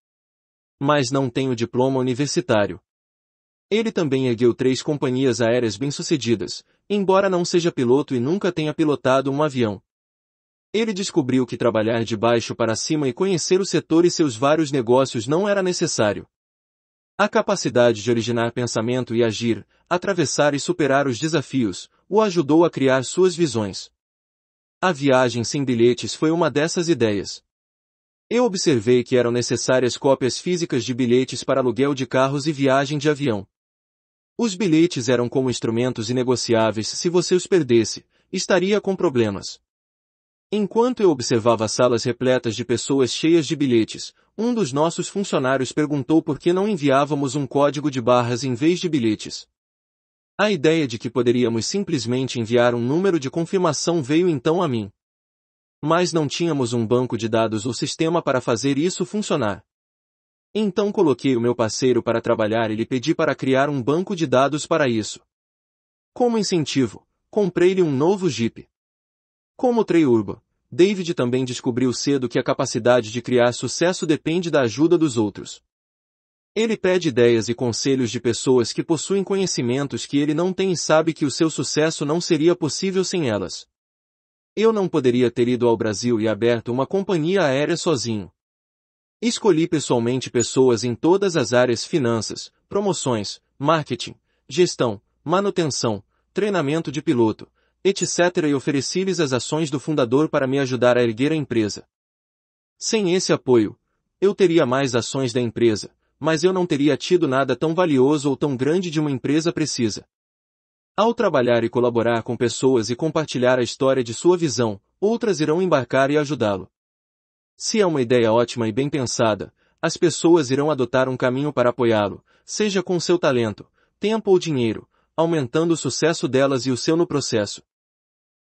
Mas não tenho diploma universitário. Ele também ergueu três companhias aéreas bem-sucedidas, embora não seja piloto e nunca tenha pilotado um avião. Ele descobriu que trabalhar de baixo para cima e conhecer o setor e seus vários negócios não era necessário. A capacidade de originar pensamento e agir, atravessar e superar os desafios, o ajudou a criar suas visões. A viagem sem bilhetes foi uma dessas ideias. Eu observei que eram necessárias cópias físicas de bilhetes para aluguel de carros e viagem de avião. Os bilhetes eram como instrumentos inegociáveis se você os perdesse, estaria com problemas. Enquanto eu observava salas repletas de pessoas cheias de bilhetes, um dos nossos funcionários perguntou por que não enviávamos um código de barras em vez de bilhetes. A ideia de que poderíamos simplesmente enviar um número de confirmação veio então a mim. Mas não tínhamos um banco de dados ou sistema para fazer isso funcionar. Então coloquei o meu parceiro para trabalhar e lhe pedi para criar um banco de dados para isso. Como incentivo, comprei-lhe um novo Jeep. Como Trey Urba, David também descobriu cedo que a capacidade de criar sucesso depende da ajuda dos outros. Ele pede ideias e conselhos de pessoas que possuem conhecimentos que ele não tem e sabe que o seu sucesso não seria possível sem elas. Eu não poderia ter ido ao Brasil e aberto uma companhia aérea sozinho. Escolhi pessoalmente pessoas em todas as áreas finanças, promoções, marketing, gestão, manutenção, treinamento de piloto, etc. e ofereci-lhes as ações do fundador para me ajudar a erguer a empresa. Sem esse apoio, eu teria mais ações da empresa, mas eu não teria tido nada tão valioso ou tão grande de uma empresa precisa. Ao trabalhar e colaborar com pessoas e compartilhar a história de sua visão, outras irão embarcar e ajudá-lo. Se é uma ideia ótima e bem pensada, as pessoas irão adotar um caminho para apoiá-lo, seja com seu talento, tempo ou dinheiro, aumentando o sucesso delas e o seu no processo.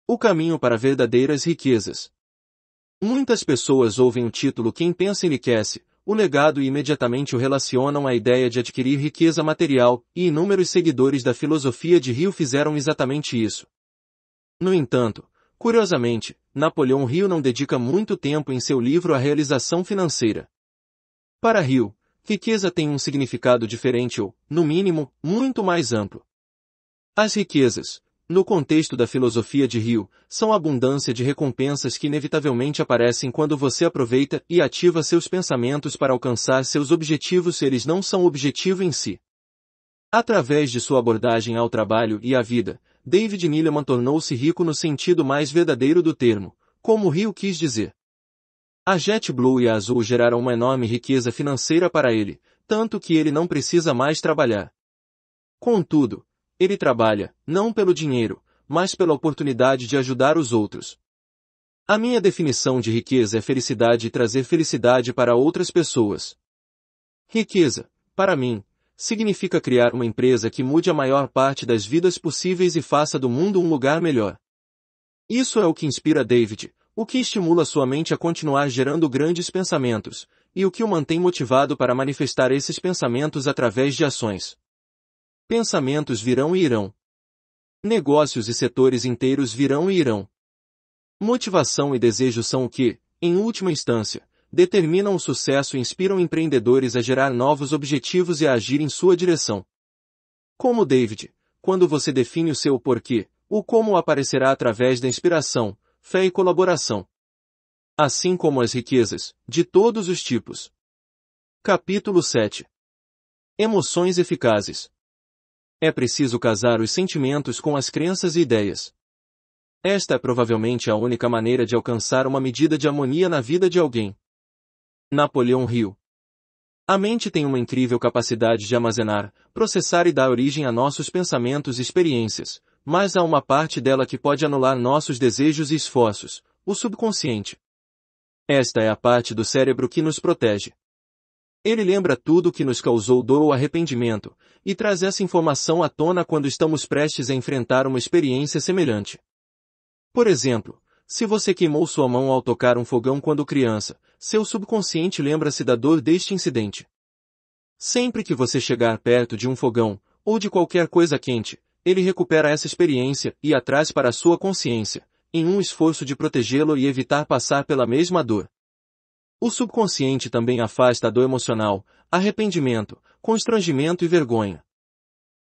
O caminho para verdadeiras riquezas. Muitas pessoas ouvem o título Quem pensa enriquece, o legado e imediatamente o relacionam à ideia de adquirir riqueza material, e inúmeros seguidores da filosofia de Rio fizeram exatamente isso. No entanto, curiosamente, Napoleão Rio não dedica muito tempo em seu livro à realização financeira. Para Rio, riqueza tem um significado diferente ou, no mínimo, muito mais amplo. As riquezas, no contexto da filosofia de Rio, são abundância de recompensas que inevitavelmente aparecem quando você aproveita e ativa seus pensamentos para alcançar seus objetivos se eles não são objetivo em si. Através de sua abordagem ao trabalho e à vida, David Nilleman tornou-se rico no sentido mais verdadeiro do termo, como Rio quis dizer. A JetBlue e a Azul geraram uma enorme riqueza financeira para ele, tanto que ele não precisa mais trabalhar. Contudo, ele trabalha, não pelo dinheiro, mas pela oportunidade de ajudar os outros. A minha definição de riqueza é felicidade e trazer felicidade para outras pessoas. Riqueza, para mim, significa criar uma empresa que mude a maior parte das vidas possíveis e faça do mundo um lugar melhor. Isso é o que inspira David, o que estimula sua mente a continuar gerando grandes pensamentos, e o que o mantém motivado para manifestar esses pensamentos através de ações. Pensamentos virão e irão. Negócios e setores inteiros virão e irão. Motivação e desejo são o que, em última instância, determinam o sucesso e inspiram empreendedores a gerar novos objetivos e a agir em sua direção. Como David, quando você define o seu porquê, o como aparecerá através da inspiração, fé e colaboração. Assim como as riquezas, de todos os tipos. Capítulo 7 Emoções eficazes é preciso casar os sentimentos com as crenças e ideias. Esta é provavelmente a única maneira de alcançar uma medida de harmonia na vida de alguém. Napoleão Hill A mente tem uma incrível capacidade de armazenar, processar e dar origem a nossos pensamentos e experiências, mas há uma parte dela que pode anular nossos desejos e esforços, o subconsciente. Esta é a parte do cérebro que nos protege. Ele lembra tudo o que nos causou dor ou arrependimento, e traz essa informação à tona quando estamos prestes a enfrentar uma experiência semelhante. Por exemplo, se você queimou sua mão ao tocar um fogão quando criança, seu subconsciente lembra-se da dor deste incidente. Sempre que você chegar perto de um fogão, ou de qualquer coisa quente, ele recupera essa experiência e a traz para a sua consciência, em um esforço de protegê-lo e evitar passar pela mesma dor. O subconsciente também afasta do emocional, arrependimento, constrangimento e vergonha.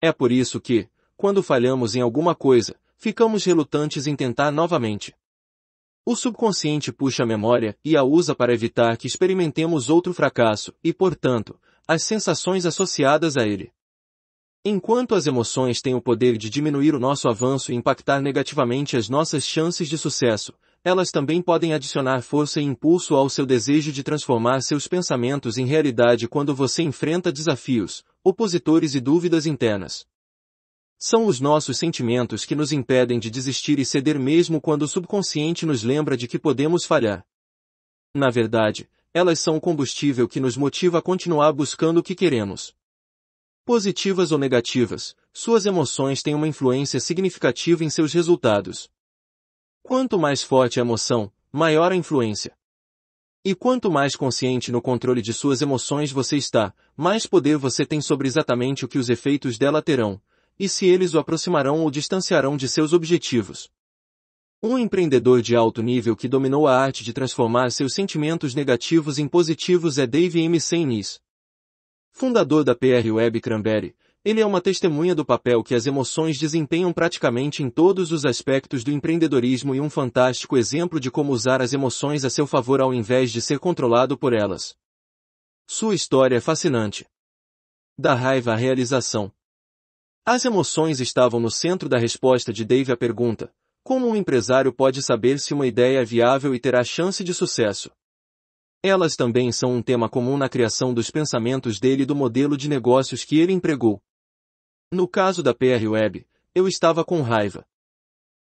É por isso que, quando falhamos em alguma coisa, ficamos relutantes em tentar novamente. O subconsciente puxa a memória e a usa para evitar que experimentemos outro fracasso e, portanto, as sensações associadas a ele. Enquanto as emoções têm o poder de diminuir o nosso avanço e impactar negativamente as nossas chances de sucesso, elas também podem adicionar força e impulso ao seu desejo de transformar seus pensamentos em realidade quando você enfrenta desafios, opositores e dúvidas internas. São os nossos sentimentos que nos impedem de desistir e ceder mesmo quando o subconsciente nos lembra de que podemos falhar. Na verdade, elas são o combustível que nos motiva a continuar buscando o que queremos. Positivas ou negativas, suas emoções têm uma influência significativa em seus resultados. Quanto mais forte a emoção, maior a influência. E quanto mais consciente no controle de suas emoções você está, mais poder você tem sobre exatamente o que os efeitos dela terão, e se eles o aproximarão ou distanciarão de seus objetivos. Um empreendedor de alto nível que dominou a arte de transformar seus sentimentos negativos em positivos é Dave M. Sennis. Fundador da PR Web Cranberry, ele é uma testemunha do papel que as emoções desempenham praticamente em todos os aspectos do empreendedorismo e um fantástico exemplo de como usar as emoções a seu favor ao invés de ser controlado por elas. Sua história é fascinante. Da raiva à realização. As emoções estavam no centro da resposta de Dave à pergunta: como um empresário pode saber se uma ideia é viável e terá chance de sucesso? Elas também são um tema comum na criação dos pensamentos dele e do modelo de negócios que ele empregou. No caso da PR Web, eu estava com raiva.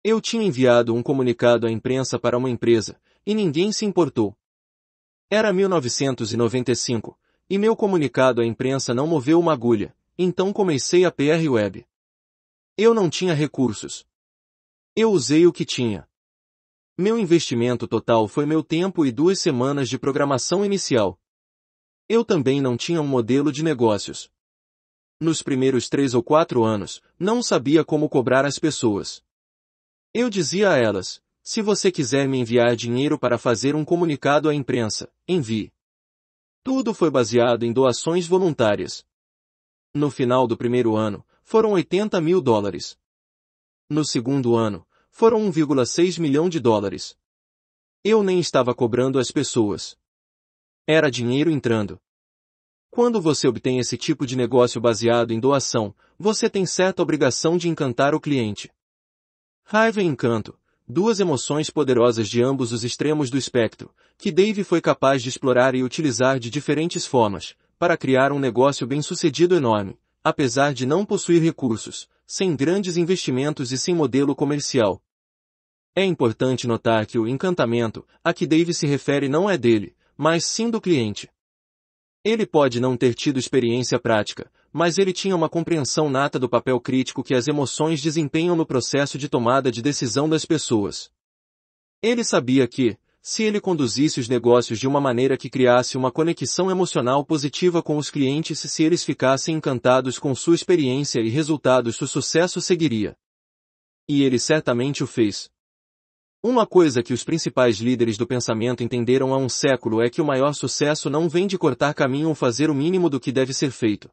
Eu tinha enviado um comunicado à imprensa para uma empresa, e ninguém se importou. Era 1995, e meu comunicado à imprensa não moveu uma agulha, então comecei a PR Web. Eu não tinha recursos. Eu usei o que tinha. Meu investimento total foi meu tempo e duas semanas de programação inicial. Eu também não tinha um modelo de negócios nos primeiros três ou quatro anos, não sabia como cobrar as pessoas. Eu dizia a elas, se você quiser me enviar dinheiro para fazer um comunicado à imprensa, envie. Tudo foi baseado em doações voluntárias. No final do primeiro ano, foram 80 mil dólares. No segundo ano, foram 1,6 milhão de dólares. Eu nem estava cobrando as pessoas. Era dinheiro entrando. Quando você obtém esse tipo de negócio baseado em doação, você tem certa obrigação de encantar o cliente. Raiva e encanto, duas emoções poderosas de ambos os extremos do espectro, que Dave foi capaz de explorar e utilizar de diferentes formas, para criar um negócio bem-sucedido enorme, apesar de não possuir recursos, sem grandes investimentos e sem modelo comercial. É importante notar que o encantamento a que Dave se refere não é dele, mas sim do cliente. Ele pode não ter tido experiência prática, mas ele tinha uma compreensão nata do papel crítico que as emoções desempenham no processo de tomada de decisão das pessoas. Ele sabia que, se ele conduzisse os negócios de uma maneira que criasse uma conexão emocional positiva com os clientes e se eles ficassem encantados com sua experiência e resultados, o sucesso seguiria. E ele certamente o fez. Uma coisa que os principais líderes do pensamento entenderam há um século é que o maior sucesso não vem de cortar caminho ou fazer o mínimo do que deve ser feito.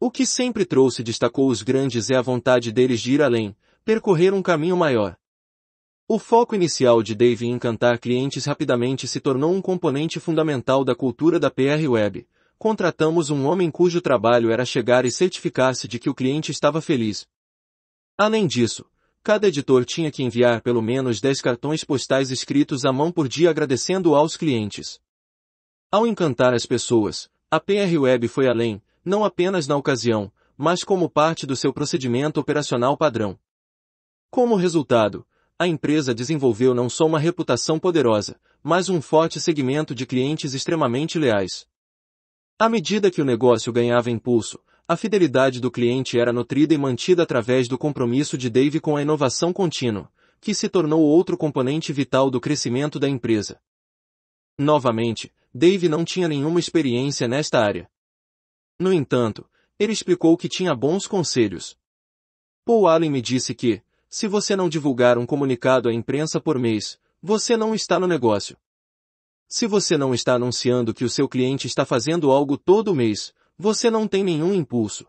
O que sempre trouxe e destacou os grandes é a vontade deles de ir além, percorrer um caminho maior. O foco inicial de Dave em encantar clientes rapidamente se tornou um componente fundamental da cultura da PR Web. Contratamos um homem cujo trabalho era chegar e certificar-se de que o cliente estava feliz. Além disso, Cada editor tinha que enviar pelo menos 10 cartões postais escritos à mão por dia agradecendo aos clientes. Ao encantar as pessoas, a PR Web foi além, não apenas na ocasião, mas como parte do seu procedimento operacional padrão. Como resultado, a empresa desenvolveu não só uma reputação poderosa, mas um forte segmento de clientes extremamente leais. À medida que o negócio ganhava impulso, a fidelidade do cliente era nutrida e mantida através do compromisso de Dave com a inovação contínua, que se tornou outro componente vital do crescimento da empresa. Novamente, Dave não tinha nenhuma experiência nesta área. No entanto, ele explicou que tinha bons conselhos. Paul Allen me disse que, se você não divulgar um comunicado à imprensa por mês, você não está no negócio. Se você não está anunciando que o seu cliente está fazendo algo todo mês, você não tem nenhum impulso.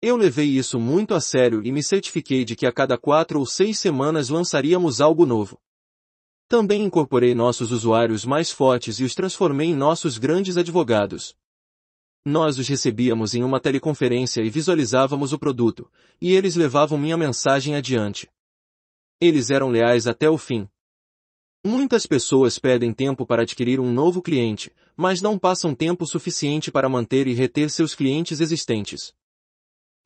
Eu levei isso muito a sério e me certifiquei de que a cada quatro ou seis semanas lançaríamos algo novo. Também incorporei nossos usuários mais fortes e os transformei em nossos grandes advogados. Nós os recebíamos em uma teleconferência e visualizávamos o produto, e eles levavam minha mensagem adiante. Eles eram leais até o fim, Muitas pessoas pedem tempo para adquirir um novo cliente, mas não passam tempo suficiente para manter e reter seus clientes existentes.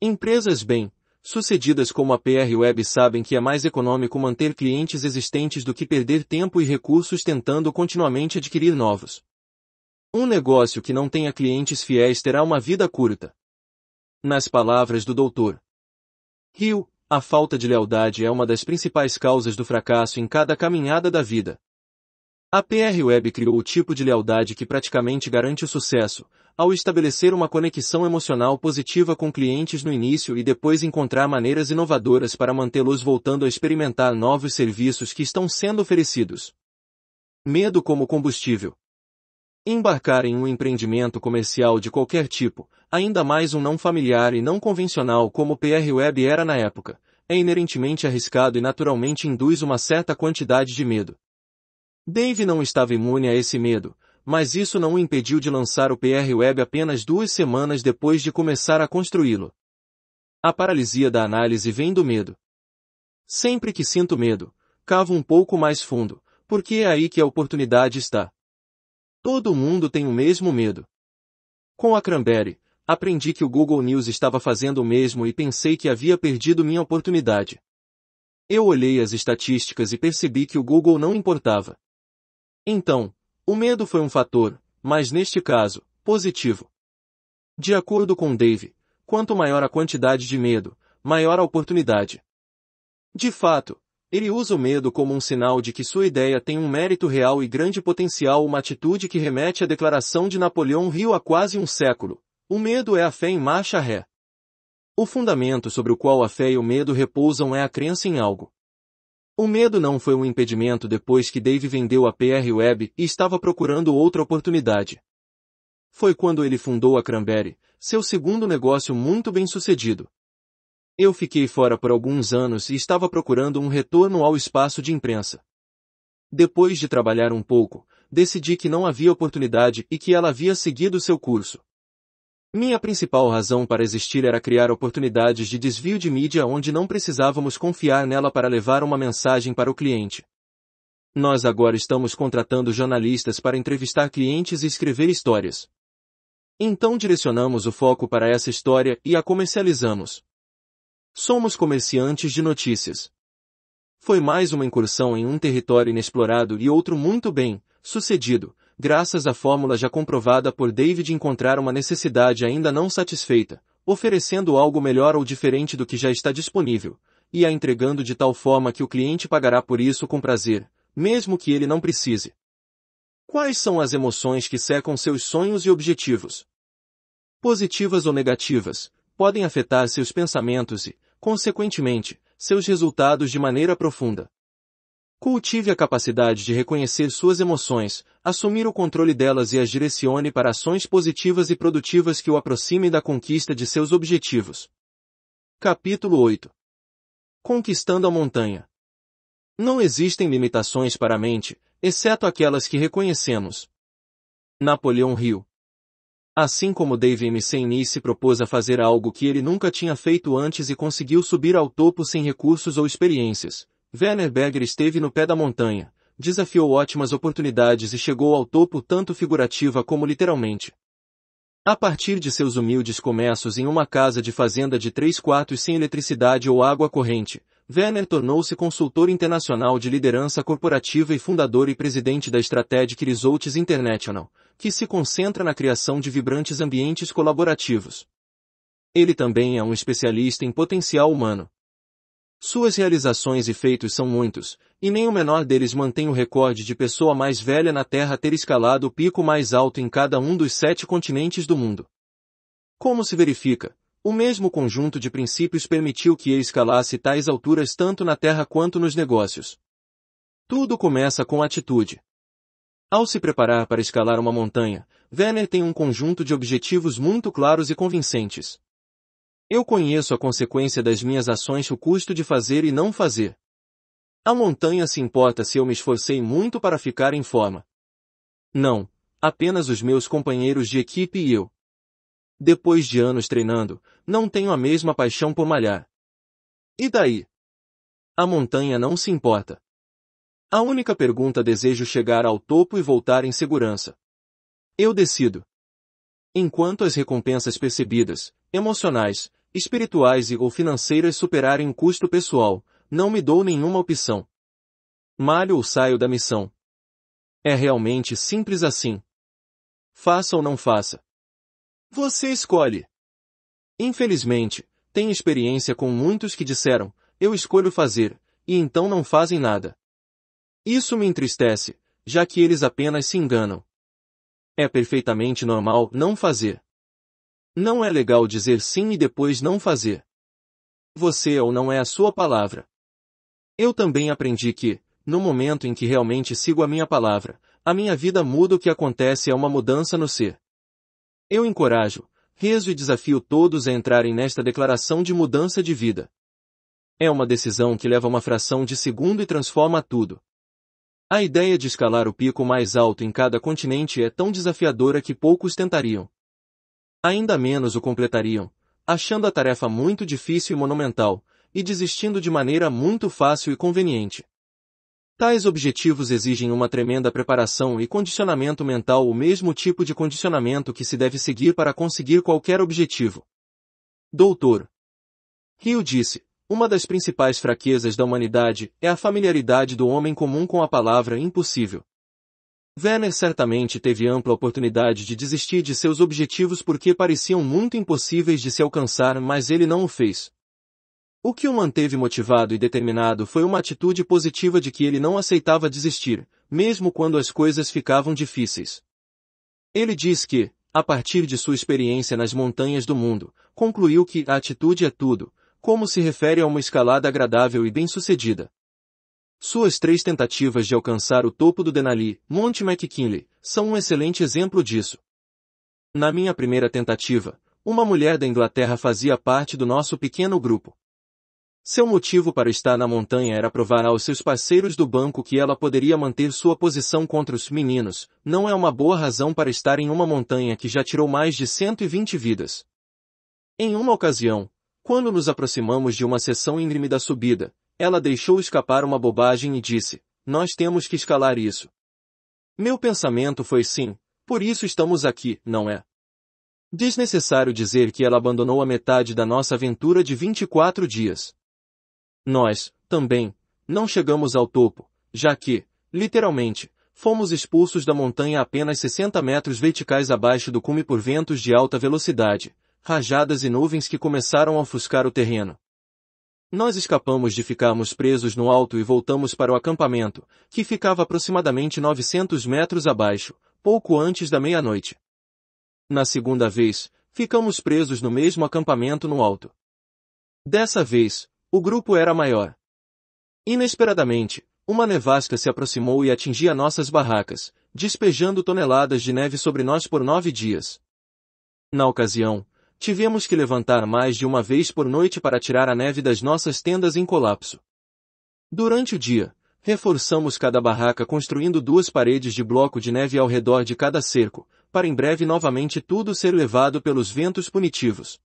Empresas bem sucedidas como a PR Web sabem que é mais econômico manter clientes existentes do que perder tempo e recursos tentando continuamente adquirir novos. Um negócio que não tenha clientes fiéis terá uma vida curta. Nas palavras do Dr. Hill, a falta de lealdade é uma das principais causas do fracasso em cada caminhada da vida. A PR Web criou o tipo de lealdade que praticamente garante o sucesso, ao estabelecer uma conexão emocional positiva com clientes no início e depois encontrar maneiras inovadoras para mantê-los voltando a experimentar novos serviços que estão sendo oferecidos. Medo como combustível. Embarcar em um empreendimento comercial de qualquer tipo, ainda mais um não familiar e não convencional como o PR-Web era na época, é inerentemente arriscado e naturalmente induz uma certa quantidade de medo. Dave não estava imune a esse medo, mas isso não o impediu de lançar o PR-Web apenas duas semanas depois de começar a construí-lo. A paralisia da análise vem do medo. Sempre que sinto medo, cavo um pouco mais fundo, porque é aí que a oportunidade está. Todo mundo tem o mesmo medo. Com a Cranberry, Aprendi que o Google News estava fazendo o mesmo e pensei que havia perdido minha oportunidade. Eu olhei as estatísticas e percebi que o Google não importava. Então, o medo foi um fator, mas neste caso, positivo. De acordo com Dave, quanto maior a quantidade de medo, maior a oportunidade. De fato, ele usa o medo como um sinal de que sua ideia tem um mérito real e grande potencial, uma atitude que remete à declaração de Napoleão Hill há quase um século. O medo é a fé em marcha ré. O fundamento sobre o qual a fé e o medo repousam é a crença em algo. O medo não foi um impedimento depois que Dave vendeu a PR Web e estava procurando outra oportunidade. Foi quando ele fundou a Cranberry, seu segundo negócio muito bem sucedido. Eu fiquei fora por alguns anos e estava procurando um retorno ao espaço de imprensa. Depois de trabalhar um pouco, decidi que não havia oportunidade e que ela havia seguido seu curso. Minha principal razão para existir era criar oportunidades de desvio de mídia onde não precisávamos confiar nela para levar uma mensagem para o cliente. Nós agora estamos contratando jornalistas para entrevistar clientes e escrever histórias. Então direcionamos o foco para essa história e a comercializamos. Somos comerciantes de notícias. Foi mais uma incursão em um território inexplorado e outro muito bem sucedido, graças à fórmula já comprovada por David encontrar uma necessidade ainda não satisfeita, oferecendo algo melhor ou diferente do que já está disponível, e a entregando de tal forma que o cliente pagará por isso com prazer, mesmo que ele não precise. Quais são as emoções que secam seus sonhos e objetivos? Positivas ou negativas, podem afetar seus pensamentos e, consequentemente, seus resultados de maneira profunda. Cultive a capacidade de reconhecer suas emoções, assumir o controle delas e as direcione para ações positivas e produtivas que o aproximem da conquista de seus objetivos. Capítulo 8 Conquistando a Montanha Não existem limitações para a mente, exceto aquelas que reconhecemos. Napoleão Rio Assim como Dave M. Senni se propôs a fazer algo que ele nunca tinha feito antes e conseguiu subir ao topo sem recursos ou experiências, Werner Berger esteve no pé da montanha, desafiou ótimas oportunidades e chegou ao topo tanto figurativa como literalmente. A partir de seus humildes começos em uma casa de fazenda de três quartos sem eletricidade ou água corrente, Werner tornou-se consultor internacional de liderança corporativa e fundador e presidente da Strategic Results International, que se concentra na criação de vibrantes ambientes colaborativos. Ele também é um especialista em potencial humano, suas realizações e feitos são muitos, e nem o menor deles mantém o recorde de pessoa mais velha na Terra ter escalado o pico mais alto em cada um dos sete continentes do mundo. Como se verifica, o mesmo conjunto de princípios permitiu que ele escalasse tais alturas tanto na Terra quanto nos negócios. Tudo começa com atitude. Ao se preparar para escalar uma montanha, Werner tem um conjunto de objetivos muito claros e convincentes. Eu conheço a consequência das minhas ações o custo de fazer e não fazer. A montanha se importa se eu me esforcei muito para ficar em forma. Não, apenas os meus companheiros de equipe e eu. Depois de anos treinando, não tenho a mesma paixão por malhar. E daí? A montanha não se importa. A única pergunta desejo chegar ao topo e voltar em segurança. Eu decido. Enquanto as recompensas percebidas, emocionais, espirituais e ou financeiras superarem o custo pessoal, não me dou nenhuma opção. Malho ou saio da missão. É realmente simples assim. Faça ou não faça. Você escolhe. Infelizmente, tenho experiência com muitos que disseram, eu escolho fazer, e então não fazem nada. Isso me entristece, já que eles apenas se enganam. É perfeitamente normal não fazer. Não é legal dizer sim e depois não fazer. Você ou não é a sua palavra. Eu também aprendi que, no momento em que realmente sigo a minha palavra, a minha vida muda o que acontece é uma mudança no ser. Eu encorajo, rezo e desafio todos a entrarem nesta declaração de mudança de vida. É uma decisão que leva uma fração de segundo e transforma tudo. A ideia de escalar o pico mais alto em cada continente é tão desafiadora que poucos tentariam. Ainda menos o completariam, achando a tarefa muito difícil e monumental, e desistindo de maneira muito fácil e conveniente. Tais objetivos exigem uma tremenda preparação e condicionamento mental, o mesmo tipo de condicionamento que se deve seguir para conseguir qualquer objetivo. Doutor Rio disse, uma das principais fraquezas da humanidade é a familiaridade do homem comum com a palavra impossível. Werner certamente teve ampla oportunidade de desistir de seus objetivos porque pareciam muito impossíveis de se alcançar, mas ele não o fez. O que o manteve motivado e determinado foi uma atitude positiva de que ele não aceitava desistir, mesmo quando as coisas ficavam difíceis. Ele diz que, a partir de sua experiência nas montanhas do mundo, concluiu que a atitude é tudo, como se refere a uma escalada agradável e bem-sucedida. Suas três tentativas de alcançar o topo do Denali, Monte McKinley, são um excelente exemplo disso. Na minha primeira tentativa, uma mulher da Inglaterra fazia parte do nosso pequeno grupo. Seu motivo para estar na montanha era provar aos seus parceiros do banco que ela poderia manter sua posição contra os meninos, não é uma boa razão para estar em uma montanha que já tirou mais de 120 vidas. Em uma ocasião, quando nos aproximamos de uma seção íngreme da subida, ela deixou escapar uma bobagem e disse, nós temos que escalar isso. Meu pensamento foi sim, por isso estamos aqui, não é? Desnecessário dizer que ela abandonou a metade da nossa aventura de 24 dias. Nós, também, não chegamos ao topo, já que, literalmente, fomos expulsos da montanha apenas 60 metros verticais abaixo do cume por ventos de alta velocidade, rajadas e nuvens que começaram a ofuscar o terreno. Nós escapamos de ficarmos presos no alto e voltamos para o acampamento, que ficava aproximadamente 900 metros abaixo, pouco antes da meia-noite. Na segunda vez, ficamos presos no mesmo acampamento no alto. Dessa vez, o grupo era maior. Inesperadamente, uma nevasca se aproximou e atingia nossas barracas, despejando toneladas de neve sobre nós por nove dias. Na ocasião, tivemos que levantar mais de uma vez por noite para tirar a neve das nossas tendas em colapso. Durante o dia, reforçamos cada barraca construindo duas paredes de bloco de neve ao redor de cada cerco, para em breve novamente tudo ser levado pelos ventos punitivos.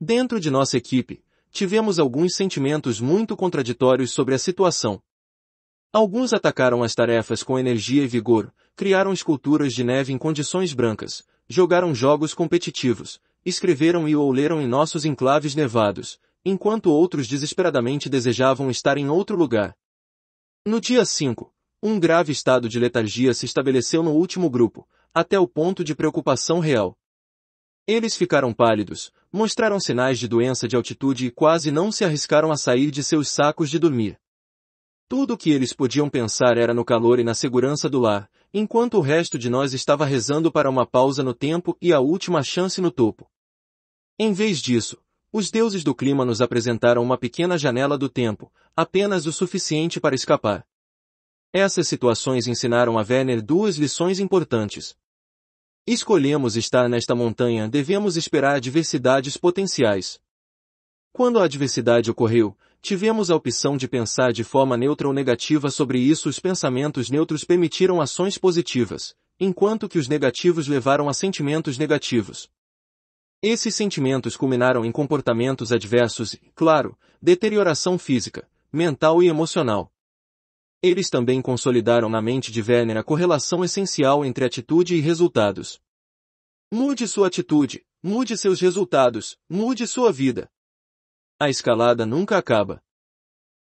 Dentro de nossa equipe, tivemos alguns sentimentos muito contraditórios sobre a situação. Alguns atacaram as tarefas com energia e vigor, criaram esculturas de neve em condições brancas, jogaram jogos competitivos, escreveram e ou leram em nossos enclaves nevados, enquanto outros desesperadamente desejavam estar em outro lugar. No dia 5, um grave estado de letargia se estabeleceu no último grupo, até o ponto de preocupação real. Eles ficaram pálidos, mostraram sinais de doença de altitude e quase não se arriscaram a sair de seus sacos de dormir. Tudo o que eles podiam pensar era no calor e na segurança do lar, enquanto o resto de nós estava rezando para uma pausa no tempo e a última chance no topo. Em vez disso, os deuses do clima nos apresentaram uma pequena janela do tempo, apenas o suficiente para escapar. Essas situações ensinaram a Werner duas lições importantes. Escolhemos estar nesta montanha, devemos esperar adversidades potenciais. Quando a adversidade ocorreu, tivemos a opção de pensar de forma neutra ou negativa sobre isso os pensamentos neutros permitiram ações positivas, enquanto que os negativos levaram a sentimentos negativos. Esses sentimentos culminaram em comportamentos adversos e, claro, deterioração física, mental e emocional. Eles também consolidaram na mente de Werner a correlação essencial entre atitude e resultados. Mude sua atitude, mude seus resultados, mude sua vida. A escalada nunca acaba.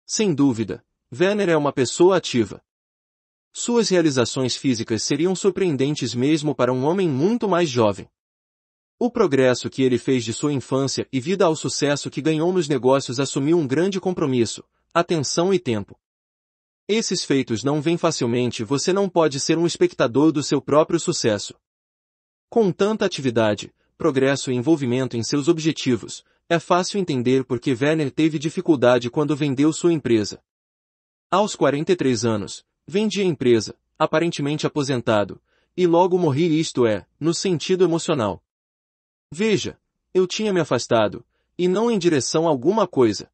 Sem dúvida, Werner é uma pessoa ativa. Suas realizações físicas seriam surpreendentes mesmo para um homem muito mais jovem. O progresso que ele fez de sua infância e vida ao sucesso que ganhou nos negócios assumiu um grande compromisso, atenção e tempo. Esses feitos não vêm facilmente, você não pode ser um espectador do seu próprio sucesso. Com tanta atividade, progresso e envolvimento em seus objetivos, é fácil entender por que Werner teve dificuldade quando vendeu sua empresa. Aos 43 anos, vendi a empresa, aparentemente aposentado, e logo morri isto é, no sentido emocional. Veja, eu tinha me afastado, e não em direção a alguma coisa.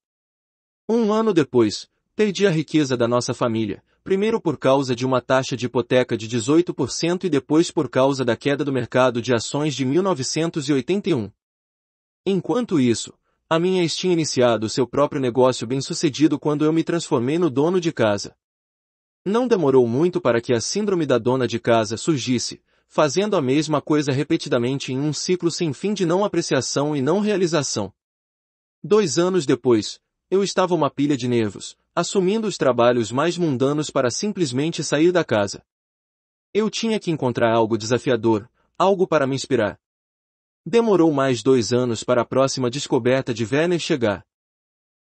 Um ano depois, perdi a riqueza da nossa família, primeiro por causa de uma taxa de hipoteca de 18% e depois por causa da queda do mercado de ações de 1981. Enquanto isso, a minha ex tinha iniciado seu próprio negócio bem-sucedido quando eu me transformei no dono de casa. Não demorou muito para que a síndrome da dona de casa surgisse, fazendo a mesma coisa repetidamente em um ciclo sem fim de não apreciação e não realização. Dois anos depois, eu estava uma pilha de nervos, assumindo os trabalhos mais mundanos para simplesmente sair da casa. Eu tinha que encontrar algo desafiador, algo para me inspirar. Demorou mais dois anos para a próxima descoberta de Werner chegar.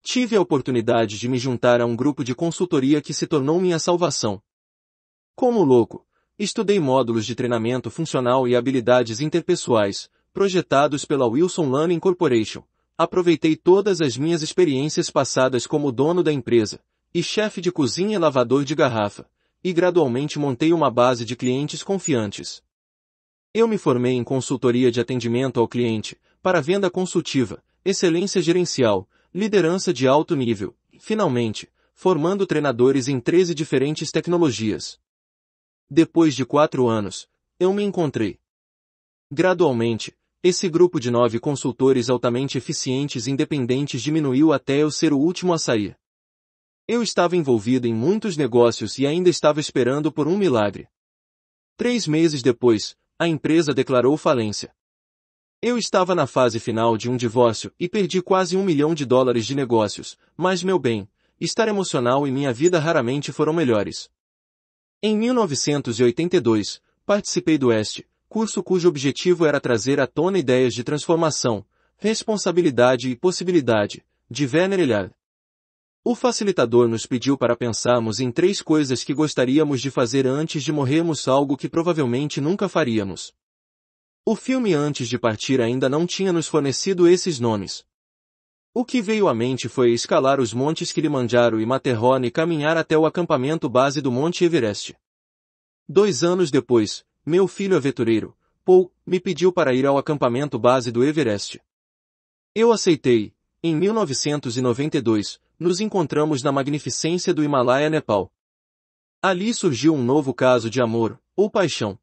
Tive a oportunidade de me juntar a um grupo de consultoria que se tornou minha salvação. Como louco, Estudei módulos de treinamento funcional e habilidades interpessoais, projetados pela Wilson Learning Corporation. Aproveitei todas as minhas experiências passadas como dono da empresa, e chefe de cozinha e lavador de garrafa, e gradualmente montei uma base de clientes confiantes. Eu me formei em consultoria de atendimento ao cliente, para venda consultiva, excelência gerencial, liderança de alto nível, finalmente, formando treinadores em 13 diferentes tecnologias. Depois de quatro anos, eu me encontrei. Gradualmente, esse grupo de nove consultores altamente eficientes e independentes diminuiu até eu ser o último a sair. Eu estava envolvido em muitos negócios e ainda estava esperando por um milagre. Três meses depois, a empresa declarou falência. Eu estava na fase final de um divórcio e perdi quase um milhão de dólares de negócios, mas meu bem, estar emocional e minha vida raramente foram melhores. Em 1982, participei do EST, curso cujo objetivo era trazer à tona ideias de transformação, responsabilidade e possibilidade, de Werner Eliade. O facilitador nos pediu para pensarmos em três coisas que gostaríamos de fazer antes de morrermos algo que provavelmente nunca faríamos. O filme Antes de Partir ainda não tinha nos fornecido esses nomes. O que veio à mente foi escalar os montes Kilimanjaro e Matterhorn e caminhar até o acampamento base do Monte Everest. Dois anos depois, meu filho aventureiro, Paul, me pediu para ir ao acampamento base do Everest. Eu aceitei. Em 1992, nos encontramos na magnificência do Himalaia Nepal. Ali surgiu um novo caso de amor, ou paixão.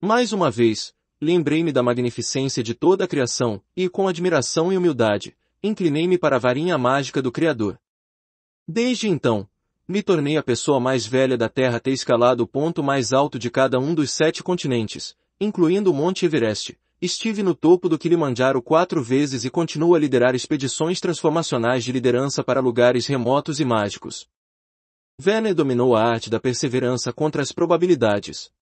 Mais uma vez, lembrei-me da magnificência de toda a criação, e com admiração e humildade, inclinei-me para a varinha mágica do Criador. Desde então, me tornei a pessoa mais velha da Terra ter escalado o ponto mais alto de cada um dos sete continentes, incluindo o Monte Everest. Estive no topo do Kilimanjaro quatro vezes e continuo a liderar expedições transformacionais de liderança para lugares remotos e mágicos. Werner dominou a arte da perseverança contra as probabilidades.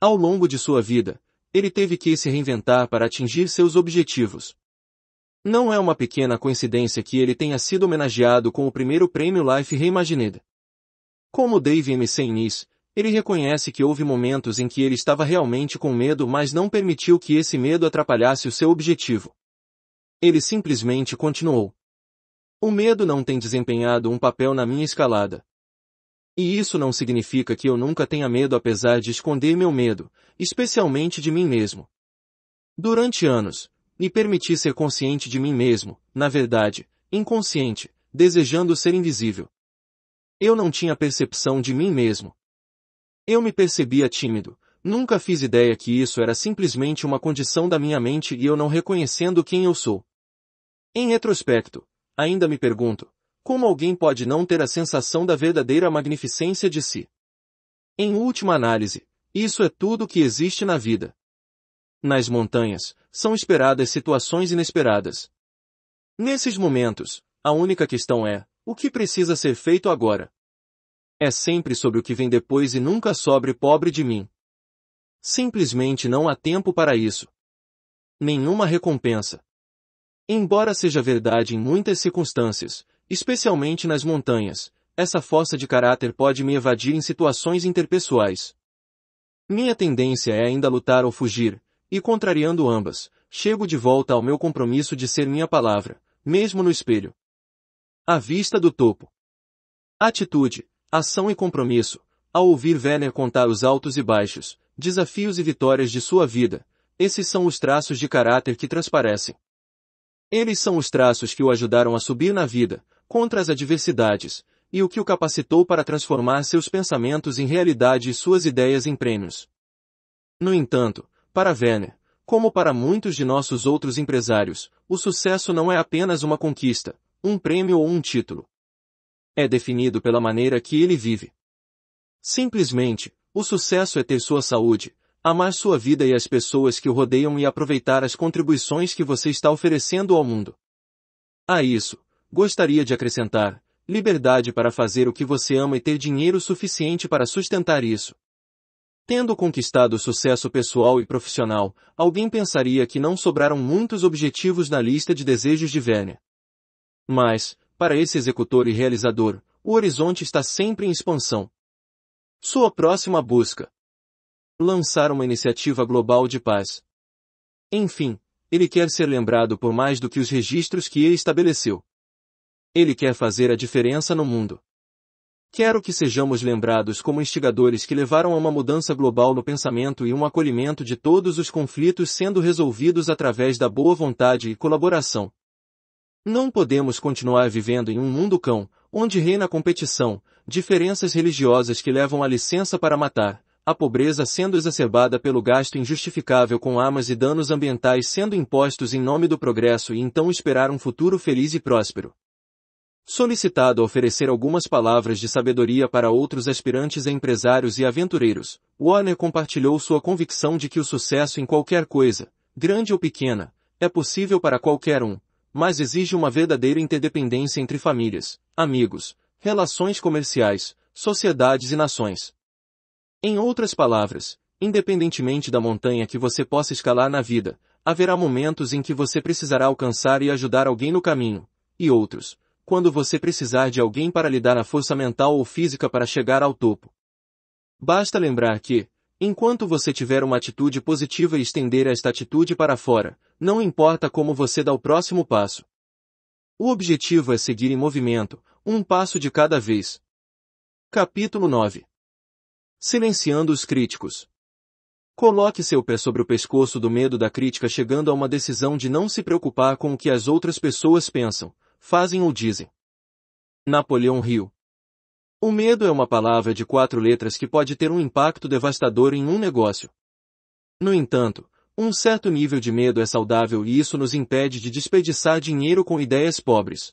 Ao longo de sua vida, ele teve que se reinventar para atingir seus objetivos. Não é uma pequena coincidência que ele tenha sido homenageado com o primeiro prêmio Life Reimagined. Como Dave M. Sennis, ele reconhece que houve momentos em que ele estava realmente com medo mas não permitiu que esse medo atrapalhasse o seu objetivo. Ele simplesmente continuou. O medo não tem desempenhado um papel na minha escalada. E isso não significa que eu nunca tenha medo apesar de esconder meu medo, especialmente de mim mesmo. Durante anos, me permiti ser consciente de mim mesmo, na verdade, inconsciente, desejando ser invisível. Eu não tinha percepção de mim mesmo. Eu me percebia tímido, nunca fiz ideia que isso era simplesmente uma condição da minha mente e eu não reconhecendo quem eu sou. Em retrospecto, ainda me pergunto, como alguém pode não ter a sensação da verdadeira magnificência de si? Em última análise, isso é tudo que existe na vida nas montanhas, são esperadas situações inesperadas. Nesses momentos, a única questão é, o que precisa ser feito agora? É sempre sobre o que vem depois e nunca sobre pobre de mim. Simplesmente não há tempo para isso. Nenhuma recompensa. Embora seja verdade em muitas circunstâncias, especialmente nas montanhas, essa força de caráter pode me evadir em situações interpessoais. Minha tendência é ainda lutar ou fugir, e contrariando ambas, chego de volta ao meu compromisso de ser minha palavra, mesmo no espelho. A vista do topo. Atitude, ação e compromisso. Ao ouvir Werner contar os altos e baixos, desafios e vitórias de sua vida, esses são os traços de caráter que transparecem. Eles são os traços que o ajudaram a subir na vida, contra as adversidades, e o que o capacitou para transformar seus pensamentos em realidade e suas ideias em prêmios. No entanto, para Werner, como para muitos de nossos outros empresários, o sucesso não é apenas uma conquista, um prêmio ou um título. É definido pela maneira que ele vive. Simplesmente, o sucesso é ter sua saúde, amar sua vida e as pessoas que o rodeiam e aproveitar as contribuições que você está oferecendo ao mundo. A isso, gostaria de acrescentar, liberdade para fazer o que você ama e ter dinheiro suficiente para sustentar isso. Tendo conquistado sucesso pessoal e profissional, alguém pensaria que não sobraram muitos objetivos na lista de desejos de Werner. Mas, para esse executor e realizador, o horizonte está sempre em expansão. Sua próxima busca. Lançar uma iniciativa global de paz. Enfim, ele quer ser lembrado por mais do que os registros que ele estabeleceu. Ele quer fazer a diferença no mundo. Quero que sejamos lembrados como instigadores que levaram a uma mudança global no pensamento e um acolhimento de todos os conflitos sendo resolvidos através da boa vontade e colaboração. Não podemos continuar vivendo em um mundo cão, onde reina a competição, diferenças religiosas que levam à licença para matar, a pobreza sendo exacerbada pelo gasto injustificável com armas e danos ambientais sendo impostos em nome do progresso e então esperar um futuro feliz e próspero solicitado a oferecer algumas palavras de sabedoria para outros aspirantes a empresários e aventureiros, Warner compartilhou sua convicção de que o sucesso em qualquer coisa, grande ou pequena, é possível para qualquer um, mas exige uma verdadeira interdependência entre famílias, amigos, relações comerciais, sociedades e nações. Em outras palavras, independentemente da montanha que você possa escalar na vida, haverá momentos em que você precisará alcançar e ajudar alguém no caminho, e outros, quando você precisar de alguém para lhe dar a força mental ou física para chegar ao topo. Basta lembrar que, enquanto você tiver uma atitude positiva e estender esta atitude para fora, não importa como você dá o próximo passo. O objetivo é seguir em movimento, um passo de cada vez. Capítulo 9 Silenciando os críticos. Coloque seu pé sobre o pescoço do medo da crítica chegando a uma decisão de não se preocupar com o que as outras pessoas pensam, fazem ou dizem. Napoleão riu. O medo é uma palavra de quatro letras que pode ter um impacto devastador em um negócio. No entanto, um certo nível de medo é saudável e isso nos impede de desperdiçar dinheiro com ideias pobres.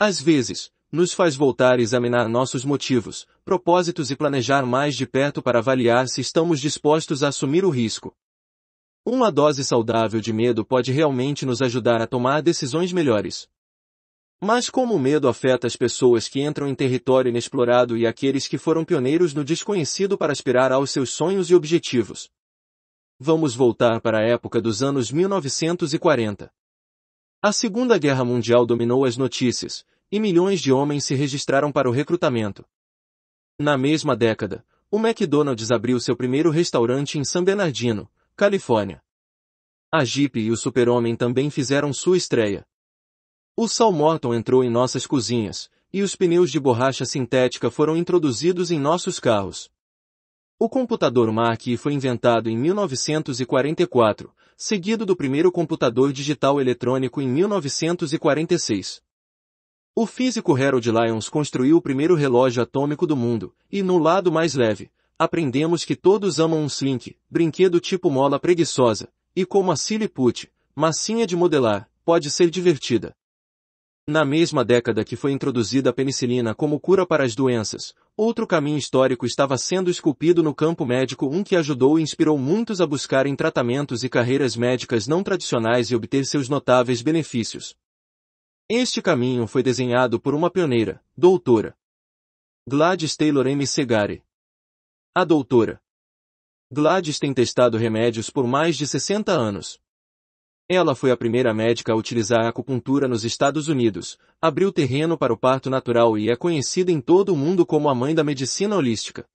Às vezes, nos faz voltar a examinar nossos motivos, propósitos e planejar mais de perto para avaliar se estamos dispostos a assumir o risco. Uma dose saudável de medo pode realmente nos ajudar a tomar decisões melhores. Mas como o medo afeta as pessoas que entram em território inexplorado e aqueles que foram pioneiros no desconhecido para aspirar aos seus sonhos e objetivos? Vamos voltar para a época dos anos 1940. A Segunda Guerra Mundial dominou as notícias, e milhões de homens se registraram para o recrutamento. Na mesma década, o McDonald's abriu seu primeiro restaurante em San Bernardino, Califórnia. A Jeep e o Super-Homem também fizeram sua estreia, o sal entrou em nossas cozinhas, e os pneus de borracha sintética foram introduzidos em nossos carros. O computador Mark I foi inventado em 1944, seguido do primeiro computador digital eletrônico em 1946. O físico Harold Lyons construiu o primeiro relógio atômico do mundo, e no lado mais leve, aprendemos que todos amam um slink, brinquedo tipo mola preguiçosa, e como a Silly Put, massinha de modelar, pode ser divertida. Na mesma década que foi introduzida a penicilina como cura para as doenças, outro caminho histórico estava sendo esculpido no campo médico um que ajudou e inspirou muitos a buscarem tratamentos e carreiras médicas não tradicionais e obter seus notáveis benefícios. Este caminho foi desenhado por uma pioneira, doutora. Gladys Taylor M. Segare. A doutora. Gladys tem testado remédios por mais de 60 anos. Ela foi a primeira médica a utilizar a acupuntura nos Estados Unidos, abriu terreno para o parto natural e é conhecida em todo o mundo como a mãe da medicina holística.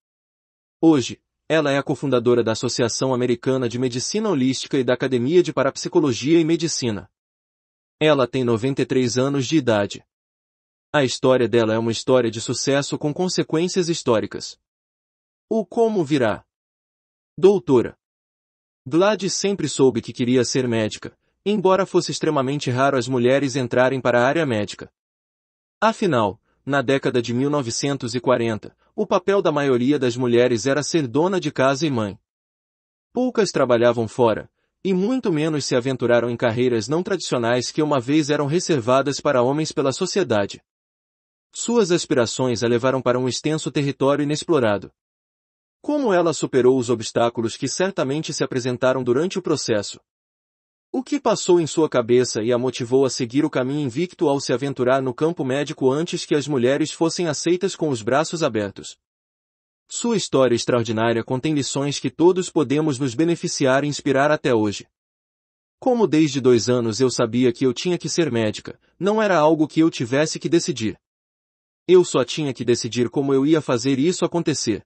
Hoje, ela é a cofundadora da Associação Americana de Medicina Holística e da Academia de Parapsicologia e Medicina. Ela tem 93 anos de idade. A história dela é uma história de sucesso com consequências históricas. O como virá. Doutora, Gladys sempre soube que queria ser médica, embora fosse extremamente raro as mulheres entrarem para a área médica. Afinal, na década de 1940, o papel da maioria das mulheres era ser dona de casa e mãe. Poucas trabalhavam fora, e muito menos se aventuraram em carreiras não tradicionais que uma vez eram reservadas para homens pela sociedade. Suas aspirações a levaram para um extenso território inexplorado. Como ela superou os obstáculos que certamente se apresentaram durante o processo? O que passou em sua cabeça e a motivou a seguir o caminho invicto ao se aventurar no campo médico antes que as mulheres fossem aceitas com os braços abertos? Sua história extraordinária contém lições que todos podemos nos beneficiar e inspirar até hoje. Como desde dois anos eu sabia que eu tinha que ser médica, não era algo que eu tivesse que decidir. Eu só tinha que decidir como eu ia fazer isso acontecer.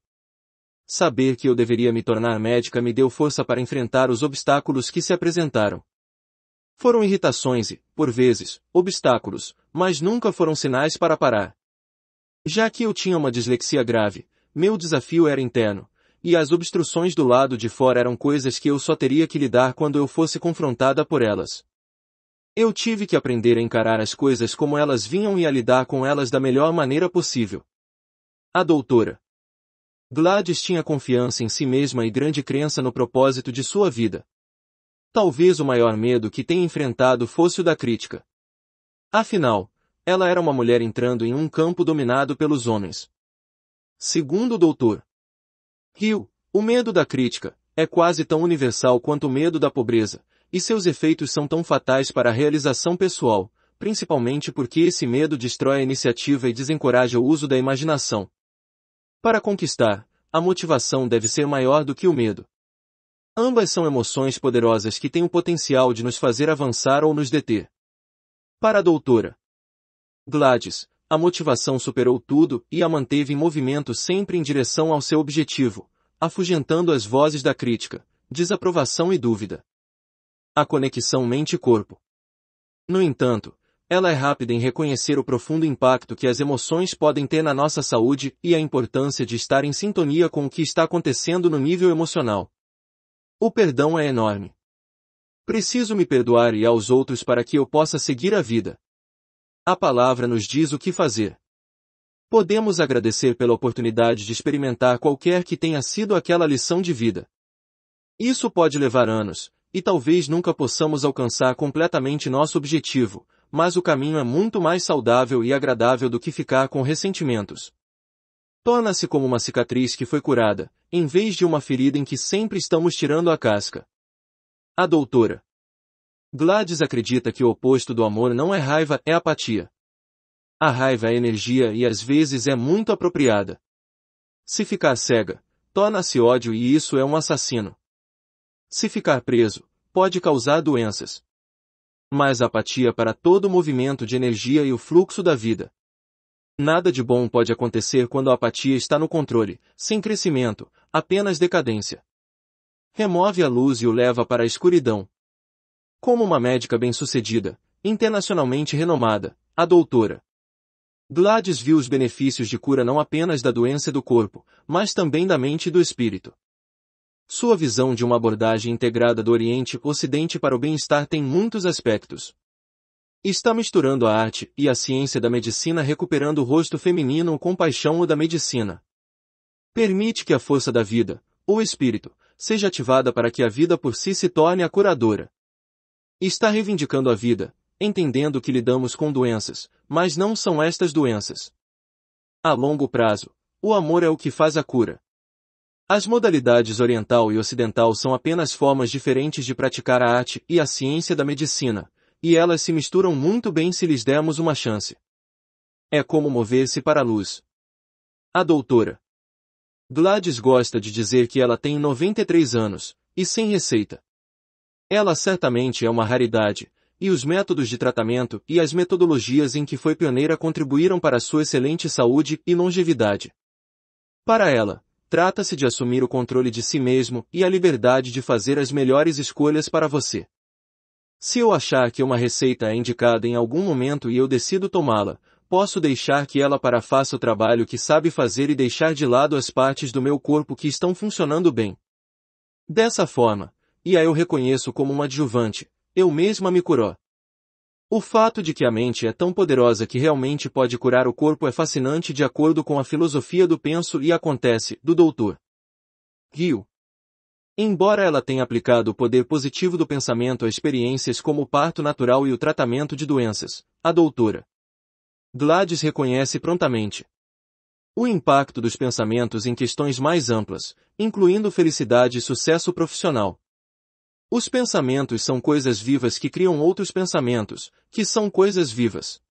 Saber que eu deveria me tornar médica me deu força para enfrentar os obstáculos que se apresentaram. Foram irritações e, por vezes, obstáculos, mas nunca foram sinais para parar. Já que eu tinha uma dislexia grave, meu desafio era interno, e as obstruções do lado de fora eram coisas que eu só teria que lidar quando eu fosse confrontada por elas. Eu tive que aprender a encarar as coisas como elas vinham e a lidar com elas da melhor maneira possível. A doutora, Gladys tinha confiança em si mesma e grande crença no propósito de sua vida. Talvez o maior medo que tenha enfrentado fosse o da crítica. Afinal, ela era uma mulher entrando em um campo dominado pelos homens. Segundo o doutor rio, o medo da crítica é quase tão universal quanto o medo da pobreza, e seus efeitos são tão fatais para a realização pessoal, principalmente porque esse medo destrói a iniciativa e desencoraja o uso da imaginação. Para conquistar, a motivação deve ser maior do que o medo. Ambas são emoções poderosas que têm o potencial de nos fazer avançar ou nos deter. Para a doutora Gladys, a motivação superou tudo e a manteve em movimento sempre em direção ao seu objetivo, afugentando as vozes da crítica, desaprovação e dúvida. A conexão mente-corpo. No entanto, ela é rápida em reconhecer o profundo impacto que as emoções podem ter na nossa saúde e a importância de estar em sintonia com o que está acontecendo no nível emocional. O perdão é enorme. Preciso me perdoar e aos outros para que eu possa seguir a vida. A palavra nos diz o que fazer. Podemos agradecer pela oportunidade de experimentar qualquer que tenha sido aquela lição de vida. Isso pode levar anos, e talvez nunca possamos alcançar completamente nosso objetivo, mas o caminho é muito mais saudável e agradável do que ficar com ressentimentos. Torna-se como uma cicatriz que foi curada, em vez de uma ferida em que sempre estamos tirando a casca. A doutora Gladys acredita que o oposto do amor não é raiva, é apatia. A raiva é energia e às vezes é muito apropriada. Se ficar cega, torna-se ódio e isso é um assassino. Se ficar preso, pode causar doenças mas apatia para todo o movimento de energia e o fluxo da vida. Nada de bom pode acontecer quando a apatia está no controle, sem crescimento, apenas decadência. Remove a luz e o leva para a escuridão. Como uma médica bem-sucedida, internacionalmente renomada, a doutora Gladys viu os benefícios de cura não apenas da doença do corpo, mas também da mente e do espírito. Sua visão de uma abordagem integrada do Oriente-Ocidente para o bem-estar tem muitos aspectos. Está misturando a arte e a ciência da medicina recuperando o rosto feminino com paixão ou da medicina. Permite que a força da vida, ou espírito, seja ativada para que a vida por si se torne a curadora. Está reivindicando a vida, entendendo que lidamos com doenças, mas não são estas doenças. A longo prazo, o amor é o que faz a cura. As modalidades oriental e ocidental são apenas formas diferentes de praticar a arte e a ciência da medicina, e elas se misturam muito bem se lhes dermos uma chance. É como mover-se para a luz. A doutora Gladys gosta de dizer que ela tem 93 anos, e sem receita. Ela certamente é uma raridade, e os métodos de tratamento e as metodologias em que foi pioneira contribuíram para sua excelente saúde e longevidade. Para ela, Trata-se de assumir o controle de si mesmo e a liberdade de fazer as melhores escolhas para você. Se eu achar que uma receita é indicada em algum momento e eu decido tomá-la, posso deixar que ela para faça o trabalho que sabe fazer e deixar de lado as partes do meu corpo que estão funcionando bem. Dessa forma, e a eu reconheço como um adjuvante, eu mesma me curó. O fato de que a mente é tão poderosa que realmente pode curar o corpo é fascinante de acordo com a filosofia do penso e acontece, do doutor. Gil. Embora ela tenha aplicado o poder positivo do pensamento a experiências como o parto natural e o tratamento de doenças, a doutora Gladys reconhece prontamente o impacto dos pensamentos em questões mais amplas, incluindo felicidade e sucesso profissional, os pensamentos são coisas vivas que criam outros pensamentos, que são coisas vivas.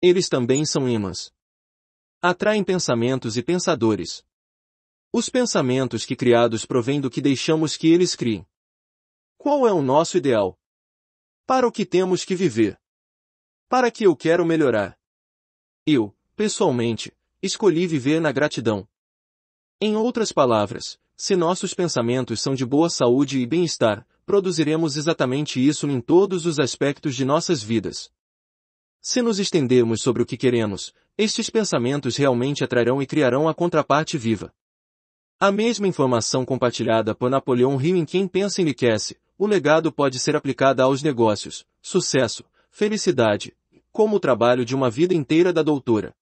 Eles também são ímãs. Atraem pensamentos e pensadores. Os pensamentos que criados provêm do que deixamos que eles criem. Qual é o nosso ideal? Para o que temos que viver? Para que eu quero melhorar? Eu, pessoalmente, escolhi viver na gratidão. Em outras palavras, se nossos pensamentos são de boa saúde e bem-estar, produziremos exatamente isso em todos os aspectos de nossas vidas. Se nos estendermos sobre o que queremos, estes pensamentos realmente atrairão e criarão a contraparte viva. A mesma informação compartilhada por Napoleão Hill em Quem Pensa Enriquece, o legado pode ser aplicado aos negócios, sucesso, felicidade, como o trabalho de uma vida inteira da doutora.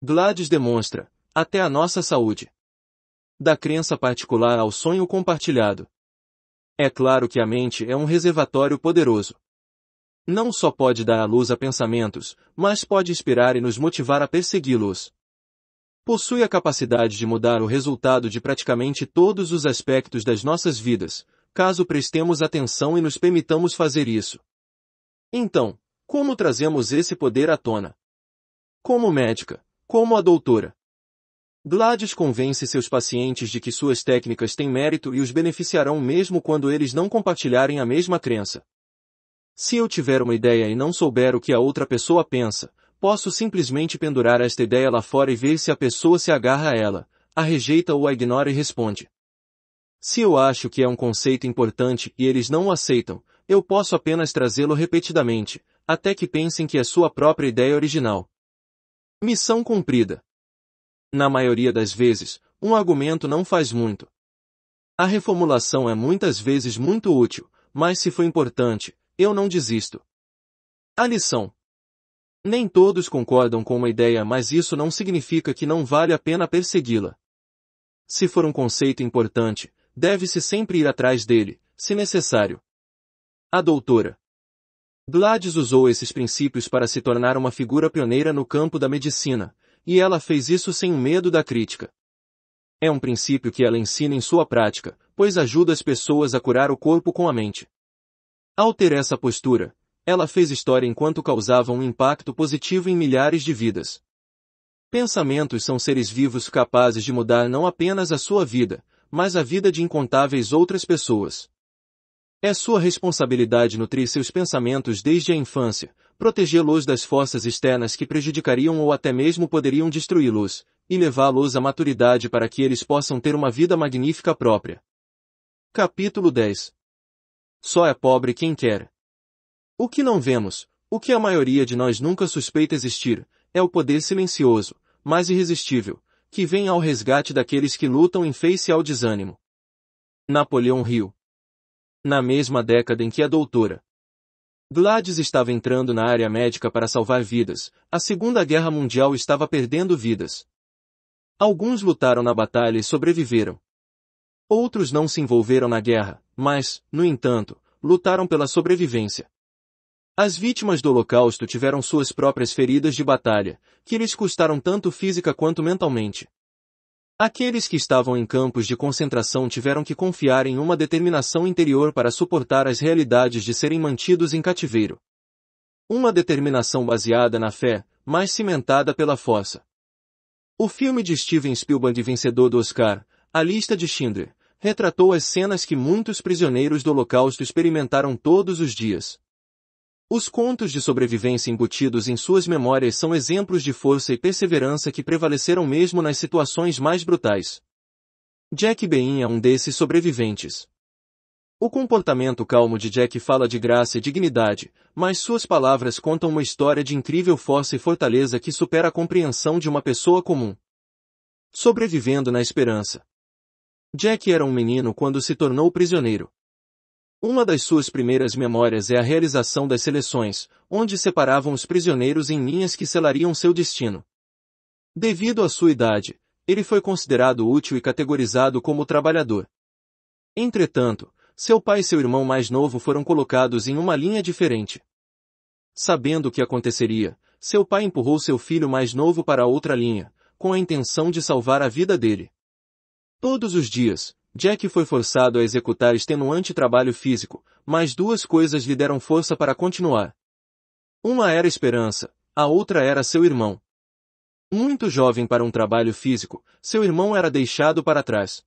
Gladys demonstra, até a nossa saúde. Da crença particular ao sonho compartilhado. É claro que a mente é um reservatório poderoso. Não só pode dar à luz a pensamentos, mas pode inspirar e nos motivar a persegui-los. Possui a capacidade de mudar o resultado de praticamente todos os aspectos das nossas vidas, caso prestemos atenção e nos permitamos fazer isso. Então, como trazemos esse poder à tona? Como médica, como a doutora, Gladys convence seus pacientes de que suas técnicas têm mérito e os beneficiarão mesmo quando eles não compartilharem a mesma crença. Se eu tiver uma ideia e não souber o que a outra pessoa pensa, posso simplesmente pendurar esta ideia lá fora e ver se a pessoa se agarra a ela, a rejeita ou a ignora e responde. Se eu acho que é um conceito importante e eles não o aceitam, eu posso apenas trazê-lo repetidamente, até que pensem que é sua própria ideia original. Missão cumprida. Na maioria das vezes, um argumento não faz muito. A reformulação é muitas vezes muito útil, mas se foi importante, eu não desisto. A lição. Nem todos concordam com uma ideia, mas isso não significa que não vale a pena persegui-la. Se for um conceito importante, deve-se sempre ir atrás dele, se necessário. A doutora Gladys usou esses princípios para se tornar uma figura pioneira no campo da medicina, e ela fez isso sem medo da crítica. É um princípio que ela ensina em sua prática, pois ajuda as pessoas a curar o corpo com a mente. Ao ter essa postura, ela fez história enquanto causava um impacto positivo em milhares de vidas. Pensamentos são seres vivos capazes de mudar não apenas a sua vida, mas a vida de incontáveis outras pessoas. É sua responsabilidade nutrir seus pensamentos desde a infância, protegê-los das forças externas que prejudicariam ou até mesmo poderiam destruí-los, e levá-los à maturidade para que eles possam ter uma vida magnífica própria. Capítulo 10 Só é pobre quem quer. O que não vemos, o que a maioria de nós nunca suspeita existir, é o poder silencioso, mas irresistível, que vem ao resgate daqueles que lutam em face ao desânimo. Napoleão riu. Na mesma década em que a doutora Gladys estava entrando na área médica para salvar vidas. A Segunda Guerra Mundial estava perdendo vidas. Alguns lutaram na batalha e sobreviveram. Outros não se envolveram na guerra, mas, no entanto, lutaram pela sobrevivência. As vítimas do Holocausto tiveram suas próprias feridas de batalha, que lhes custaram tanto física quanto mentalmente. Aqueles que estavam em campos de concentração tiveram que confiar em uma determinação interior para suportar as realidades de serem mantidos em cativeiro. Uma determinação baseada na fé, mas cimentada pela força. O filme de Steven Spielberg vencedor do Oscar, A Lista de Schindler, retratou as cenas que muitos prisioneiros do Holocausto experimentaram todos os dias. Os contos de sobrevivência embutidos em suas memórias são exemplos de força e perseverança que prevaleceram mesmo nas situações mais brutais. Jack Bean é um desses sobreviventes. O comportamento calmo de Jack fala de graça e dignidade, mas suas palavras contam uma história de incrível força e fortaleza que supera a compreensão de uma pessoa comum. Sobrevivendo na esperança. Jack era um menino quando se tornou prisioneiro. Uma das suas primeiras memórias é a realização das seleções, onde separavam os prisioneiros em linhas que selariam seu destino. Devido à sua idade, ele foi considerado útil e categorizado como trabalhador. Entretanto, seu pai e seu irmão mais novo foram colocados em uma linha diferente. Sabendo o que aconteceria, seu pai empurrou seu filho mais novo para outra linha, com a intenção de salvar a vida dele. Todos os dias, Jack foi forçado a executar extenuante trabalho físico, mas duas coisas lhe deram força para continuar. Uma era esperança, a outra era seu irmão. Muito jovem para um trabalho físico, seu irmão era deixado para trás.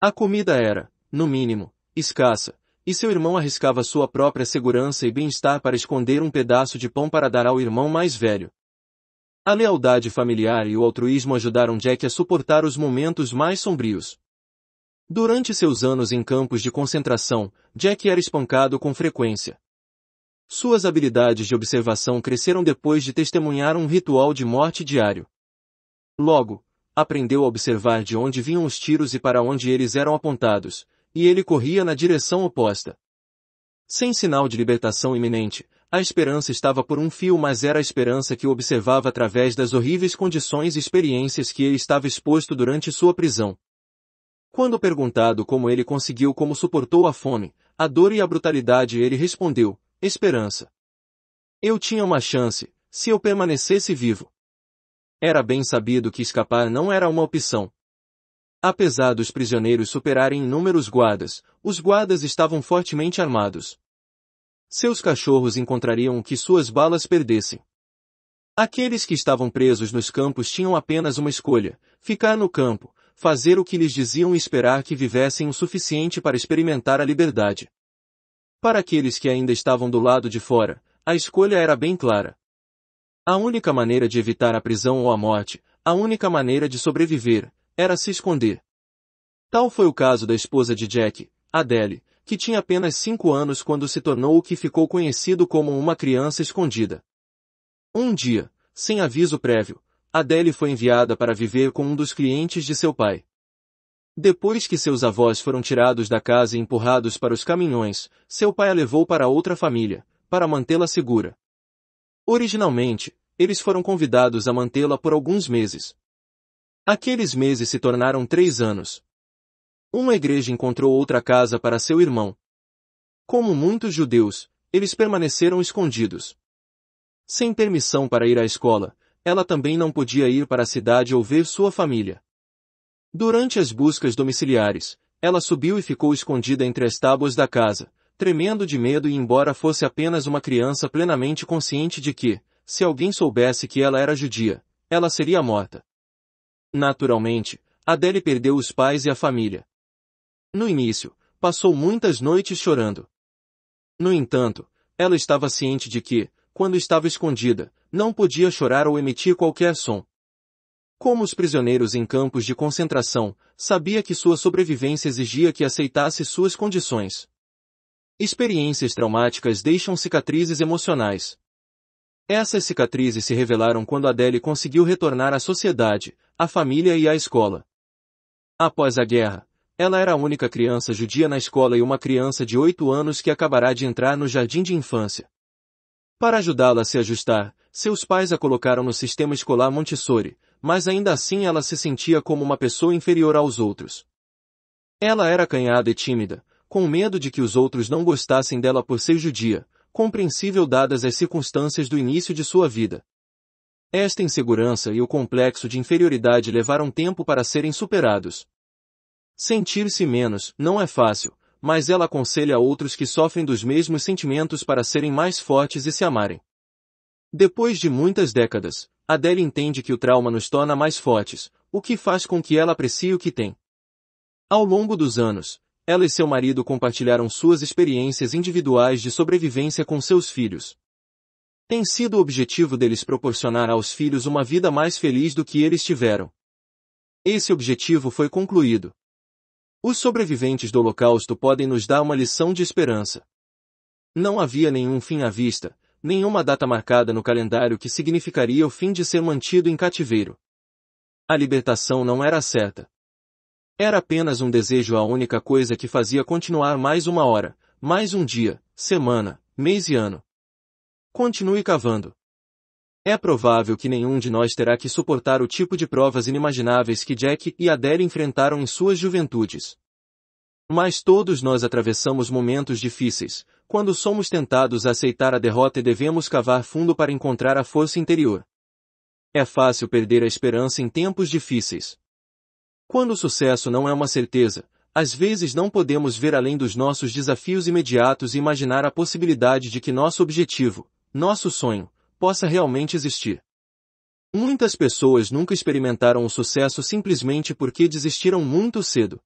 A comida era, no mínimo, escassa, e seu irmão arriscava sua própria segurança e bem-estar para esconder um pedaço de pão para dar ao irmão mais velho. A lealdade familiar e o altruísmo ajudaram Jack a suportar os momentos mais sombrios. Durante seus anos em campos de concentração, Jack era espancado com frequência. Suas habilidades de observação cresceram depois de testemunhar um ritual de morte diário. Logo, aprendeu a observar de onde vinham os tiros e para onde eles eram apontados, e ele corria na direção oposta. Sem sinal de libertação iminente, a esperança estava por um fio, mas era a esperança que o observava através das horríveis condições e experiências que ele estava exposto durante sua prisão. Quando perguntado como ele conseguiu como suportou a fome, a dor e a brutalidade ele respondeu, esperança. Eu tinha uma chance, se eu permanecesse vivo. Era bem sabido que escapar não era uma opção. Apesar dos prisioneiros superarem inúmeros guardas, os guardas estavam fortemente armados. Seus cachorros encontrariam o que suas balas perdessem. Aqueles que estavam presos nos campos tinham apenas uma escolha, ficar no campo, fazer o que lhes diziam e esperar que vivessem o suficiente para experimentar a liberdade. Para aqueles que ainda estavam do lado de fora, a escolha era bem clara. A única maneira de evitar a prisão ou a morte, a única maneira de sobreviver, era se esconder. Tal foi o caso da esposa de Jack, Adele, que tinha apenas cinco anos quando se tornou o que ficou conhecido como uma criança escondida. Um dia, sem aviso prévio, Adele foi enviada para viver com um dos clientes de seu pai. Depois que seus avós foram tirados da casa e empurrados para os caminhões, seu pai a levou para outra família, para mantê-la segura. Originalmente, eles foram convidados a mantê-la por alguns meses. Aqueles meses se tornaram três anos. Uma igreja encontrou outra casa para seu irmão. Como muitos judeus, eles permaneceram escondidos. Sem permissão para ir à escola, ela também não podia ir para a cidade ou ver sua família. Durante as buscas domiciliares, ela subiu e ficou escondida entre as tábuas da casa, tremendo de medo e embora fosse apenas uma criança plenamente consciente de que, se alguém soubesse que ela era judia, ela seria morta. Naturalmente, Adele perdeu os pais e a família. No início, passou muitas noites chorando. No entanto, ela estava ciente de que, quando estava escondida, não podia chorar ou emitir qualquer som. Como os prisioneiros em campos de concentração, sabia que sua sobrevivência exigia que aceitasse suas condições. Experiências traumáticas deixam cicatrizes emocionais. Essas cicatrizes se revelaram quando Adele conseguiu retornar à sociedade, à família e à escola. Após a guerra, ela era a única criança judia na escola e uma criança de oito anos que acabará de entrar no jardim de infância. Para ajudá-la a se ajustar, seus pais a colocaram no sistema escolar Montessori, mas ainda assim ela se sentia como uma pessoa inferior aos outros. Ela era acanhada e tímida, com medo de que os outros não gostassem dela por ser judia, compreensível dadas as circunstâncias do início de sua vida. Esta insegurança e o complexo de inferioridade levaram tempo para serem superados. Sentir-se menos não é fácil, mas ela aconselha outros que sofrem dos mesmos sentimentos para serem mais fortes e se amarem. Depois de muitas décadas, Adele entende que o trauma nos torna mais fortes, o que faz com que ela aprecie o que tem. Ao longo dos anos, ela e seu marido compartilharam suas experiências individuais de sobrevivência com seus filhos. Tem sido o objetivo deles proporcionar aos filhos uma vida mais feliz do que eles tiveram. Esse objetivo foi concluído. Os sobreviventes do Holocausto podem nos dar uma lição de esperança. Não havia nenhum fim à vista, nenhuma data marcada no calendário que significaria o fim de ser mantido em cativeiro. A libertação não era certa. Era apenas um desejo a única coisa que fazia continuar mais uma hora, mais um dia, semana, mês e ano. Continue cavando. É provável que nenhum de nós terá que suportar o tipo de provas inimagináveis que Jack e Adele enfrentaram em suas juventudes. Mas todos nós atravessamos momentos difíceis, quando somos tentados a aceitar a derrota e devemos cavar fundo para encontrar a força interior. É fácil perder a esperança em tempos difíceis. Quando o sucesso não é uma certeza, às vezes não podemos ver além dos nossos desafios imediatos e imaginar a possibilidade de que nosso objetivo, nosso sonho, possa realmente existir. Muitas pessoas nunca experimentaram o sucesso simplesmente porque desistiram muito cedo.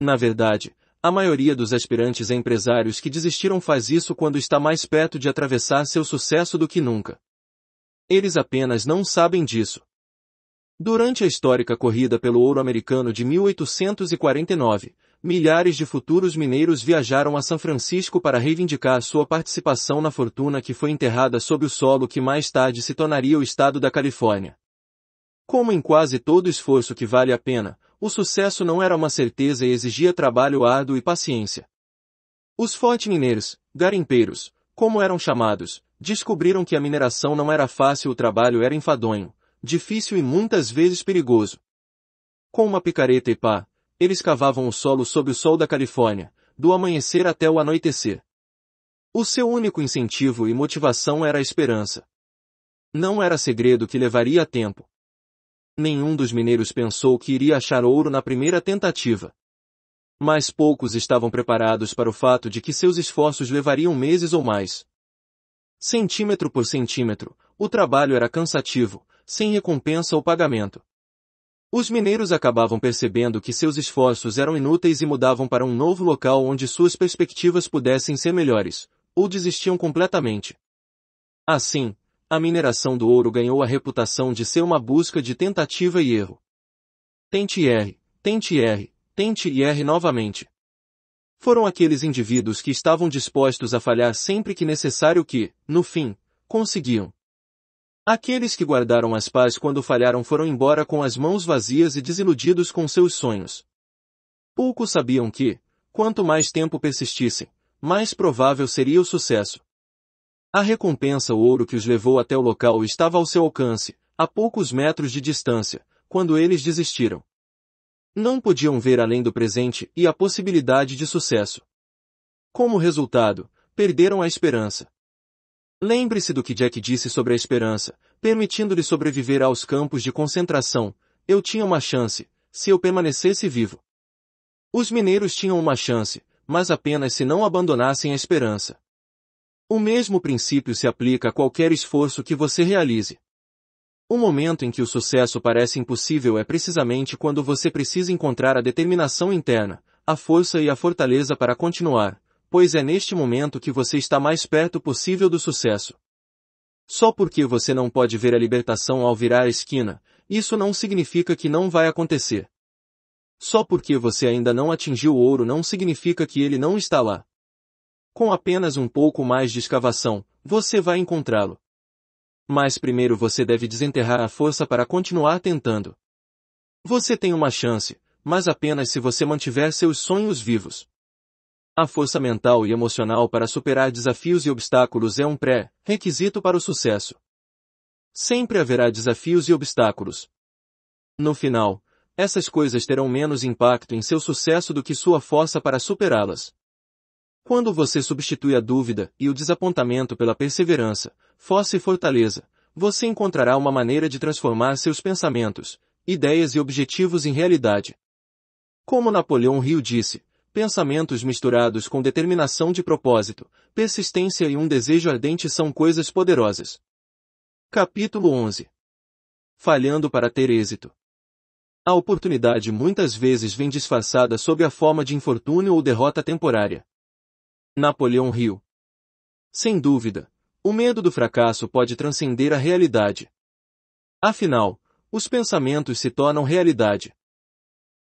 Na verdade, a maioria dos aspirantes a empresários que desistiram faz isso quando está mais perto de atravessar seu sucesso do que nunca. Eles apenas não sabem disso. Durante a histórica corrida pelo ouro americano de 1849, milhares de futuros mineiros viajaram a São Francisco para reivindicar sua participação na fortuna que foi enterrada sob o solo que mais tarde se tornaria o estado da Califórnia. Como em quase todo esforço que vale a pena, o sucesso não era uma certeza e exigia trabalho árduo e paciência. Os forte mineiros, garimpeiros, como eram chamados, descobriram que a mineração não era fácil o trabalho era enfadonho, difícil e muitas vezes perigoso. Com uma picareta e pá, eles cavavam o solo sob o sol da Califórnia, do amanhecer até o anoitecer. O seu único incentivo e motivação era a esperança. Não era segredo que levaria tempo. Nenhum dos mineiros pensou que iria achar ouro na primeira tentativa. Mas poucos estavam preparados para o fato de que seus esforços levariam meses ou mais. Centímetro por centímetro, o trabalho era cansativo, sem recompensa ou pagamento. Os mineiros acabavam percebendo que seus esforços eram inúteis e mudavam para um novo local onde suas perspectivas pudessem ser melhores, ou desistiam completamente. Assim, a mineração do ouro ganhou a reputação de ser uma busca de tentativa e erro. Tente e erre, tente e erre, tente e erre novamente. Foram aqueles indivíduos que estavam dispostos a falhar sempre que necessário que, no fim, conseguiam, Aqueles que guardaram as paz quando falharam foram embora com as mãos vazias e desiludidos com seus sonhos. Poucos sabiam que, quanto mais tempo persistissem, mais provável seria o sucesso. A recompensa o ouro que os levou até o local estava ao seu alcance, a poucos metros de distância, quando eles desistiram. Não podiam ver além do presente e a possibilidade de sucesso. Como resultado, perderam a esperança. Lembre-se do que Jack disse sobre a esperança, permitindo-lhe sobreviver aos campos de concentração. Eu tinha uma chance, se eu permanecesse vivo. Os mineiros tinham uma chance, mas apenas se não abandonassem a esperança. O mesmo princípio se aplica a qualquer esforço que você realize. O momento em que o sucesso parece impossível é precisamente quando você precisa encontrar a determinação interna, a força e a fortaleza para continuar pois é neste momento que você está mais perto possível do sucesso. Só porque você não pode ver a libertação ao virar a esquina, isso não significa que não vai acontecer. Só porque você ainda não atingiu o ouro não significa que ele não está lá. Com apenas um pouco mais de escavação, você vai encontrá-lo. Mas primeiro você deve desenterrar a força para continuar tentando. Você tem uma chance, mas apenas se você mantiver seus sonhos vivos. A força mental e emocional para superar desafios e obstáculos é um pré-requisito para o sucesso. Sempre haverá desafios e obstáculos. No final, essas coisas terão menos impacto em seu sucesso do que sua força para superá-las. Quando você substitui a dúvida e o desapontamento pela perseverança, força e fortaleza, você encontrará uma maneira de transformar seus pensamentos, ideias e objetivos em realidade. Como Napoleão Hill disse, Pensamentos misturados com determinação de propósito, persistência e um desejo ardente são coisas poderosas. Capítulo 11 Falhando para ter êxito. A oportunidade muitas vezes vem disfarçada sob a forma de infortúnio ou derrota temporária. Napoleão riu. Sem dúvida, o medo do fracasso pode transcender a realidade. Afinal, os pensamentos se tornam realidade.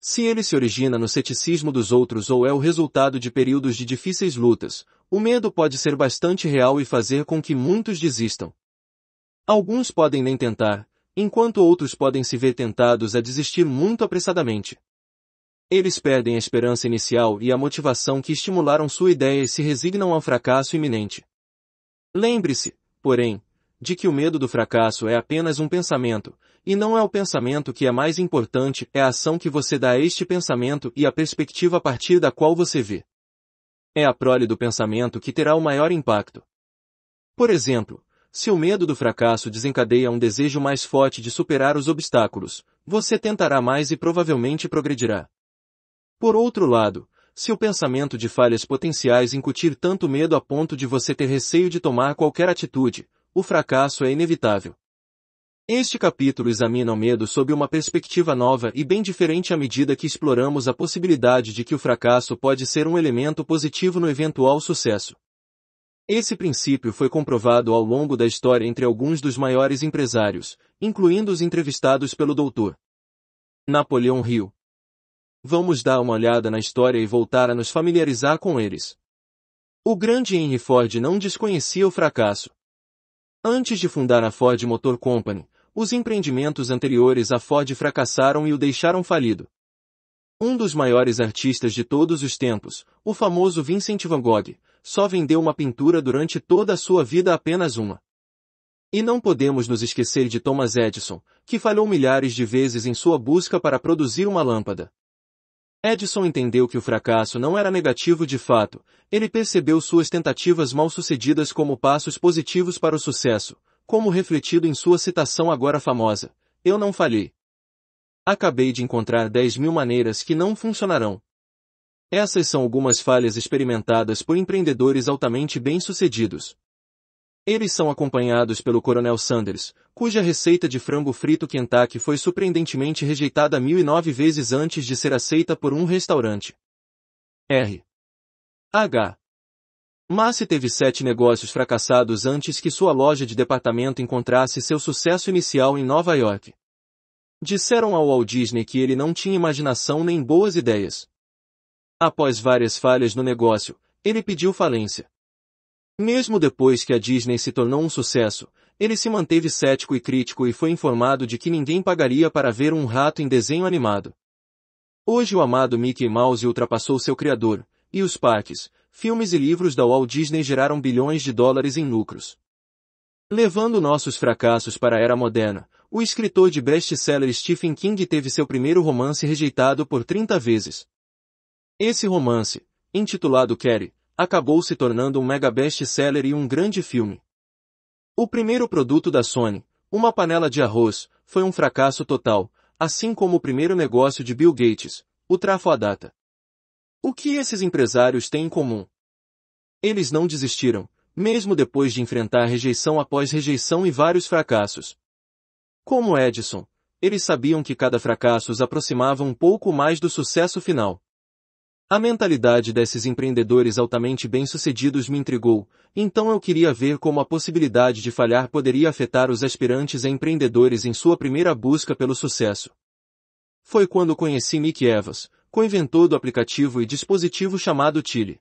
Se ele se origina no ceticismo dos outros ou é o resultado de períodos de difíceis lutas, o medo pode ser bastante real e fazer com que muitos desistam. Alguns podem nem tentar, enquanto outros podem se ver tentados a desistir muito apressadamente. Eles perdem a esperança inicial e a motivação que estimularam sua ideia e se resignam ao fracasso iminente. Lembre-se, porém, de que o medo do fracasso é apenas um pensamento, e não é o pensamento que é mais importante, é a ação que você dá a este pensamento e a perspectiva a partir da qual você vê. É a prole do pensamento que terá o maior impacto. Por exemplo, se o medo do fracasso desencadeia um desejo mais forte de superar os obstáculos, você tentará mais e provavelmente progredirá. Por outro lado, se o pensamento de falhas potenciais incutir tanto medo a ponto de você ter receio de tomar qualquer atitude, o fracasso é inevitável. Este capítulo examina o medo sob uma perspectiva nova e bem diferente à medida que exploramos a possibilidade de que o fracasso pode ser um elemento positivo no eventual sucesso. Esse princípio foi comprovado ao longo da história entre alguns dos maiores empresários, incluindo os entrevistados pelo doutor Napoleão Rio. Vamos dar uma olhada na história e voltar a nos familiarizar com eles. O grande Henry Ford não desconhecia o fracasso. Antes de fundar a Ford Motor Company, os empreendimentos anteriores à Ford fracassaram e o deixaram falido. Um dos maiores artistas de todos os tempos, o famoso Vincent van Gogh, só vendeu uma pintura durante toda a sua vida apenas uma. E não podemos nos esquecer de Thomas Edison, que falhou milhares de vezes em sua busca para produzir uma lâmpada. Edison entendeu que o fracasso não era negativo de fato, ele percebeu suas tentativas mal-sucedidas como passos positivos para o sucesso, como refletido em sua citação agora famosa, eu não falhei. Acabei de encontrar 10 mil maneiras que não funcionarão. Essas são algumas falhas experimentadas por empreendedores altamente bem-sucedidos. Eles são acompanhados pelo Coronel Sanders, cuja receita de frango frito Kentucky foi surpreendentemente rejeitada mil e nove vezes antes de ser aceita por um restaurante. R. H. Massi teve sete negócios fracassados antes que sua loja de departamento encontrasse seu sucesso inicial em Nova York. Disseram ao Walt Disney que ele não tinha imaginação nem boas ideias. Após várias falhas no negócio, ele pediu falência. Mesmo depois que a Disney se tornou um sucesso, ele se manteve cético e crítico e foi informado de que ninguém pagaria para ver um rato em desenho animado. Hoje o amado Mickey Mouse ultrapassou seu criador, e os parques, filmes e livros da Walt Disney geraram bilhões de dólares em lucros. Levando nossos fracassos para a era moderna, o escritor de best-seller Stephen King teve seu primeiro romance rejeitado por 30 vezes. Esse romance, intitulado Carrie, acabou se tornando um mega best-seller e um grande filme. O primeiro produto da Sony, uma panela de arroz, foi um fracasso total, assim como o primeiro negócio de Bill Gates, o trafo à data. O que esses empresários têm em comum? Eles não desistiram, mesmo depois de enfrentar rejeição após rejeição e vários fracassos. Como Edison, eles sabiam que cada fracasso os aproximava um pouco mais do sucesso final. A mentalidade desses empreendedores altamente bem-sucedidos me intrigou, então eu queria ver como a possibilidade de falhar poderia afetar os aspirantes a empreendedores em sua primeira busca pelo sucesso. Foi quando conheci Mick Evans, co-inventor do aplicativo e dispositivo chamado Tile.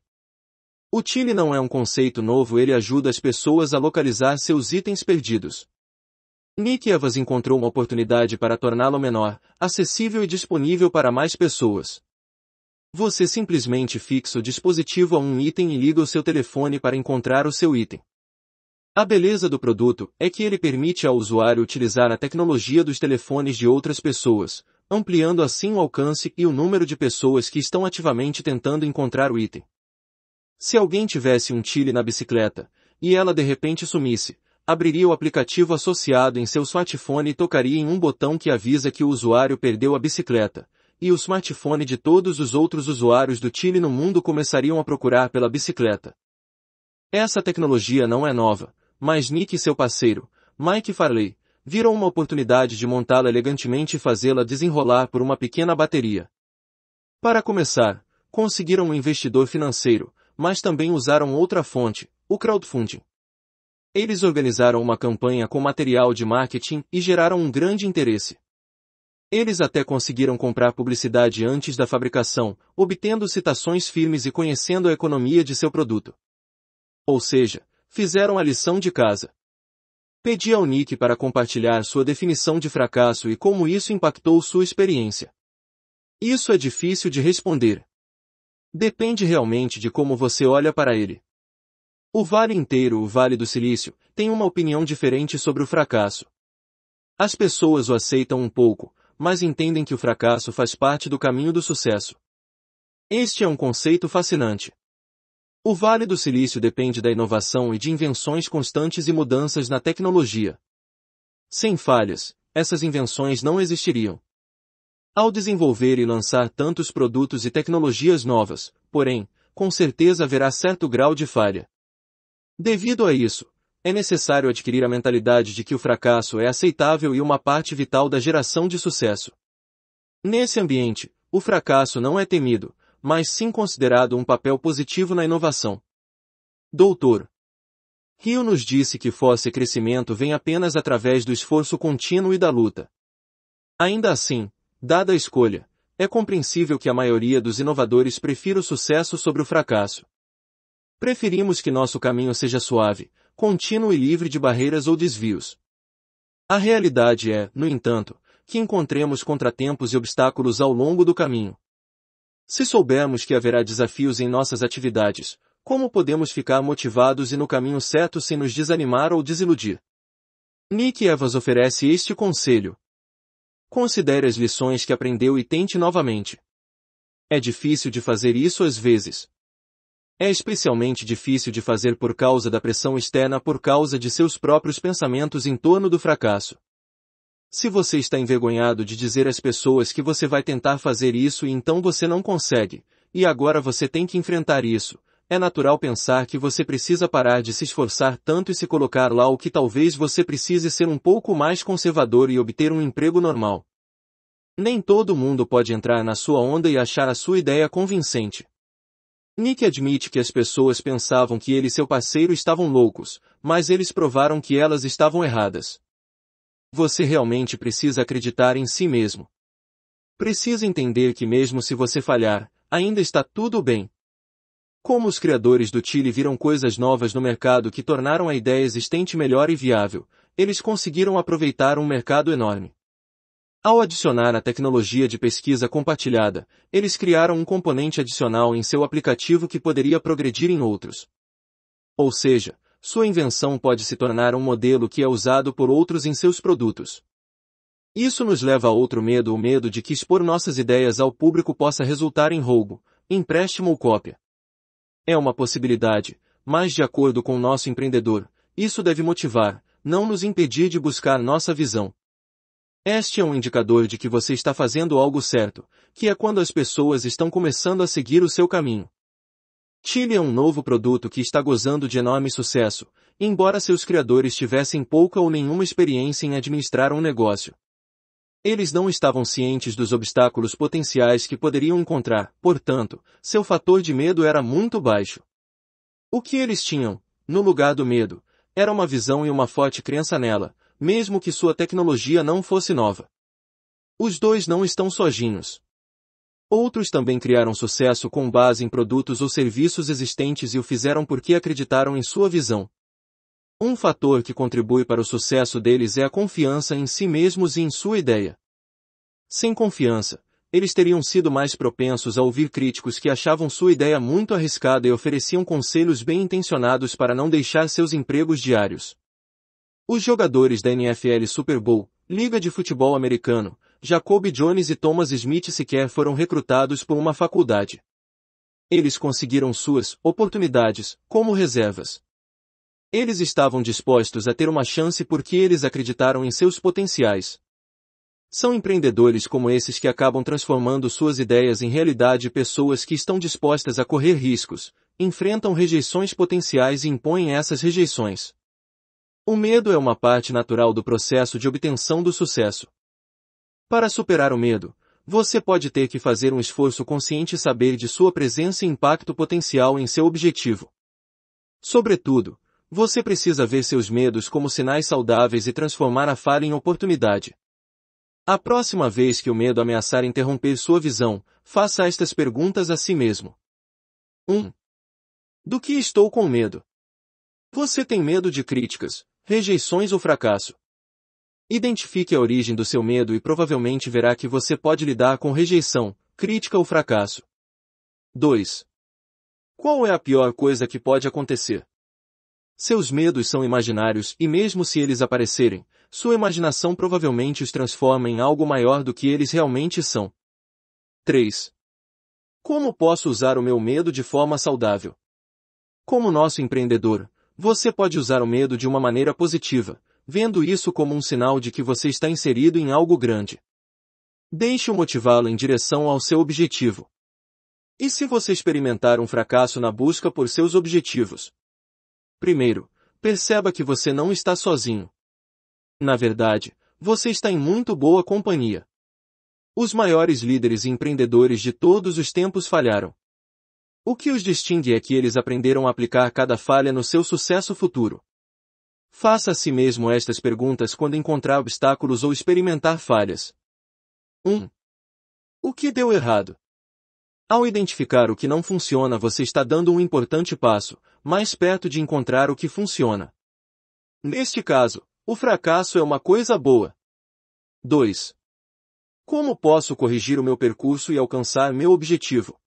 O Tile não é um conceito novo, ele ajuda as pessoas a localizar seus itens perdidos. Nick Evans encontrou uma oportunidade para torná-lo menor, acessível e disponível para mais pessoas. Você simplesmente fixa o dispositivo a um item e liga o seu telefone para encontrar o seu item. A beleza do produto é que ele permite ao usuário utilizar a tecnologia dos telefones de outras pessoas, ampliando assim o alcance e o número de pessoas que estão ativamente tentando encontrar o item. Se alguém tivesse um Chile na bicicleta, e ela de repente sumisse, abriria o aplicativo associado em seu smartphone e tocaria em um botão que avisa que o usuário perdeu a bicicleta, e o smartphone de todos os outros usuários do Chile no mundo começariam a procurar pela bicicleta. Essa tecnologia não é nova, mas Nick e seu parceiro, Mike Farley, viram uma oportunidade de montá-la elegantemente e fazê-la desenrolar por uma pequena bateria. Para começar, conseguiram um investidor financeiro, mas também usaram outra fonte, o crowdfunding. Eles organizaram uma campanha com material de marketing e geraram um grande interesse. Eles até conseguiram comprar publicidade antes da fabricação, obtendo citações firmes e conhecendo a economia de seu produto. Ou seja, fizeram a lição de casa. Pedi ao Nick para compartilhar sua definição de fracasso e como isso impactou sua experiência. Isso é difícil de responder. Depende realmente de como você olha para ele. O vale inteiro, o Vale do Silício, tem uma opinião diferente sobre o fracasso. As pessoas o aceitam um pouco, mas entendem que o fracasso faz parte do caminho do sucesso. Este é um conceito fascinante. O Vale do Silício depende da inovação e de invenções constantes e mudanças na tecnologia. Sem falhas, essas invenções não existiriam. Ao desenvolver e lançar tantos produtos e tecnologias novas, porém, com certeza haverá certo grau de falha. Devido a isso, é necessário adquirir a mentalidade de que o fracasso é aceitável e uma parte vital da geração de sucesso. Nesse ambiente, o fracasso não é temido, mas sim considerado um papel positivo na inovação. Doutor. Rio nos disse que fosse crescimento vem apenas através do esforço contínuo e da luta. Ainda assim, dada a escolha, é compreensível que a maioria dos inovadores prefira o sucesso sobre o fracasso. Preferimos que nosso caminho seja suave, contínuo e livre de barreiras ou desvios. A realidade é, no entanto, que encontremos contratempos e obstáculos ao longo do caminho. Se soubermos que haverá desafios em nossas atividades, como podemos ficar motivados e no caminho certo sem nos desanimar ou desiludir? Nick Evans oferece este conselho. Considere as lições que aprendeu e tente novamente. É difícil de fazer isso às vezes. É especialmente difícil de fazer por causa da pressão externa por causa de seus próprios pensamentos em torno do fracasso. Se você está envergonhado de dizer às pessoas que você vai tentar fazer isso e então você não consegue, e agora você tem que enfrentar isso, é natural pensar que você precisa parar de se esforçar tanto e se colocar lá ou que talvez você precise ser um pouco mais conservador e obter um emprego normal. Nem todo mundo pode entrar na sua onda e achar a sua ideia convincente. Nick admite que as pessoas pensavam que ele e seu parceiro estavam loucos, mas eles provaram que elas estavam erradas. Você realmente precisa acreditar em si mesmo. Precisa entender que mesmo se você falhar, ainda está tudo bem. Como os criadores do Chile viram coisas novas no mercado que tornaram a ideia existente melhor e viável, eles conseguiram aproveitar um mercado enorme. Ao adicionar a tecnologia de pesquisa compartilhada, eles criaram um componente adicional em seu aplicativo que poderia progredir em outros. Ou seja, sua invenção pode se tornar um modelo que é usado por outros em seus produtos. Isso nos leva a outro medo, o medo de que expor nossas ideias ao público possa resultar em roubo, empréstimo ou cópia. É uma possibilidade, mas de acordo com nosso empreendedor, isso deve motivar, não nos impedir de buscar nossa visão. Este é um indicador de que você está fazendo algo certo, que é quando as pessoas estão começando a seguir o seu caminho. Chile é um novo produto que está gozando de enorme sucesso, embora seus criadores tivessem pouca ou nenhuma experiência em administrar um negócio. Eles não estavam cientes dos obstáculos potenciais que poderiam encontrar, portanto, seu fator de medo era muito baixo. O que eles tinham, no lugar do medo, era uma visão e uma forte crença nela, mesmo que sua tecnologia não fosse nova. Os dois não estão sozinhos. Outros também criaram sucesso com base em produtos ou serviços existentes e o fizeram porque acreditaram em sua visão. Um fator que contribui para o sucesso deles é a confiança em si mesmos e em sua ideia. Sem confiança, eles teriam sido mais propensos a ouvir críticos que achavam sua ideia muito arriscada e ofereciam conselhos bem intencionados para não deixar seus empregos diários. Os jogadores da NFL Super Bowl, Liga de Futebol Americano, Jacob Jones e Thomas Smith sequer foram recrutados por uma faculdade. Eles conseguiram suas oportunidades como reservas. Eles estavam dispostos a ter uma chance porque eles acreditaram em seus potenciais. São empreendedores como esses que acabam transformando suas ideias em realidade pessoas que estão dispostas a correr riscos, enfrentam rejeições potenciais e impõem essas rejeições. O medo é uma parte natural do processo de obtenção do sucesso. Para superar o medo, você pode ter que fazer um esforço consciente e saber de sua presença e impacto potencial em seu objetivo. Sobretudo, você precisa ver seus medos como sinais saudáveis e transformar a falha em oportunidade. A próxima vez que o medo ameaçar interromper sua visão, faça estas perguntas a si mesmo. 1. Um, do que estou com medo? Você tem medo de críticas, rejeições ou fracasso? Identifique a origem do seu medo e provavelmente verá que você pode lidar com rejeição, crítica ou fracasso. 2. Qual é a pior coisa que pode acontecer? Seus medos são imaginários e mesmo se eles aparecerem, sua imaginação provavelmente os transforma em algo maior do que eles realmente são. 3. Como posso usar o meu medo de forma saudável? Como nosso empreendedor, você pode usar o medo de uma maneira positiva, vendo isso como um sinal de que você está inserido em algo grande. Deixe-o motivá-lo em direção ao seu objetivo. E se você experimentar um fracasso na busca por seus objetivos? Primeiro, perceba que você não está sozinho. Na verdade, você está em muito boa companhia. Os maiores líderes e empreendedores de todos os tempos falharam. O que os distingue é que eles aprenderam a aplicar cada falha no seu sucesso futuro. Faça a si mesmo estas perguntas quando encontrar obstáculos ou experimentar falhas. 1. O que deu errado? Ao identificar o que não funciona, você está dando um importante passo, mais perto de encontrar o que funciona. Neste caso, o fracasso é uma coisa boa. 2. Como posso corrigir o meu percurso e alcançar meu objetivo?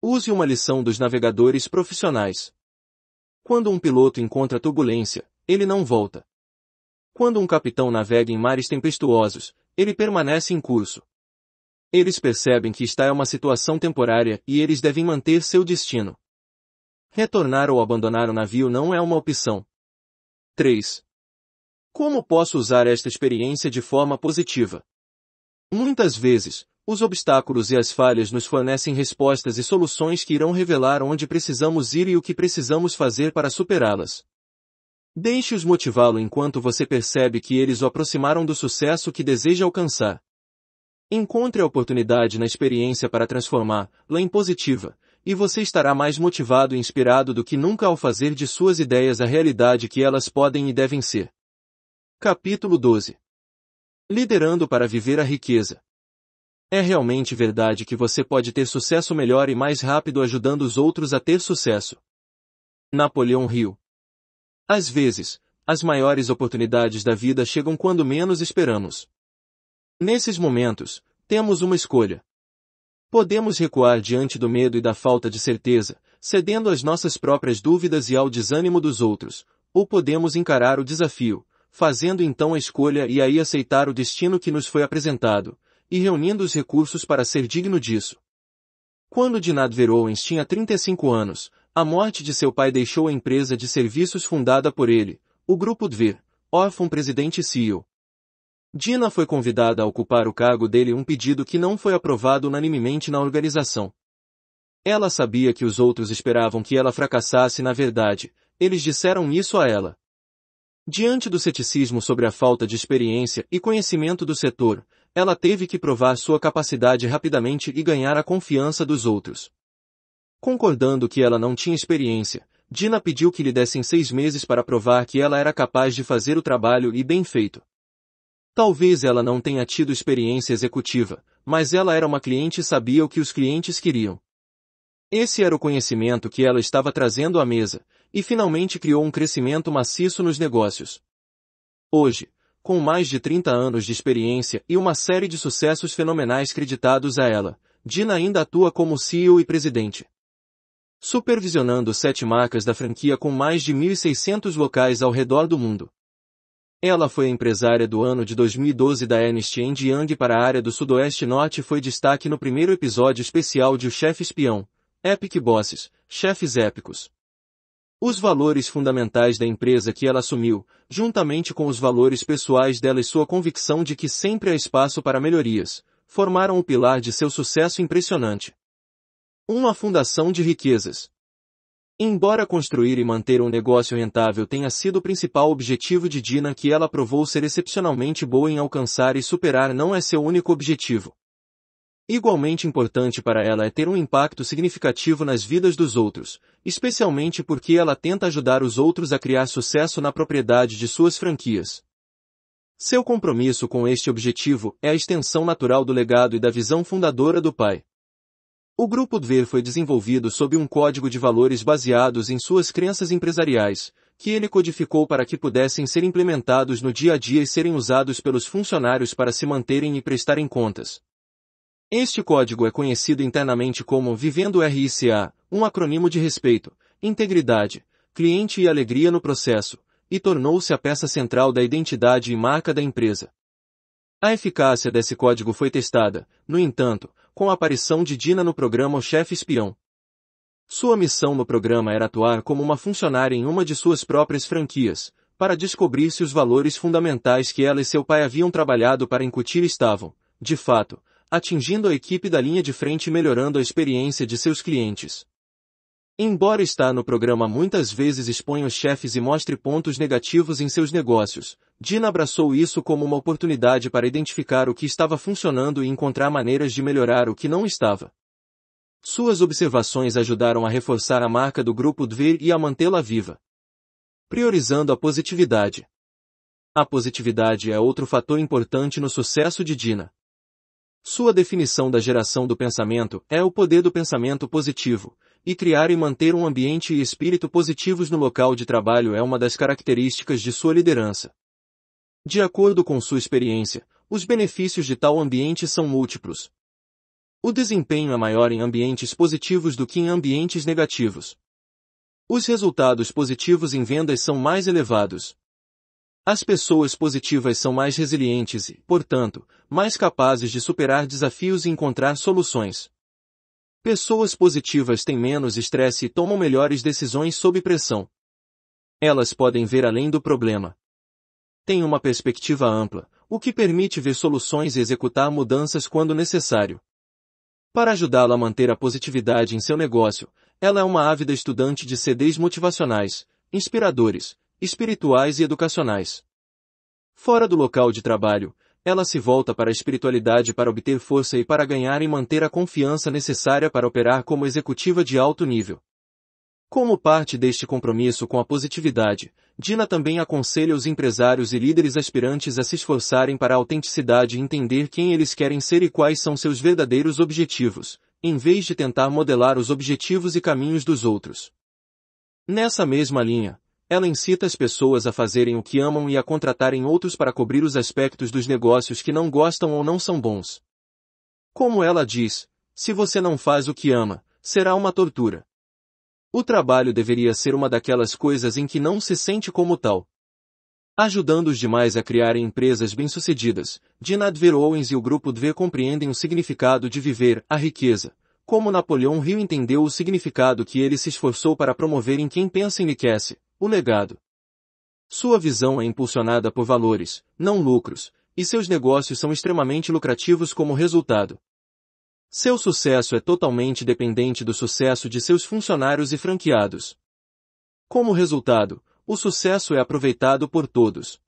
Use uma lição dos navegadores profissionais. Quando um piloto encontra turbulência, ele não volta. Quando um capitão navega em mares tempestuosos, ele permanece em curso. Eles percebem que está é uma situação temporária e eles devem manter seu destino. Retornar ou abandonar o navio não é uma opção. 3. Como posso usar esta experiência de forma positiva? Muitas vezes, os obstáculos e as falhas nos fornecem respostas e soluções que irão revelar onde precisamos ir e o que precisamos fazer para superá-las. Deixe-os motivá-lo enquanto você percebe que eles o aproximaram do sucesso que deseja alcançar. Encontre a oportunidade na experiência para transformá-la em positiva, e você estará mais motivado e inspirado do que nunca ao fazer de suas ideias a realidade que elas podem e devem ser. Capítulo 12 Liderando para viver a riqueza. É realmente verdade que você pode ter sucesso melhor e mais rápido ajudando os outros a ter sucesso. Napoleão Hill às vezes, as maiores oportunidades da vida chegam quando menos esperamos. Nesses momentos, temos uma escolha. Podemos recuar diante do medo e da falta de certeza, cedendo às nossas próprias dúvidas e ao desânimo dos outros, ou podemos encarar o desafio, fazendo então a escolha e aí aceitar o destino que nos foi apresentado, e reunindo os recursos para ser digno disso. Quando Dinad Verowens tinha 35 anos, a morte de seu pai deixou a empresa de serviços fundada por ele, o Grupo Dvir, órfão presidente CEO. Dina foi convidada a ocupar o cargo dele um pedido que não foi aprovado unanimemente na organização. Ela sabia que os outros esperavam que ela fracassasse na verdade, eles disseram isso a ela. Diante do ceticismo sobre a falta de experiência e conhecimento do setor, ela teve que provar sua capacidade rapidamente e ganhar a confiança dos outros. Concordando que ela não tinha experiência, Dina pediu que lhe dessem seis meses para provar que ela era capaz de fazer o trabalho e bem feito. Talvez ela não tenha tido experiência executiva, mas ela era uma cliente e sabia o que os clientes queriam. Esse era o conhecimento que ela estava trazendo à mesa, e finalmente criou um crescimento maciço nos negócios. Hoje, com mais de 30 anos de experiência e uma série de sucessos fenomenais creditados a ela, Dina ainda atua como CEO e presidente supervisionando sete marcas da franquia com mais de 1.600 locais ao redor do mundo. Ela foi empresária do ano de 2012 da Ernst Young para a área do Sudoeste Norte e foi destaque no primeiro episódio especial de O Chefe Espião, Epic Bosses, Chefes Épicos. Os valores fundamentais da empresa que ela assumiu, juntamente com os valores pessoais dela e sua convicção de que sempre há espaço para melhorias, formaram o pilar de seu sucesso impressionante. Uma fundação de riquezas. Embora construir e manter um negócio rentável tenha sido o principal objetivo de Dina que ela provou ser excepcionalmente boa em alcançar e superar não é seu único objetivo. Igualmente importante para ela é ter um impacto significativo nas vidas dos outros, especialmente porque ela tenta ajudar os outros a criar sucesso na propriedade de suas franquias. Seu compromisso com este objetivo é a extensão natural do legado e da visão fundadora do pai. O Grupo Ver foi desenvolvido sob um código de valores baseados em suas crenças empresariais, que ele codificou para que pudessem ser implementados no dia a dia e serem usados pelos funcionários para se manterem e prestarem contas. Este código é conhecido internamente como Vivendo RICA, um acrônimo de respeito, integridade, cliente e alegria no processo, e tornou-se a peça central da identidade e marca da empresa. A eficácia desse código foi testada, no entanto, com a aparição de Dina no programa O Chefe Espião. Sua missão no programa era atuar como uma funcionária em uma de suas próprias franquias, para descobrir se os valores fundamentais que ela e seu pai haviam trabalhado para incutir estavam, de fato, atingindo a equipe da linha de frente e melhorando a experiência de seus clientes. Embora está no programa muitas vezes expõe os chefes e mostre pontos negativos em seus negócios, Dina abraçou isso como uma oportunidade para identificar o que estava funcionando e encontrar maneiras de melhorar o que não estava. Suas observações ajudaram a reforçar a marca do grupo Dvir e a mantê-la viva. Priorizando a positividade. A positividade é outro fator importante no sucesso de Dina. Sua definição da geração do pensamento é o poder do pensamento positivo, e criar e manter um ambiente e espírito positivos no local de trabalho é uma das características de sua liderança. De acordo com sua experiência, os benefícios de tal ambiente são múltiplos. O desempenho é maior em ambientes positivos do que em ambientes negativos. Os resultados positivos em vendas são mais elevados. As pessoas positivas são mais resilientes e, portanto, mais capazes de superar desafios e encontrar soluções. Pessoas positivas têm menos estresse e tomam melhores decisões sob pressão. Elas podem ver além do problema. Têm uma perspectiva ampla, o que permite ver soluções e executar mudanças quando necessário. Para ajudá-la a manter a positividade em seu negócio, ela é uma ávida estudante de CDs motivacionais, inspiradores, espirituais e educacionais. Fora do local de trabalho, ela se volta para a espiritualidade para obter força e para ganhar e manter a confiança necessária para operar como executiva de alto nível. Como parte deste compromisso com a positividade, Dina também aconselha os empresários e líderes aspirantes a se esforçarem para a autenticidade e entender quem eles querem ser e quais são seus verdadeiros objetivos, em vez de tentar modelar os objetivos e caminhos dos outros. Nessa mesma linha, ela incita as pessoas a fazerem o que amam e a contratarem outros para cobrir os aspectos dos negócios que não gostam ou não são bons. Como ela diz, se você não faz o que ama, será uma tortura. O trabalho deveria ser uma daquelas coisas em que não se sente como tal. Ajudando os demais a criarem empresas bem-sucedidas, Dinad Ver Owens e o grupo Dve compreendem o significado de viver, a riqueza, como Napoleão Hill entendeu o significado que ele se esforçou para promover em quem pensa enriquece, o legado. Sua visão é impulsionada por valores, não lucros, e seus negócios são extremamente lucrativos como resultado. Seu sucesso é totalmente dependente do sucesso de seus funcionários e franqueados. Como resultado, o sucesso é aproveitado por todos.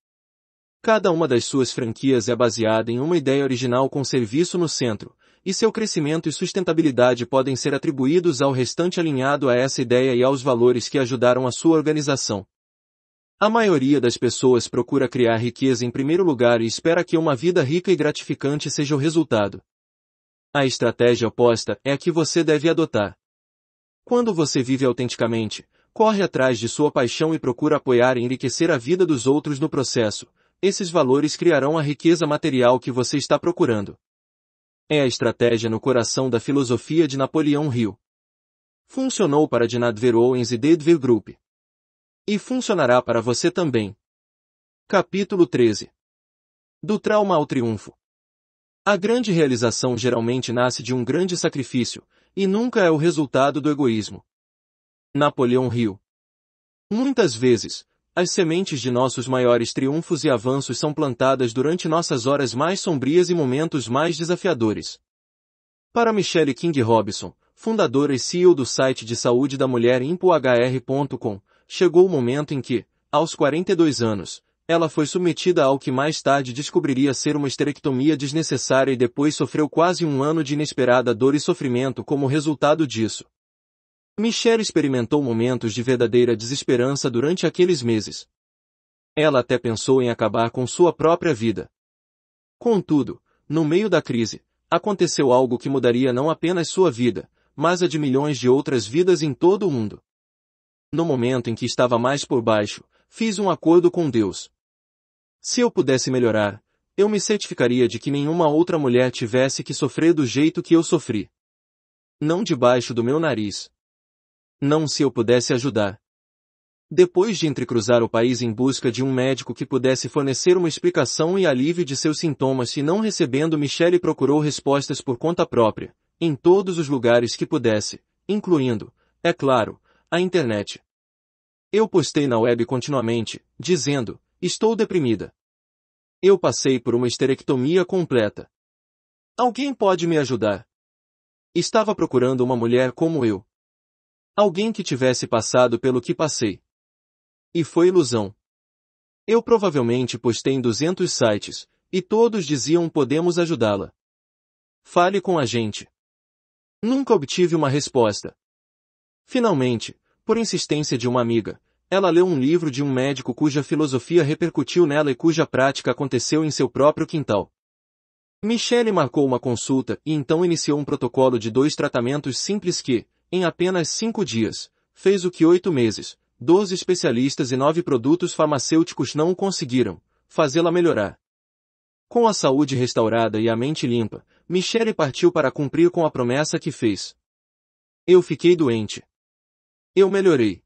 Cada uma das suas franquias é baseada em uma ideia original com serviço no centro, e seu crescimento e sustentabilidade podem ser atribuídos ao restante alinhado a essa ideia e aos valores que ajudaram a sua organização. A maioria das pessoas procura criar riqueza em primeiro lugar e espera que uma vida rica e gratificante seja o resultado. A estratégia oposta é a que você deve adotar. Quando você vive autenticamente, corre atrás de sua paixão e procura apoiar e enriquecer a vida dos outros no processo, esses valores criarão a riqueza material que você está procurando. É a estratégia no coração da filosofia de Napoleão Hill. Funcionou para Dinadver Owens e Dedver Group. E funcionará para você também. Capítulo 13 Do trauma ao triunfo. A grande realização geralmente nasce de um grande sacrifício, e nunca é o resultado do egoísmo. Napoleão Hill Muitas vezes, as sementes de nossos maiores triunfos e avanços são plantadas durante nossas horas mais sombrias e momentos mais desafiadores. Para Michelle King Robson, fundadora e CEO do site de saúde da mulher impohr.com, chegou o momento em que, aos 42 anos, ela foi submetida ao que mais tarde descobriria ser uma esterectomia desnecessária e depois sofreu quase um ano de inesperada dor e sofrimento como resultado disso. Michelle experimentou momentos de verdadeira desesperança durante aqueles meses. Ela até pensou em acabar com sua própria vida. Contudo, no meio da crise, aconteceu algo que mudaria não apenas sua vida, mas a de milhões de outras vidas em todo o mundo. No momento em que estava mais por baixo, fiz um acordo com Deus. Se eu pudesse melhorar, eu me certificaria de que nenhuma outra mulher tivesse que sofrer do jeito que eu sofri. Não debaixo do meu nariz, não se eu pudesse ajudar. Depois de entrecruzar o país em busca de um médico que pudesse fornecer uma explicação e alívio de seus sintomas e não recebendo, Michele procurou respostas por conta própria, em todos os lugares que pudesse, incluindo, é claro, a internet. Eu postei na web continuamente, dizendo, estou deprimida. Eu passei por uma esterectomia completa. Alguém pode me ajudar? Estava procurando uma mulher como eu, Alguém que tivesse passado pelo que passei. E foi ilusão. Eu provavelmente postei em 200 sites, e todos diziam podemos ajudá-la. Fale com a gente. Nunca obtive uma resposta. Finalmente, por insistência de uma amiga, ela leu um livro de um médico cuja filosofia repercutiu nela e cuja prática aconteceu em seu próprio quintal. Michelle marcou uma consulta e então iniciou um protocolo de dois tratamentos simples que, em apenas cinco dias, fez o que oito meses, doze especialistas e nove produtos farmacêuticos não conseguiram, fazê-la melhorar. Com a saúde restaurada e a mente limpa, Michele partiu para cumprir com a promessa que fez. Eu fiquei doente. Eu melhorei.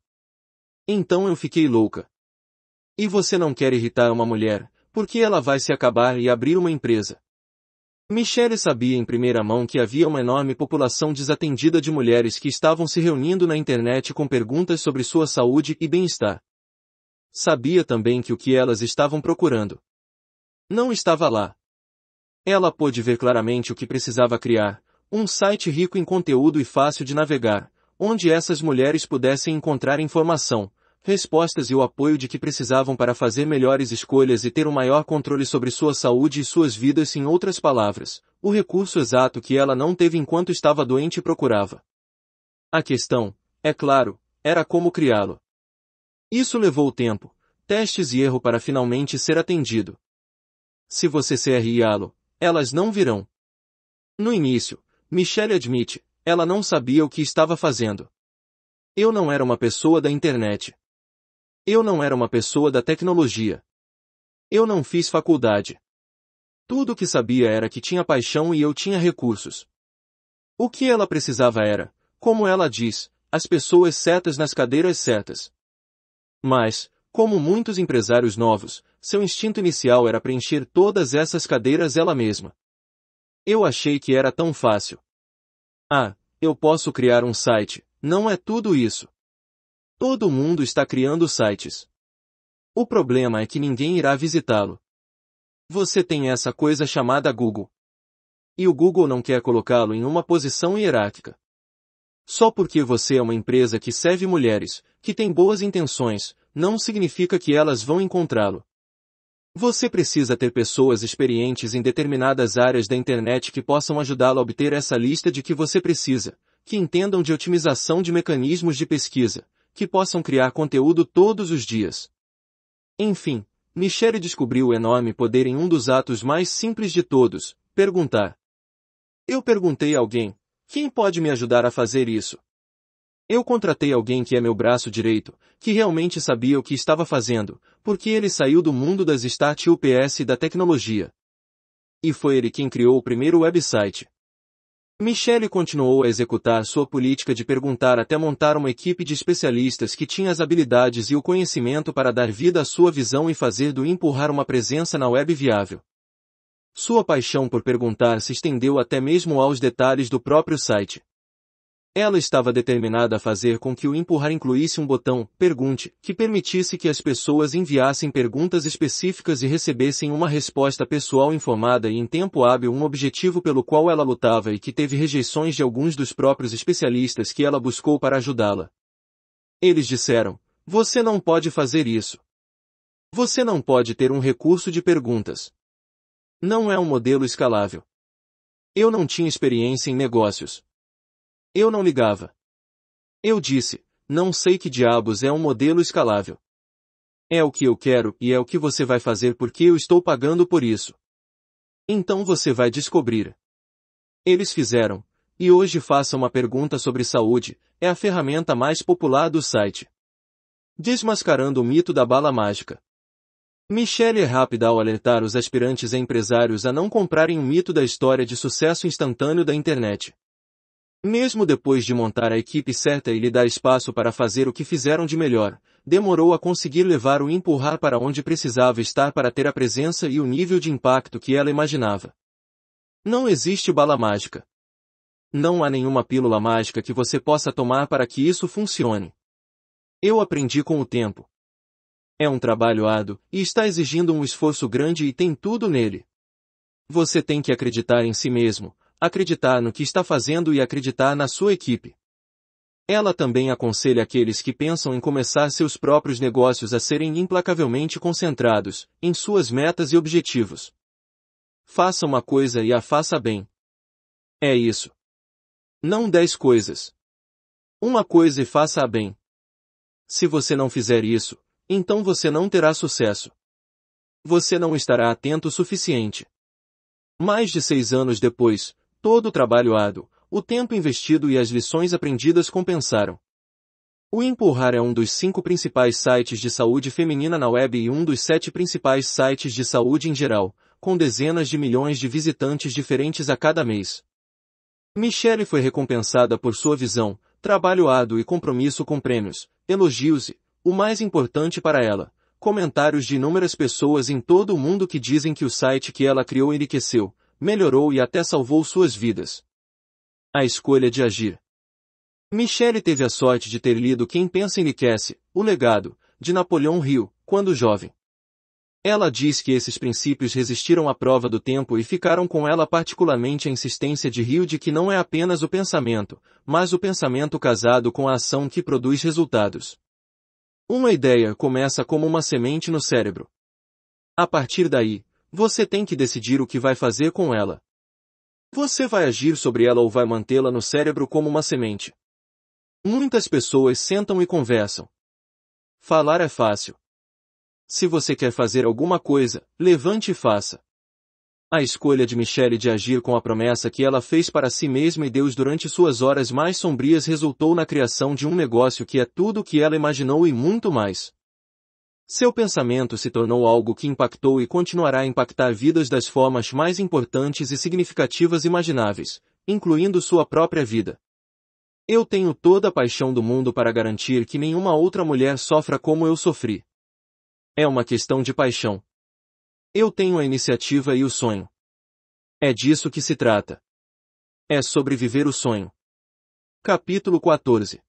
Então eu fiquei louca. E você não quer irritar uma mulher, porque ela vai se acabar e abrir uma empresa. Michele sabia em primeira mão que havia uma enorme população desatendida de mulheres que estavam se reunindo na internet com perguntas sobre sua saúde e bem-estar. Sabia também que o que elas estavam procurando não estava lá. Ela pôde ver claramente o que precisava criar, um site rico em conteúdo e fácil de navegar, onde essas mulheres pudessem encontrar informação, respostas e o apoio de que precisavam para fazer melhores escolhas e ter um maior controle sobre sua saúde e suas vidas em outras palavras, o recurso exato que ela não teve enquanto estava doente e procurava. A questão, é claro, era como criá-lo. Isso levou tempo, testes e erro para finalmente ser atendido. Se você CRIá-lo, elas não virão. No início, Michelle admite, ela não sabia o que estava fazendo. Eu não era uma pessoa da internet. Eu não era uma pessoa da tecnologia. Eu não fiz faculdade. Tudo o que sabia era que tinha paixão e eu tinha recursos. O que ela precisava era, como ela diz, as pessoas certas nas cadeiras certas. Mas, como muitos empresários novos, seu instinto inicial era preencher todas essas cadeiras ela mesma. Eu achei que era tão fácil. Ah, eu posso criar um site, não é tudo isso. Todo mundo está criando sites. O problema é que ninguém irá visitá-lo. Você tem essa coisa chamada Google. E o Google não quer colocá-lo em uma posição hierárquica. Só porque você é uma empresa que serve mulheres, que tem boas intenções, não significa que elas vão encontrá-lo. Você precisa ter pessoas experientes em determinadas áreas da internet que possam ajudá-lo a obter essa lista de que você precisa, que entendam de otimização de mecanismos de pesquisa, que possam criar conteúdo todos os dias. Enfim, Michele descobriu o enorme poder em um dos atos mais simples de todos, perguntar. Eu perguntei a alguém, quem pode me ajudar a fazer isso? Eu contratei alguém que é meu braço direito, que realmente sabia o que estava fazendo, porque ele saiu do mundo das startups e da tecnologia. E foi ele quem criou o primeiro website. Michele continuou a executar sua política de perguntar até montar uma equipe de especialistas que tinha as habilidades e o conhecimento para dar vida à sua visão e fazer do empurrar uma presença na web viável. Sua paixão por perguntar se estendeu até mesmo aos detalhes do próprio site. Ela estava determinada a fazer com que o empurrar incluísse um botão, pergunte, que permitisse que as pessoas enviassem perguntas específicas e recebessem uma resposta pessoal informada e em tempo hábil um objetivo pelo qual ela lutava e que teve rejeições de alguns dos próprios especialistas que ela buscou para ajudá-la. Eles disseram, você não pode fazer isso. Você não pode ter um recurso de perguntas. Não é um modelo escalável. Eu não tinha experiência em negócios, eu não ligava. Eu disse, não sei que diabos é um modelo escalável. É o que eu quero e é o que você vai fazer porque eu estou pagando por isso. Então você vai descobrir. Eles fizeram, e hoje faça uma pergunta sobre saúde, é a ferramenta mais popular do site. Desmascarando o mito da bala mágica. Michelle é rápida ao alertar os aspirantes a empresários a não comprarem o mito da história de sucesso instantâneo da internet. Mesmo depois de montar a equipe certa e lhe dar espaço para fazer o que fizeram de melhor, demorou a conseguir levar o empurrar para onde precisava estar para ter a presença e o nível de impacto que ela imaginava. Não existe bala mágica. Não há nenhuma pílula mágica que você possa tomar para que isso funcione. Eu aprendi com o tempo. É um trabalho árduo e está exigindo um esforço grande e tem tudo nele. Você tem que acreditar em si mesmo, acreditar no que está fazendo e acreditar na sua equipe. Ela também aconselha aqueles que pensam em começar seus próprios negócios a serem implacavelmente concentrados em suas metas e objetivos. Faça uma coisa e a faça bem. É isso. Não dez coisas. Uma coisa e faça-a bem. Se você não fizer isso, então você não terá sucesso. Você não estará atento o suficiente. Mais de seis anos depois, Todo o trabalho árduo, o tempo investido e as lições aprendidas compensaram. O Empurrar é um dos cinco principais sites de saúde feminina na web e um dos sete principais sites de saúde em geral, com dezenas de milhões de visitantes diferentes a cada mês. Michelle foi recompensada por sua visão, trabalho árduo e compromisso com prêmios, elogios e, o mais importante para ela, comentários de inúmeras pessoas em todo o mundo que dizem que o site que ela criou enriqueceu, melhorou e até salvou suas vidas. A escolha de agir. Michele teve a sorte de ter lido Quem Pensa Enriquece, O Legado, de Napoleão Hill, quando jovem. Ela diz que esses princípios resistiram à prova do tempo e ficaram com ela particularmente a insistência de Hill de que não é apenas o pensamento, mas o pensamento casado com a ação que produz resultados. Uma ideia começa como uma semente no cérebro. A partir daí, você tem que decidir o que vai fazer com ela. Você vai agir sobre ela ou vai mantê-la no cérebro como uma semente. Muitas pessoas sentam e conversam. Falar é fácil. Se você quer fazer alguma coisa, levante e faça. A escolha de Michelle de agir com a promessa que ela fez para si mesma e Deus durante suas horas mais sombrias resultou na criação de um negócio que é tudo o que ela imaginou e muito mais. Seu pensamento se tornou algo que impactou e continuará a impactar vidas das formas mais importantes e significativas imagináveis, incluindo sua própria vida. Eu tenho toda a paixão do mundo para garantir que nenhuma outra mulher sofra como eu sofri. É uma questão de paixão. Eu tenho a iniciativa e o sonho. É disso que se trata. É sobreviver o sonho. Capítulo 14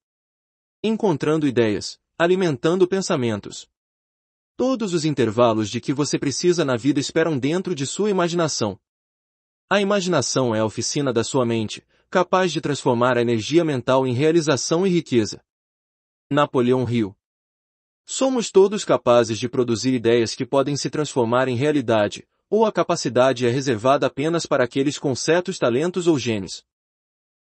Encontrando ideias, alimentando pensamentos, Todos os intervalos de que você precisa na vida esperam dentro de sua imaginação. A imaginação é a oficina da sua mente, capaz de transformar a energia mental em realização e riqueza. Napoleão Hill Somos todos capazes de produzir ideias que podem se transformar em realidade, ou a capacidade é reservada apenas para aqueles com certos talentos ou genes.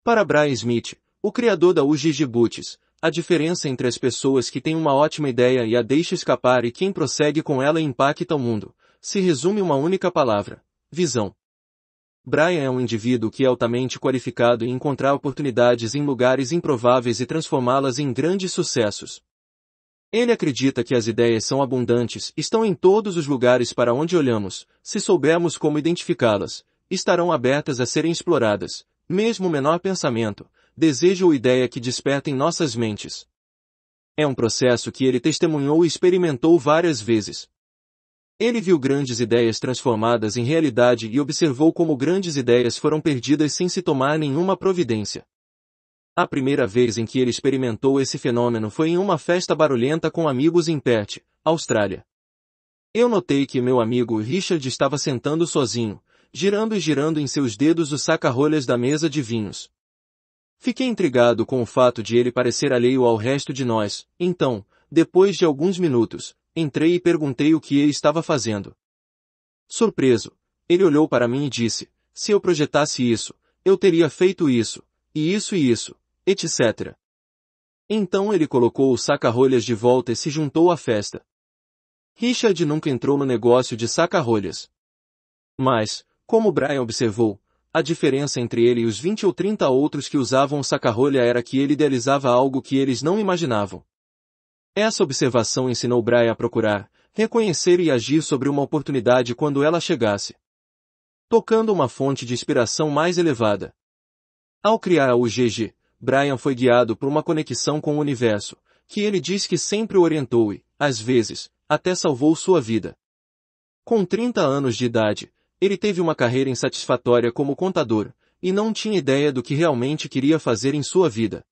Para Brian Smith, o criador da UGG Boots, a diferença entre as pessoas que têm uma ótima ideia e a deixam escapar e quem prossegue com ela e impacta o mundo, se resume uma única palavra: visão. Brian é um indivíduo que é altamente qualificado em encontrar oportunidades em lugares improváveis e transformá-las em grandes sucessos. Ele acredita que as ideias são abundantes, estão em todos os lugares para onde olhamos, se soubermos como identificá-las, estarão abertas a serem exploradas, mesmo o menor pensamento, desejo ou ideia que despertem nossas mentes. É um processo que ele testemunhou e experimentou várias vezes. Ele viu grandes ideias transformadas em realidade e observou como grandes ideias foram perdidas sem se tomar nenhuma providência. A primeira vez em que ele experimentou esse fenômeno foi em uma festa barulhenta com amigos em Perth, Austrália. Eu notei que meu amigo Richard estava sentando sozinho, girando e girando em seus dedos os saca-rolhas da mesa de vinhos. Fiquei intrigado com o fato de ele parecer alheio ao resto de nós, então, depois de alguns minutos, entrei e perguntei o que ele estava fazendo. Surpreso, ele olhou para mim e disse, se eu projetasse isso, eu teria feito isso, e isso e isso, etc. Então ele colocou o saca-rolhas de volta e se juntou à festa. Richard nunca entrou no negócio de saca-rolhas. Mas, como Brian observou, a diferença entre ele e os vinte ou trinta outros que usavam o sacarrolha era que ele idealizava algo que eles não imaginavam. Essa observação ensinou Brian a procurar, reconhecer e agir sobre uma oportunidade quando ela chegasse. Tocando uma fonte de inspiração mais elevada. Ao criar a UGG, Brian foi guiado por uma conexão com o universo, que ele diz que sempre o orientou e, às vezes, até salvou sua vida. Com 30 anos de idade, ele teve uma carreira insatisfatória como contador, e não tinha ideia do que realmente queria fazer em sua vida.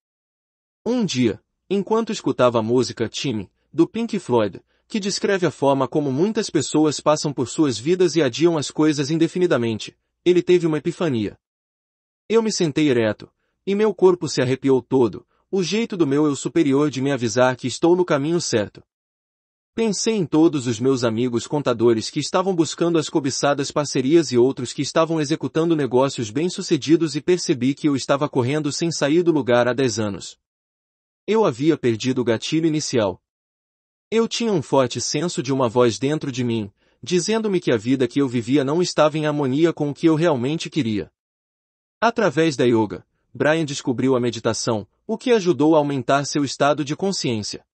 Um dia, enquanto escutava a música Time, do Pink Floyd, que descreve a forma como muitas pessoas passam por suas vidas e adiam as coisas indefinidamente, ele teve uma epifania. Eu me sentei ereto, e meu corpo se arrepiou todo, o jeito do meu eu superior de me avisar que estou no caminho certo. Pensei em todos os meus amigos contadores que estavam buscando as cobiçadas parcerias e outros que estavam executando negócios bem-sucedidos e percebi que eu estava correndo sem sair do lugar há 10 anos. Eu havia perdido o gatilho inicial. Eu tinha um forte senso de uma voz dentro de mim, dizendo-me que a vida que eu vivia não estava em harmonia com o que eu realmente queria. Através da yoga, Brian descobriu a meditação, o que ajudou a aumentar seu estado de consciência.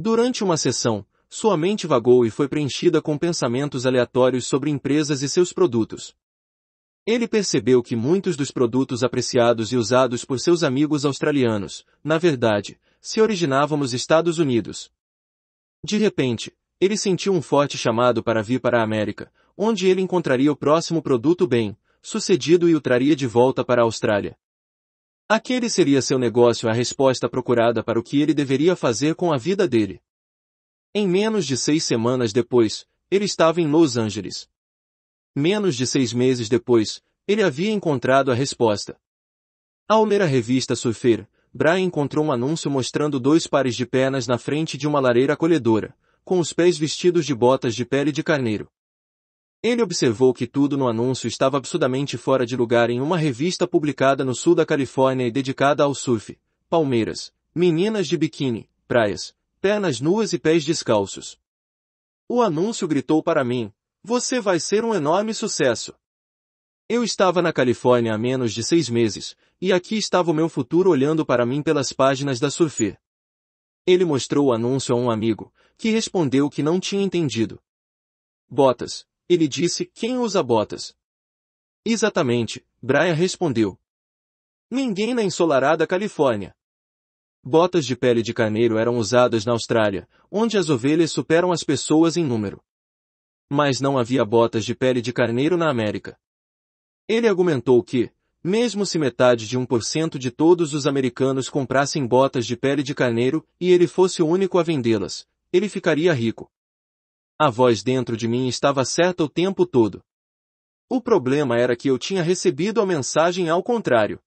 Durante uma sessão, sua mente vagou e foi preenchida com pensamentos aleatórios sobre empresas e seus produtos. Ele percebeu que muitos dos produtos apreciados e usados por seus amigos australianos, na verdade, se originavam nos Estados Unidos. De repente, ele sentiu um forte chamado para vir para a América, onde ele encontraria o próximo produto bem, sucedido e o traria de volta para a Austrália. Aquele seria seu negócio a resposta procurada para o que ele deveria fazer com a vida dele. Em menos de seis semanas depois, ele estava em Los Angeles. Menos de seis meses depois, ele havia encontrado a resposta. Ao ler a revista Surfer, Brian encontrou um anúncio mostrando dois pares de pernas na frente de uma lareira acolhedora, com os pés vestidos de botas de pele de carneiro. Ele observou que tudo no anúncio estava absurdamente fora de lugar em uma revista publicada no sul da Califórnia e dedicada ao surf, palmeiras, meninas de biquíni, praias, pernas nuas e pés descalços. O anúncio gritou para mim, você vai ser um enorme sucesso. Eu estava na Califórnia há menos de seis meses, e aqui estava o meu futuro olhando para mim pelas páginas da Surfer. Ele mostrou o anúncio a um amigo, que respondeu que não tinha entendido. Botas, ele disse quem usa botas. Exatamente, Brian respondeu. Ninguém na ensolarada Califórnia. Botas de pele de carneiro eram usadas na Austrália, onde as ovelhas superam as pessoas em número. Mas não havia botas de pele de carneiro na América. Ele argumentou que, mesmo se metade de 1% de todos os americanos comprassem botas de pele de carneiro e ele fosse o único a vendê-las, ele ficaria rico. A voz dentro de mim estava certa o tempo todo. O problema era que eu tinha recebido a mensagem ao contrário.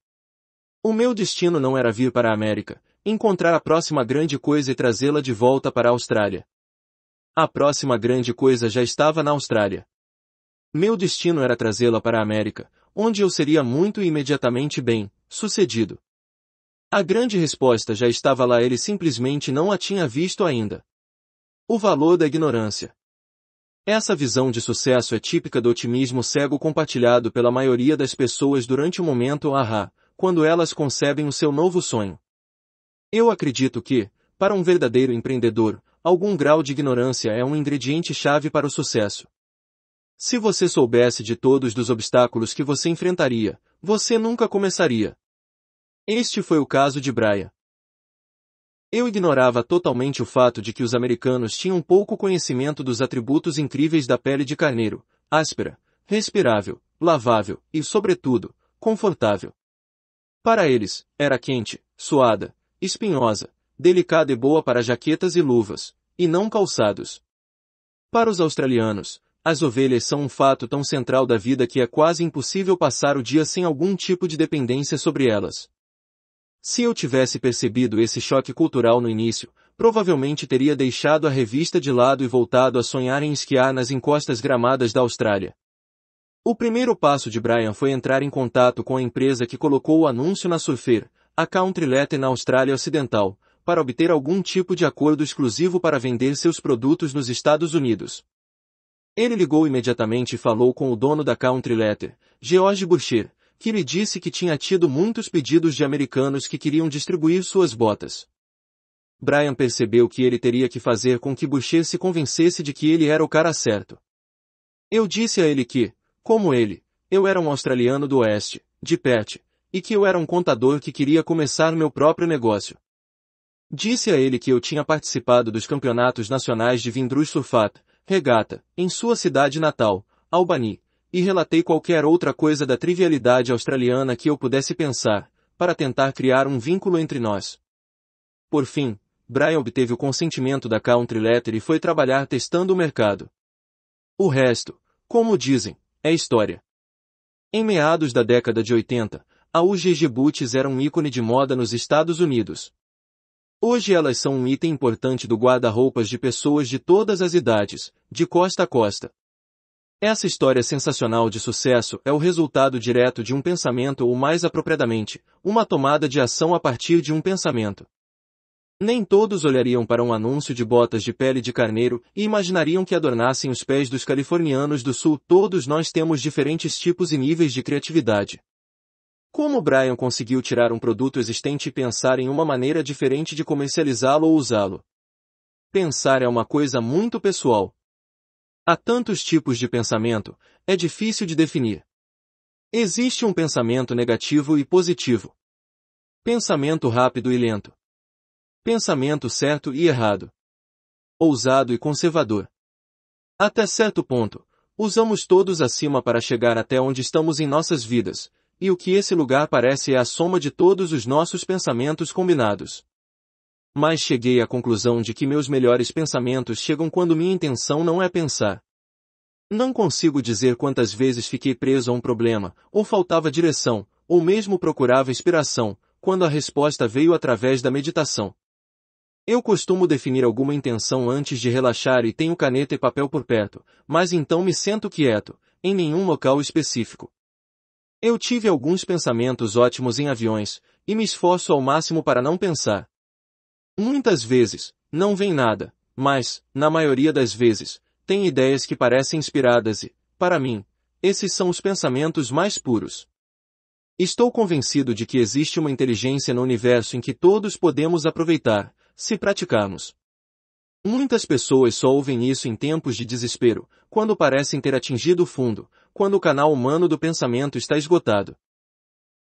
O meu destino não era vir para a América, encontrar a próxima grande coisa e trazê-la de volta para a Austrália. A próxima grande coisa já estava na Austrália. Meu destino era trazê-la para a América, onde eu seria muito e imediatamente bem, sucedido. A grande resposta já estava lá ele simplesmente não a tinha visto ainda. O valor da ignorância. Essa visão de sucesso é típica do otimismo cego compartilhado pela maioria das pessoas durante o momento ahá, quando elas concebem o seu novo sonho. Eu acredito que, para um verdadeiro empreendedor, algum grau de ignorância é um ingrediente-chave para o sucesso. Se você soubesse de todos os obstáculos que você enfrentaria, você nunca começaria. Este foi o caso de Brian. Eu ignorava totalmente o fato de que os americanos tinham pouco conhecimento dos atributos incríveis da pele de carneiro, áspera, respirável, lavável e, sobretudo, confortável. Para eles, era quente, suada, espinhosa, delicada e boa para jaquetas e luvas, e não calçados. Para os australianos, as ovelhas são um fato tão central da vida que é quase impossível passar o dia sem algum tipo de dependência sobre elas. Se eu tivesse percebido esse choque cultural no início, provavelmente teria deixado a revista de lado e voltado a sonhar em esquiar nas encostas gramadas da Austrália. O primeiro passo de Brian foi entrar em contato com a empresa que colocou o anúncio na Surfer, a Country Letter na Austrália Ocidental, para obter algum tipo de acordo exclusivo para vender seus produtos nos Estados Unidos. Ele ligou imediatamente e falou com o dono da Country Letter, George Boucher, que lhe disse que tinha tido muitos pedidos de americanos que queriam distribuir suas botas. Brian percebeu que ele teria que fazer com que Boucher se convencesse de que ele era o cara certo. Eu disse a ele que, como ele, eu era um australiano do oeste, de Pet, e que eu era um contador que queria começar meu próprio negócio. Disse a ele que eu tinha participado dos campeonatos nacionais de Vindrus Surfat, regata, em sua cidade natal, Albany, e relatei qualquer outra coisa da trivialidade australiana que eu pudesse pensar, para tentar criar um vínculo entre nós. Por fim, Brian obteve o consentimento da Country Letter e foi trabalhar testando o mercado. O resto, como dizem, é história. Em meados da década de 80, a UGG Boots era um ícone de moda nos Estados Unidos. Hoje elas são um item importante do guarda-roupas de pessoas de todas as idades, de costa a costa. Essa história sensacional de sucesso é o resultado direto de um pensamento ou mais apropriadamente, uma tomada de ação a partir de um pensamento. Nem todos olhariam para um anúncio de botas de pele de carneiro e imaginariam que adornassem os pés dos californianos do sul. Todos nós temos diferentes tipos e níveis de criatividade. Como Brian conseguiu tirar um produto existente e pensar em uma maneira diferente de comercializá-lo ou usá-lo? Pensar é uma coisa muito pessoal. Há tantos tipos de pensamento, é difícil de definir. Existe um pensamento negativo e positivo. Pensamento rápido e lento. Pensamento certo e errado. Ousado e conservador. Até certo ponto, usamos todos acima para chegar até onde estamos em nossas vidas, e o que esse lugar parece é a soma de todos os nossos pensamentos combinados mas cheguei à conclusão de que meus melhores pensamentos chegam quando minha intenção não é pensar. Não consigo dizer quantas vezes fiquei preso a um problema, ou faltava direção, ou mesmo procurava inspiração, quando a resposta veio através da meditação. Eu costumo definir alguma intenção antes de relaxar e tenho caneta e papel por perto, mas então me sento quieto, em nenhum local específico. Eu tive alguns pensamentos ótimos em aviões, e me esforço ao máximo para não pensar. Muitas vezes, não vem nada, mas, na maioria das vezes, tem ideias que parecem inspiradas e, para mim, esses são os pensamentos mais puros. Estou convencido de que existe uma inteligência no universo em que todos podemos aproveitar, se praticarmos. Muitas pessoas só ouvem isso em tempos de desespero, quando parecem ter atingido o fundo, quando o canal humano do pensamento está esgotado.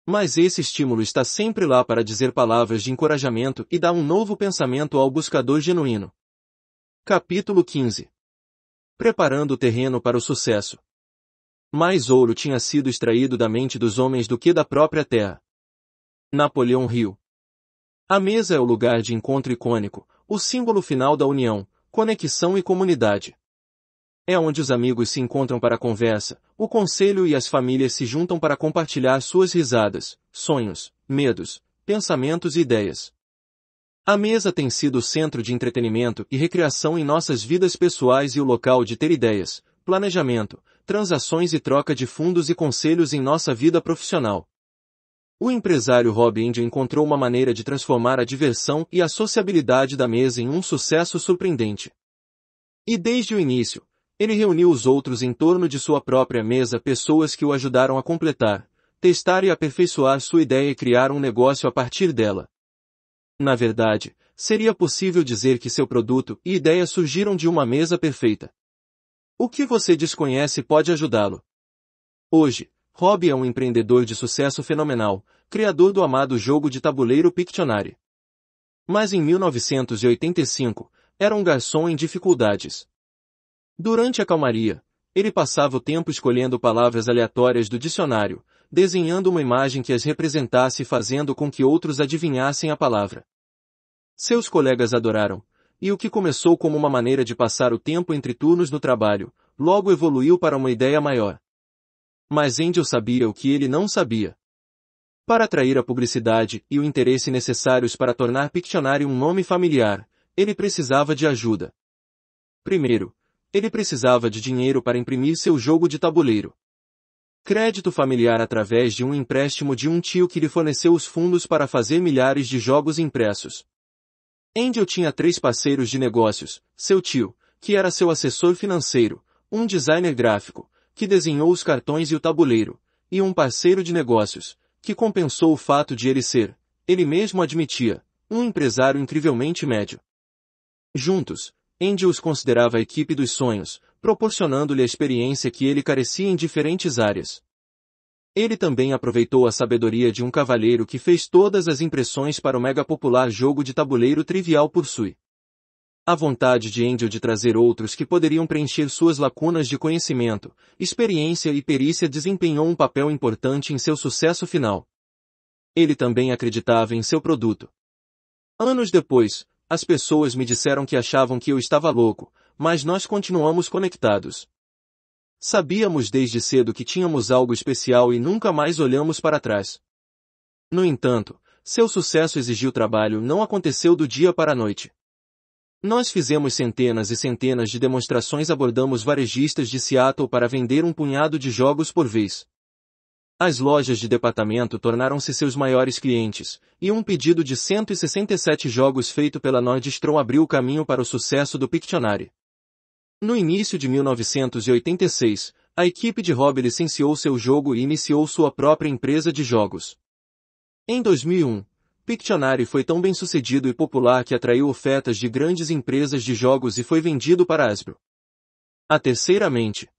Mas esse estímulo está sempre lá para dizer palavras de encorajamento e dar um novo pensamento ao buscador genuíno. Capítulo 15 Preparando o terreno para o sucesso. Mais ouro tinha sido extraído da mente dos homens do que da própria terra. Napoleão riu. A mesa é o lugar de encontro icônico, o símbolo final da união, conexão e comunidade. É onde os amigos se encontram para a conversa, o conselho e as famílias se juntam para compartilhar suas risadas, sonhos, medos, pensamentos e ideias. A mesa tem sido o centro de entretenimento e recreação em nossas vidas pessoais e o local de ter ideias, planejamento, transações e troca de fundos e conselhos em nossa vida profissional. O empresário Rob Indio encontrou uma maneira de transformar a diversão e a sociabilidade da mesa em um sucesso surpreendente. E desde o início, ele reuniu os outros em torno de sua própria mesa pessoas que o ajudaram a completar, testar e aperfeiçoar sua ideia e criar um negócio a partir dela. Na verdade, seria possível dizer que seu produto e ideia surgiram de uma mesa perfeita. O que você desconhece pode ajudá-lo. Hoje, Rob é um empreendedor de sucesso fenomenal, criador do amado jogo de tabuleiro Pictionary. Mas em 1985, era um garçom em dificuldades. Durante a calmaria, ele passava o tempo escolhendo palavras aleatórias do dicionário, desenhando uma imagem que as representasse e fazendo com que outros adivinhassem a palavra. Seus colegas adoraram, e o que começou como uma maneira de passar o tempo entre turnos no trabalho, logo evoluiu para uma ideia maior. Mas Angel sabia o que ele não sabia. Para atrair a publicidade e o interesse necessários para tornar Pictionary um nome familiar, ele precisava de ajuda. Primeiro, ele precisava de dinheiro para imprimir seu jogo de tabuleiro. Crédito familiar através de um empréstimo de um tio que lhe forneceu os fundos para fazer milhares de jogos impressos. Angel tinha três parceiros de negócios, seu tio, que era seu assessor financeiro, um designer gráfico, que desenhou os cartões e o tabuleiro, e um parceiro de negócios, que compensou o fato de ele ser, ele mesmo admitia, um empresário incrivelmente médio. Juntos, Andy os considerava a equipe dos sonhos, proporcionando-lhe a experiência que ele carecia em diferentes áreas. Ele também aproveitou a sabedoria de um cavalheiro que fez todas as impressões para o mega popular jogo de tabuleiro trivial Pursui. A vontade de Angel de trazer outros que poderiam preencher suas lacunas de conhecimento, experiência e perícia desempenhou um papel importante em seu sucesso final. Ele também acreditava em seu produto. Anos depois, as pessoas me disseram que achavam que eu estava louco, mas nós continuamos conectados. Sabíamos desde cedo que tínhamos algo especial e nunca mais olhamos para trás. No entanto, seu sucesso exigiu trabalho não aconteceu do dia para a noite. Nós fizemos centenas e centenas de demonstrações abordamos varejistas de Seattle para vender um punhado de jogos por vez. As lojas de departamento tornaram-se seus maiores clientes, e um pedido de 167 jogos feito pela Nordstrom abriu o caminho para o sucesso do Pictionary. No início de 1986, a equipe de hobby licenciou seu jogo e iniciou sua própria empresa de jogos. Em 2001, Pictionary foi tão bem sucedido e popular que atraiu ofertas de grandes empresas de jogos e foi vendido para Hasbro. A terceiramente,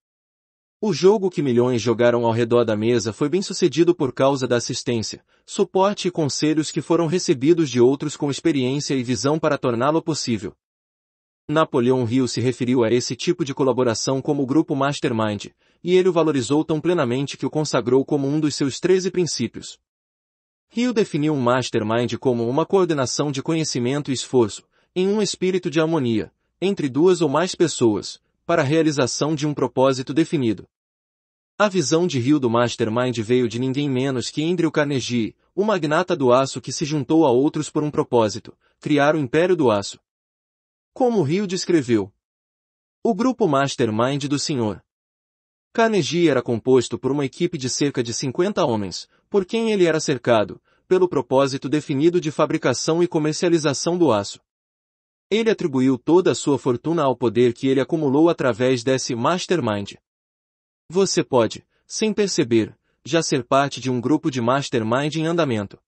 o jogo que milhões jogaram ao redor da mesa foi bem sucedido por causa da assistência, suporte e conselhos que foram recebidos de outros com experiência e visão para torná-lo possível. Napoleão Hill se referiu a esse tipo de colaboração como o grupo Mastermind, e ele o valorizou tão plenamente que o consagrou como um dos seus 13 princípios. Hill definiu um mastermind como uma coordenação de conhecimento e esforço, em um espírito de harmonia, entre duas ou mais pessoas, para a realização de um propósito definido. A visão de Rio do Mastermind veio de ninguém menos que Andrew Carnegie, o magnata do aço que se juntou a outros por um propósito, criar o Império do Aço. Como Rio descreveu. O grupo Mastermind do Senhor. Carnegie era composto por uma equipe de cerca de 50 homens, por quem ele era cercado, pelo propósito definido de fabricação e comercialização do aço. Ele atribuiu toda a sua fortuna ao poder que ele acumulou através desse Mastermind. Você pode, sem perceber, já ser parte de um grupo de mastermind em andamento.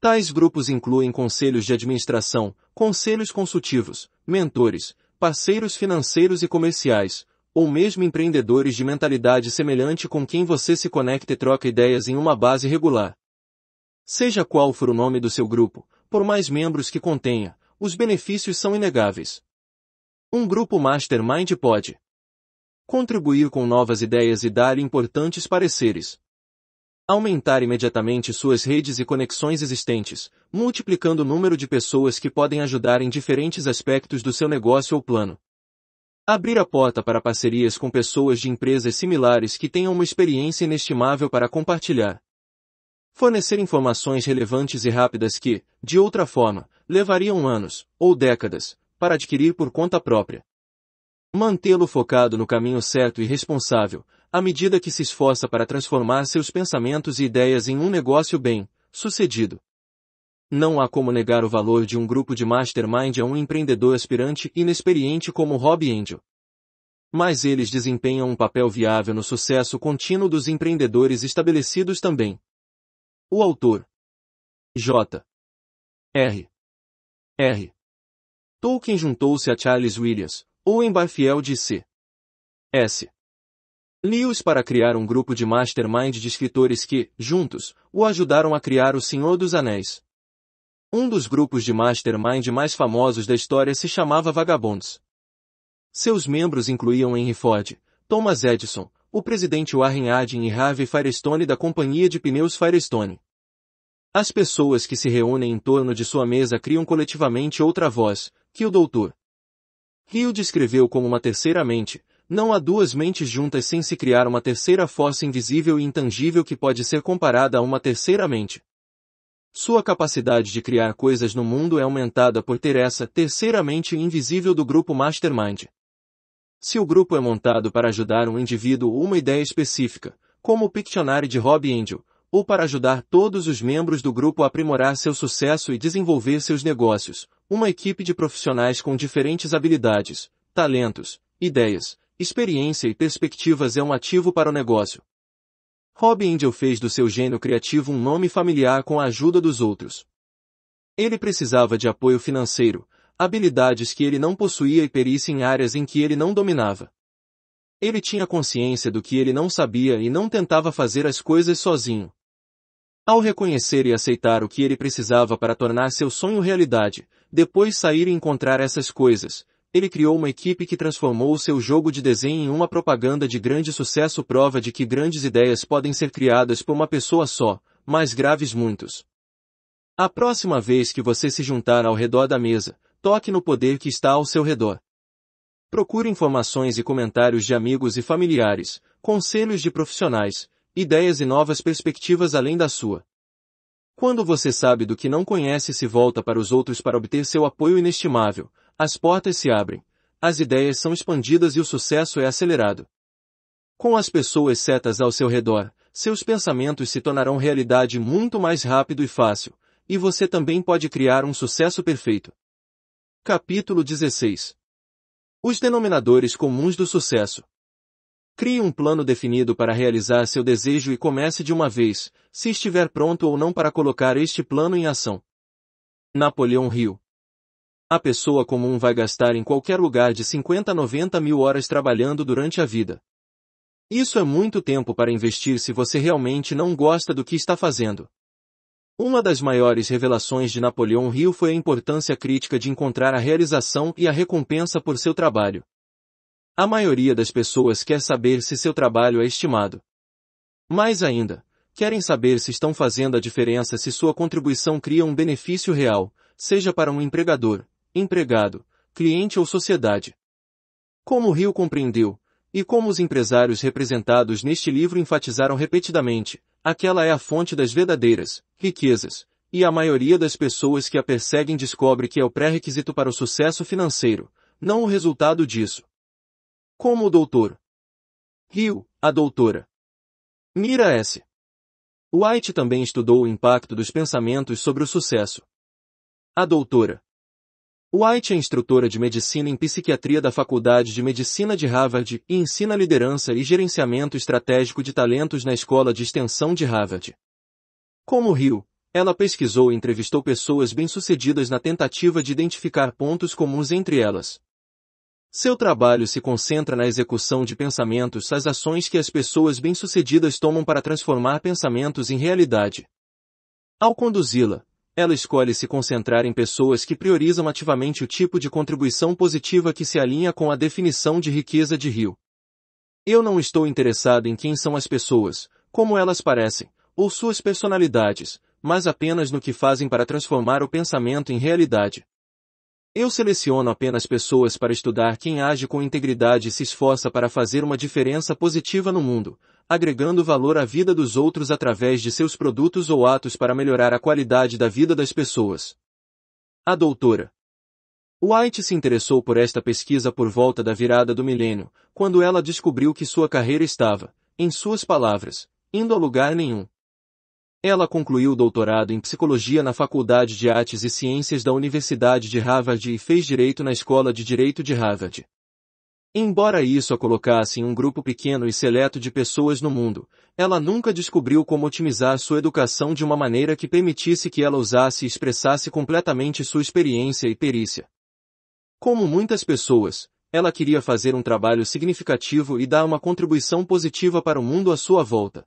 Tais grupos incluem conselhos de administração, conselhos consultivos, mentores, parceiros financeiros e comerciais, ou mesmo empreendedores de mentalidade semelhante com quem você se conecta e troca ideias em uma base regular. Seja qual for o nome do seu grupo, por mais membros que contenha, os benefícios são inegáveis. Um grupo mastermind pode contribuir com novas ideias e dar importantes pareceres. Aumentar imediatamente suas redes e conexões existentes, multiplicando o número de pessoas que podem ajudar em diferentes aspectos do seu negócio ou plano. Abrir a porta para parcerias com pessoas de empresas similares que tenham uma experiência inestimável para compartilhar. Fornecer informações relevantes e rápidas que, de outra forma, levariam anos, ou décadas, para adquirir por conta própria. Mantê-lo focado no caminho certo e responsável, à medida que se esforça para transformar seus pensamentos e ideias em um negócio bem sucedido. Não há como negar o valor de um grupo de mastermind a um empreendedor aspirante inexperiente como Rob Angel. Mas eles desempenham um papel viável no sucesso contínuo dos empreendedores estabelecidos também. O autor J. R. R. Tolkien juntou-se a Charles Williams, ou em Barfiel de S. Lewis para criar um grupo de mastermind de escritores que, juntos, o ajudaram a criar O Senhor dos Anéis. Um dos grupos de mastermind mais famosos da história se chamava Vagabonds. Seus membros incluíam Henry Ford, Thomas Edison, o presidente Warren Harding e Harvey Firestone da companhia de pneus Firestone. As pessoas que se reúnem em torno de sua mesa criam coletivamente outra voz, que o doutor, Rio descreveu como uma terceira mente, não há duas mentes juntas sem se criar uma terceira força invisível e intangível que pode ser comparada a uma terceira mente. Sua capacidade de criar coisas no mundo é aumentada por ter essa terceira mente invisível do grupo Mastermind. Se o grupo é montado para ajudar um indivíduo ou uma ideia específica, como o Pictionary de Rob Angel, ou para ajudar todos os membros do grupo a aprimorar seu sucesso e desenvolver seus negócios, uma equipe de profissionais com diferentes habilidades, talentos, ideias, experiência e perspectivas é um ativo para o negócio. Rob Angel fez do seu gênio criativo um nome familiar com a ajuda dos outros. Ele precisava de apoio financeiro, habilidades que ele não possuía e perícia em áreas em que ele não dominava. Ele tinha consciência do que ele não sabia e não tentava fazer as coisas sozinho. Ao reconhecer e aceitar o que ele precisava para tornar seu sonho realidade, depois sair e encontrar essas coisas. Ele criou uma equipe que transformou o seu jogo de desenho em uma propaganda de grande sucesso prova de que grandes ideias podem ser criadas por uma pessoa só, mas graves muitos. A próxima vez que você se juntar ao redor da mesa, toque no poder que está ao seu redor. Procure informações e comentários de amigos e familiares, conselhos de profissionais, ideias e novas perspectivas além da sua. Quando você sabe do que não conhece e se volta para os outros para obter seu apoio inestimável, as portas se abrem, as ideias são expandidas e o sucesso é acelerado. Com as pessoas setas ao seu redor, seus pensamentos se tornarão realidade muito mais rápido e fácil, e você também pode criar um sucesso perfeito. Capítulo 16 Os denominadores comuns do sucesso Crie um plano definido para realizar seu desejo e comece de uma vez, se estiver pronto ou não para colocar este plano em ação. Napoleão Hill A pessoa comum vai gastar em qualquer lugar de 50 a 90 mil horas trabalhando durante a vida. Isso é muito tempo para investir se você realmente não gosta do que está fazendo. Uma das maiores revelações de Napoleão Hill foi a importância crítica de encontrar a realização e a recompensa por seu trabalho. A maioria das pessoas quer saber se seu trabalho é estimado. Mais ainda, querem saber se estão fazendo a diferença se sua contribuição cria um benefício real, seja para um empregador, empregado, cliente ou sociedade. Como Rio compreendeu, e como os empresários representados neste livro enfatizaram repetidamente, aquela é a fonte das verdadeiras riquezas, e a maioria das pessoas que a perseguem descobre que é o pré-requisito para o sucesso financeiro, não o resultado disso. Como o doutor. Rio, a doutora. Mira S. White também estudou o impacto dos pensamentos sobre o sucesso. A doutora. White é instrutora de medicina em psiquiatria da Faculdade de Medicina de Harvard e ensina liderança e gerenciamento estratégico de talentos na Escola de Extensão de Harvard. Como Rio, ela pesquisou e entrevistou pessoas bem-sucedidas na tentativa de identificar pontos comuns entre elas. Seu trabalho se concentra na execução de pensamentos às ações que as pessoas bem-sucedidas tomam para transformar pensamentos em realidade. Ao conduzi-la, ela escolhe se concentrar em pessoas que priorizam ativamente o tipo de contribuição positiva que se alinha com a definição de riqueza de Rio. Eu não estou interessado em quem são as pessoas, como elas parecem, ou suas personalidades, mas apenas no que fazem para transformar o pensamento em realidade. Eu seleciono apenas pessoas para estudar quem age com integridade e se esforça para fazer uma diferença positiva no mundo, agregando valor à vida dos outros através de seus produtos ou atos para melhorar a qualidade da vida das pessoas. A doutora White se interessou por esta pesquisa por volta da virada do milênio, quando ela descobriu que sua carreira estava, em suas palavras, indo a lugar nenhum. Ela concluiu o doutorado em psicologia na Faculdade de Artes e Ciências da Universidade de Harvard e fez direito na Escola de Direito de Harvard. Embora isso a colocasse em um grupo pequeno e seleto de pessoas no mundo, ela nunca descobriu como otimizar sua educação de uma maneira que permitisse que ela usasse e expressasse completamente sua experiência e perícia. Como muitas pessoas, ela queria fazer um trabalho significativo e dar uma contribuição positiva para o mundo à sua volta.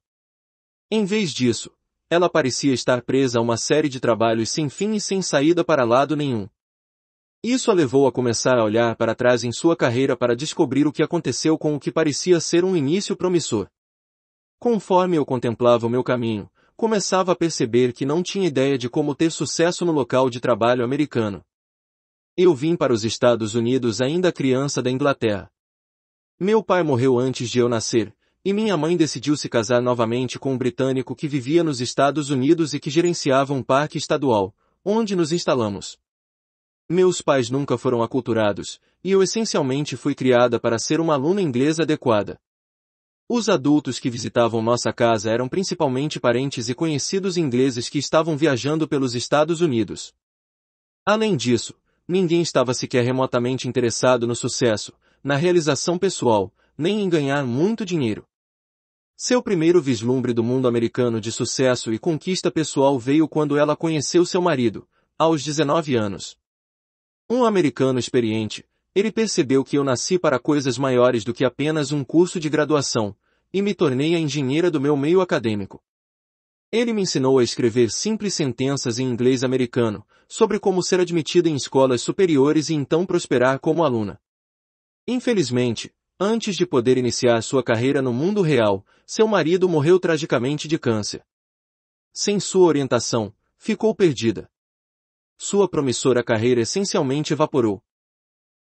Em vez disso, ela parecia estar presa a uma série de trabalhos sem fim e sem saída para lado nenhum. Isso a levou a começar a olhar para trás em sua carreira para descobrir o que aconteceu com o que parecia ser um início promissor. Conforme eu contemplava o meu caminho, começava a perceber que não tinha ideia de como ter sucesso no local de trabalho americano. Eu vim para os Estados Unidos ainda criança da Inglaterra. Meu pai morreu antes de eu nascer, e minha mãe decidiu se casar novamente com um britânico que vivia nos Estados Unidos e que gerenciava um parque estadual, onde nos instalamos. Meus pais nunca foram aculturados, e eu essencialmente fui criada para ser uma aluna inglesa adequada. Os adultos que visitavam nossa casa eram principalmente parentes e conhecidos ingleses que estavam viajando pelos Estados Unidos. Além disso, ninguém estava sequer remotamente interessado no sucesso, na realização pessoal, nem em ganhar muito dinheiro. Seu primeiro vislumbre do mundo americano de sucesso e conquista pessoal veio quando ela conheceu seu marido, aos 19 anos. Um americano experiente, ele percebeu que eu nasci para coisas maiores do que apenas um curso de graduação, e me tornei a engenheira do meu meio acadêmico. Ele me ensinou a escrever simples sentenças em inglês americano, sobre como ser admitida em escolas superiores e então prosperar como aluna. Infelizmente, Antes de poder iniciar sua carreira no mundo real, seu marido morreu tragicamente de câncer. Sem sua orientação, ficou perdida. Sua promissora carreira essencialmente evaporou.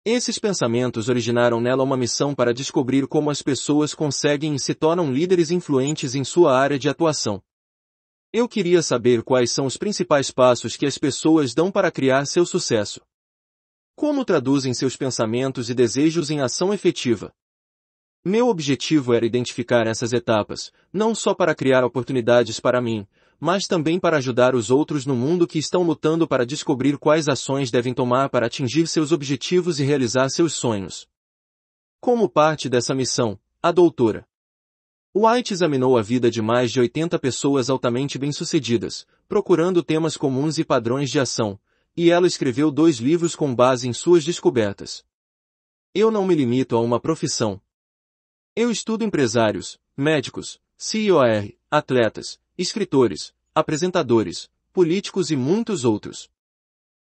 Esses pensamentos originaram nela uma missão para descobrir como as pessoas conseguem e se tornam líderes influentes em sua área de atuação. Eu queria saber quais são os principais passos que as pessoas dão para criar seu sucesso. Como traduzem seus pensamentos e desejos em ação efetiva? Meu objetivo era identificar essas etapas, não só para criar oportunidades para mim, mas também para ajudar os outros no mundo que estão lutando para descobrir quais ações devem tomar para atingir seus objetivos e realizar seus sonhos. Como parte dessa missão, a doutora White examinou a vida de mais de 80 pessoas altamente bem-sucedidas, procurando temas comuns e padrões de ação, e ela escreveu dois livros com base em suas descobertas. Eu não me limito a uma profissão, eu estudo empresários, médicos, CIOR, atletas, escritores, apresentadores, políticos e muitos outros.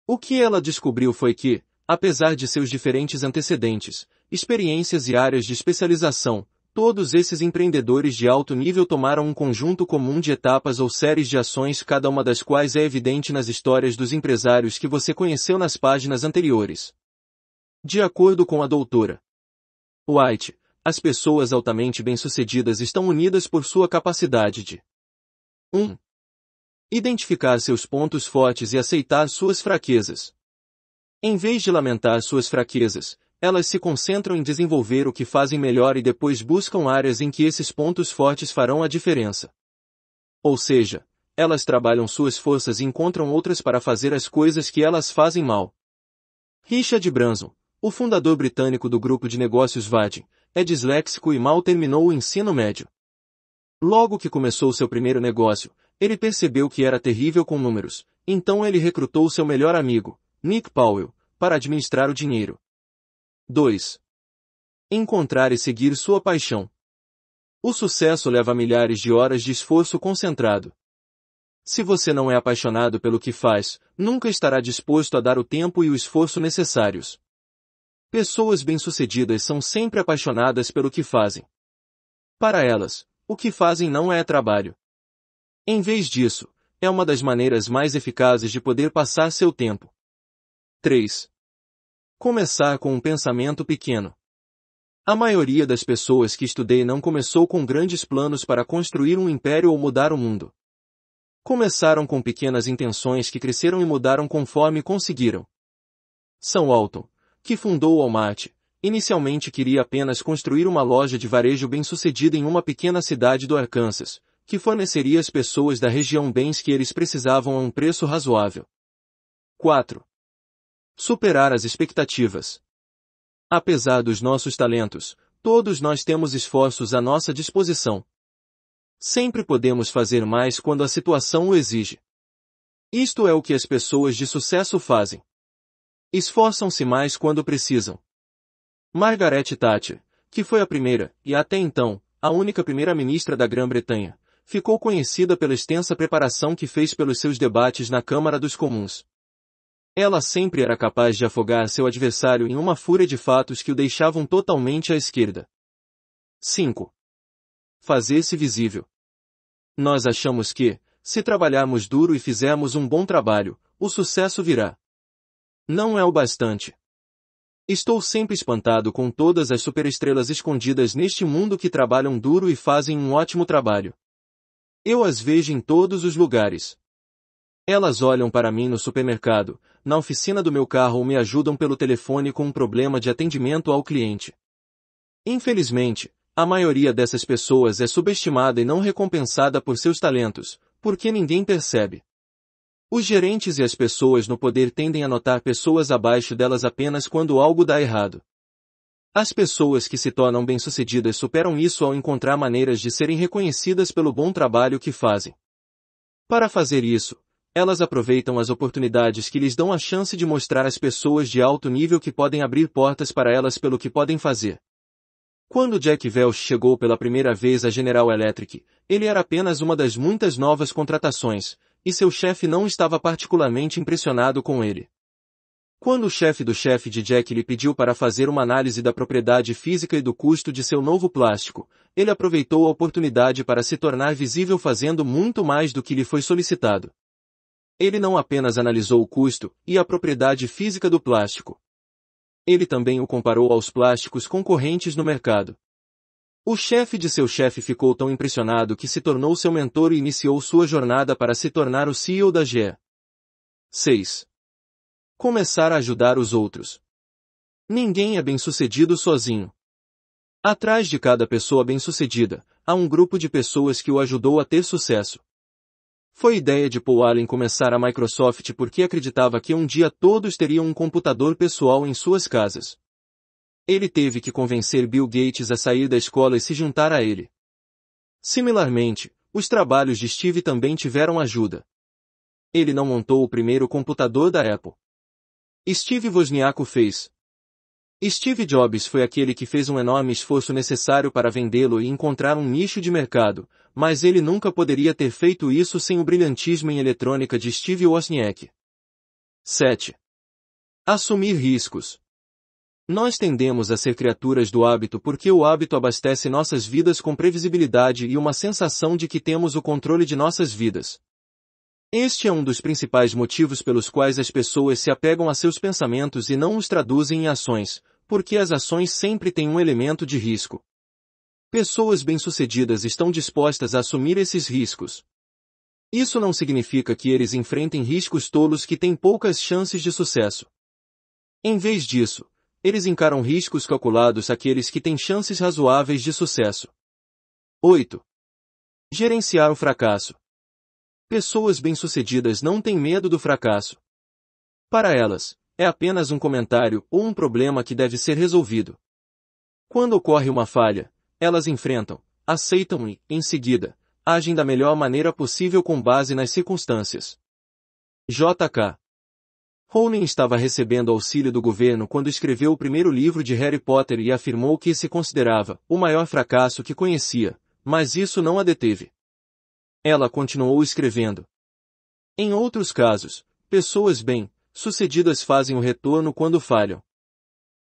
O que ela descobriu foi que, apesar de seus diferentes antecedentes, experiências e áreas de especialização, todos esses empreendedores de alto nível tomaram um conjunto comum de etapas ou séries de ações, cada uma das quais é evidente nas histórias dos empresários que você conheceu nas páginas anteriores. De acordo com a doutora White, as pessoas altamente bem-sucedidas estão unidas por sua capacidade de 1. Um, identificar seus pontos fortes e aceitar suas fraquezas. Em vez de lamentar suas fraquezas, elas se concentram em desenvolver o que fazem melhor e depois buscam áreas em que esses pontos fortes farão a diferença. Ou seja, elas trabalham suas forças e encontram outras para fazer as coisas que elas fazem mal. Richard Branson, o fundador britânico do grupo de negócios Vadim, é disléxico e mal terminou o ensino médio. Logo que começou seu primeiro negócio, ele percebeu que era terrível com números, então ele recrutou seu melhor amigo, Nick Powell, para administrar o dinheiro. 2. Encontrar e seguir sua paixão. O sucesso leva milhares de horas de esforço concentrado. Se você não é apaixonado pelo que faz, nunca estará disposto a dar o tempo e o esforço necessários. Pessoas bem-sucedidas são sempre apaixonadas pelo que fazem. Para elas, o que fazem não é trabalho. Em vez disso, é uma das maneiras mais eficazes de poder passar seu tempo. 3. Começar com um pensamento pequeno. A maioria das pessoas que estudei não começou com grandes planos para construir um império ou mudar o mundo. Começaram com pequenas intenções que cresceram e mudaram conforme conseguiram. São Alton, que fundou Almaty, inicialmente queria apenas construir uma loja de varejo bem-sucedida em uma pequena cidade do Arkansas, que forneceria às pessoas da região bens que eles precisavam a um preço razoável. 4. Superar as expectativas. Apesar dos nossos talentos, todos nós temos esforços à nossa disposição. Sempre podemos fazer mais quando a situação o exige. Isto é o que as pessoas de sucesso fazem. Esforçam-se mais quando precisam. Margaret Thatcher, que foi a primeira, e até então, a única primeira-ministra da Grã-Bretanha, ficou conhecida pela extensa preparação que fez pelos seus debates na Câmara dos Comuns. Ela sempre era capaz de afogar seu adversário em uma fúria de fatos que o deixavam totalmente à esquerda. 5. Fazer-se visível. Nós achamos que, se trabalharmos duro e fizermos um bom trabalho, o sucesso virá. Não é o bastante. Estou sempre espantado com todas as superestrelas escondidas neste mundo que trabalham duro e fazem um ótimo trabalho. Eu as vejo em todos os lugares. Elas olham para mim no supermercado, na oficina do meu carro ou me ajudam pelo telefone com um problema de atendimento ao cliente. Infelizmente, a maioria dessas pessoas é subestimada e não recompensada por seus talentos, porque ninguém percebe. Os gerentes e as pessoas no poder tendem a notar pessoas abaixo delas apenas quando algo dá errado. As pessoas que se tornam bem-sucedidas superam isso ao encontrar maneiras de serem reconhecidas pelo bom trabalho que fazem. Para fazer isso, elas aproveitam as oportunidades que lhes dão a chance de mostrar às pessoas de alto nível que podem abrir portas para elas pelo que podem fazer. Quando Jack Welch chegou pela primeira vez à General Electric, ele era apenas uma das muitas novas contratações, e seu chefe não estava particularmente impressionado com ele. Quando o chefe do chefe de Jack lhe pediu para fazer uma análise da propriedade física e do custo de seu novo plástico, ele aproveitou a oportunidade para se tornar visível fazendo muito mais do que lhe foi solicitado. Ele não apenas analisou o custo e a propriedade física do plástico. Ele também o comparou aos plásticos concorrentes no mercado. O chefe de seu chefe ficou tão impressionado que se tornou seu mentor e iniciou sua jornada para se tornar o CEO da GE. 6. Começar a ajudar os outros. Ninguém é bem-sucedido sozinho. Atrás de cada pessoa bem-sucedida, há um grupo de pessoas que o ajudou a ter sucesso. Foi ideia de Paul Allen começar a Microsoft porque acreditava que um dia todos teriam um computador pessoal em suas casas ele teve que convencer Bill Gates a sair da escola e se juntar a ele. Similarmente, os trabalhos de Steve também tiveram ajuda. Ele não montou o primeiro computador da Apple. Steve Wozniak o fez. Steve Jobs foi aquele que fez um enorme esforço necessário para vendê-lo e encontrar um nicho de mercado, mas ele nunca poderia ter feito isso sem o brilhantismo em eletrônica de Steve Wozniak. 7. Assumir riscos. Nós tendemos a ser criaturas do hábito porque o hábito abastece nossas vidas com previsibilidade e uma sensação de que temos o controle de nossas vidas. Este é um dos principais motivos pelos quais as pessoas se apegam a seus pensamentos e não os traduzem em ações, porque as ações sempre têm um elemento de risco. Pessoas bem-sucedidas estão dispostas a assumir esses riscos. Isso não significa que eles enfrentem riscos tolos que têm poucas chances de sucesso. Em vez disso, eles encaram riscos calculados àqueles que têm chances razoáveis de sucesso. 8. Gerenciar o fracasso. Pessoas bem-sucedidas não têm medo do fracasso. Para elas, é apenas um comentário ou um problema que deve ser resolvido. Quando ocorre uma falha, elas enfrentam, aceitam e, em seguida, agem da melhor maneira possível com base nas circunstâncias. JK Rowling estava recebendo auxílio do governo quando escreveu o primeiro livro de Harry Potter e afirmou que se considerava o maior fracasso que conhecia, mas isso não a deteve. Ela continuou escrevendo. Em outros casos, pessoas bem-sucedidas fazem o retorno quando falham.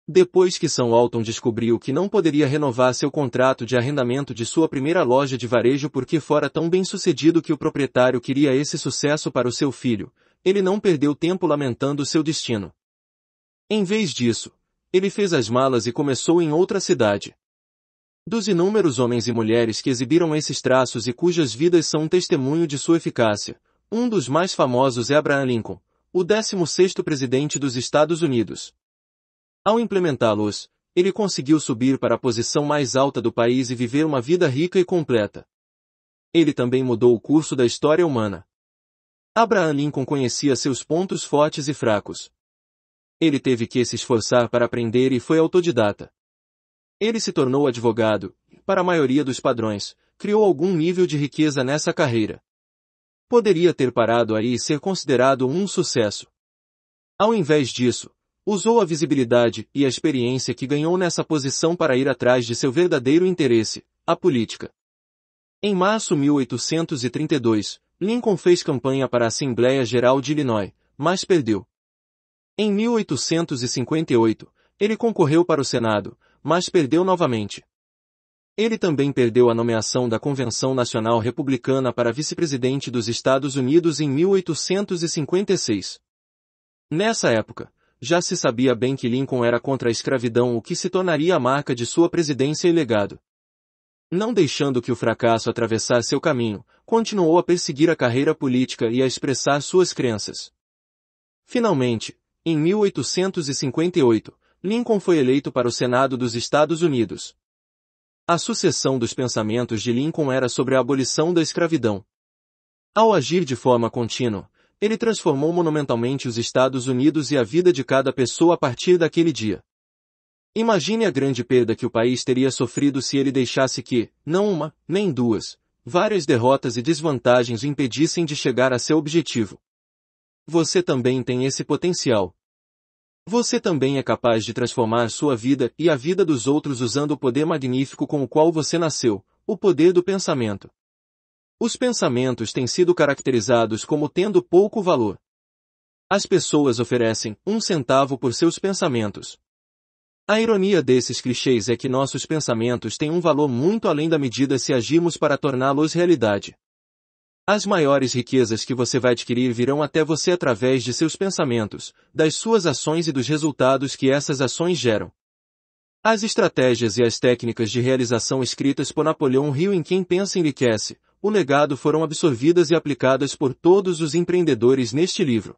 Depois que São Alton descobriu que não poderia renovar seu contrato de arrendamento de sua primeira loja de varejo porque fora tão bem sucedido que o proprietário queria esse sucesso para o seu filho, ele não perdeu tempo lamentando seu destino. Em vez disso, ele fez as malas e começou em outra cidade. Dos inúmeros homens e mulheres que exibiram esses traços e cujas vidas são um testemunho de sua eficácia, um dos mais famosos é Abraham Lincoln, o 16º presidente dos Estados Unidos. Ao implementá-los, ele conseguiu subir para a posição mais alta do país e viver uma vida rica e completa. Ele também mudou o curso da história humana. Abraham Lincoln conhecia seus pontos fortes e fracos. Ele teve que se esforçar para aprender e foi autodidata. Ele se tornou advogado, para a maioria dos padrões, criou algum nível de riqueza nessa carreira. Poderia ter parado aí e ser considerado um sucesso. Ao invés disso, usou a visibilidade e a experiência que ganhou nessa posição para ir atrás de seu verdadeiro interesse, a política. Em março de 1832, Lincoln fez campanha para a Assembleia Geral de Illinois, mas perdeu. Em 1858, ele concorreu para o Senado, mas perdeu novamente. Ele também perdeu a nomeação da Convenção Nacional Republicana para vice-presidente dos Estados Unidos em 1856. Nessa época, já se sabia bem que Lincoln era contra a escravidão o que se tornaria a marca de sua presidência e legado. Não deixando que o fracasso atravessasse seu caminho, continuou a perseguir a carreira política e a expressar suas crenças. Finalmente, em 1858, Lincoln foi eleito para o Senado dos Estados Unidos. A sucessão dos pensamentos de Lincoln era sobre a abolição da escravidão. Ao agir de forma contínua, ele transformou monumentalmente os Estados Unidos e a vida de cada pessoa a partir daquele dia. Imagine a grande perda que o país teria sofrido se ele deixasse que, não uma, nem duas, várias derrotas e desvantagens o impedissem de chegar a seu objetivo. Você também tem esse potencial. Você também é capaz de transformar sua vida e a vida dos outros usando o poder magnífico com o qual você nasceu, o poder do pensamento. Os pensamentos têm sido caracterizados como tendo pouco valor. As pessoas oferecem um centavo por seus pensamentos. A ironia desses clichês é que nossos pensamentos têm um valor muito além da medida se agirmos para torná-los realidade. As maiores riquezas que você vai adquirir virão até você através de seus pensamentos, das suas ações e dos resultados que essas ações geram. As estratégias e as técnicas de realização escritas por Napoleão Hill em Quem Pensa Enriquece, o legado foram absorvidas e aplicadas por todos os empreendedores neste livro.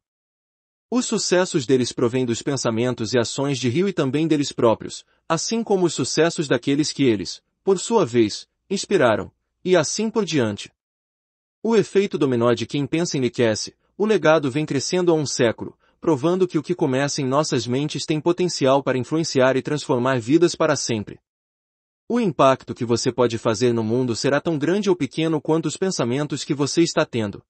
Os sucessos deles provêm dos pensamentos e ações de Rio e também deles próprios, assim como os sucessos daqueles que eles, por sua vez, inspiraram, e assim por diante. O efeito dominó de quem pensa enriquece, o legado vem crescendo há um século, provando que o que começa em nossas mentes tem potencial para influenciar e transformar vidas para sempre. O impacto que você pode fazer no mundo será tão grande ou pequeno quanto os pensamentos que você está tendo.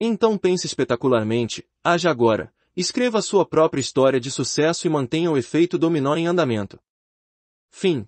Então pense espetacularmente, haja agora, escreva sua própria história de sucesso e mantenha o efeito dominó em andamento. Fim.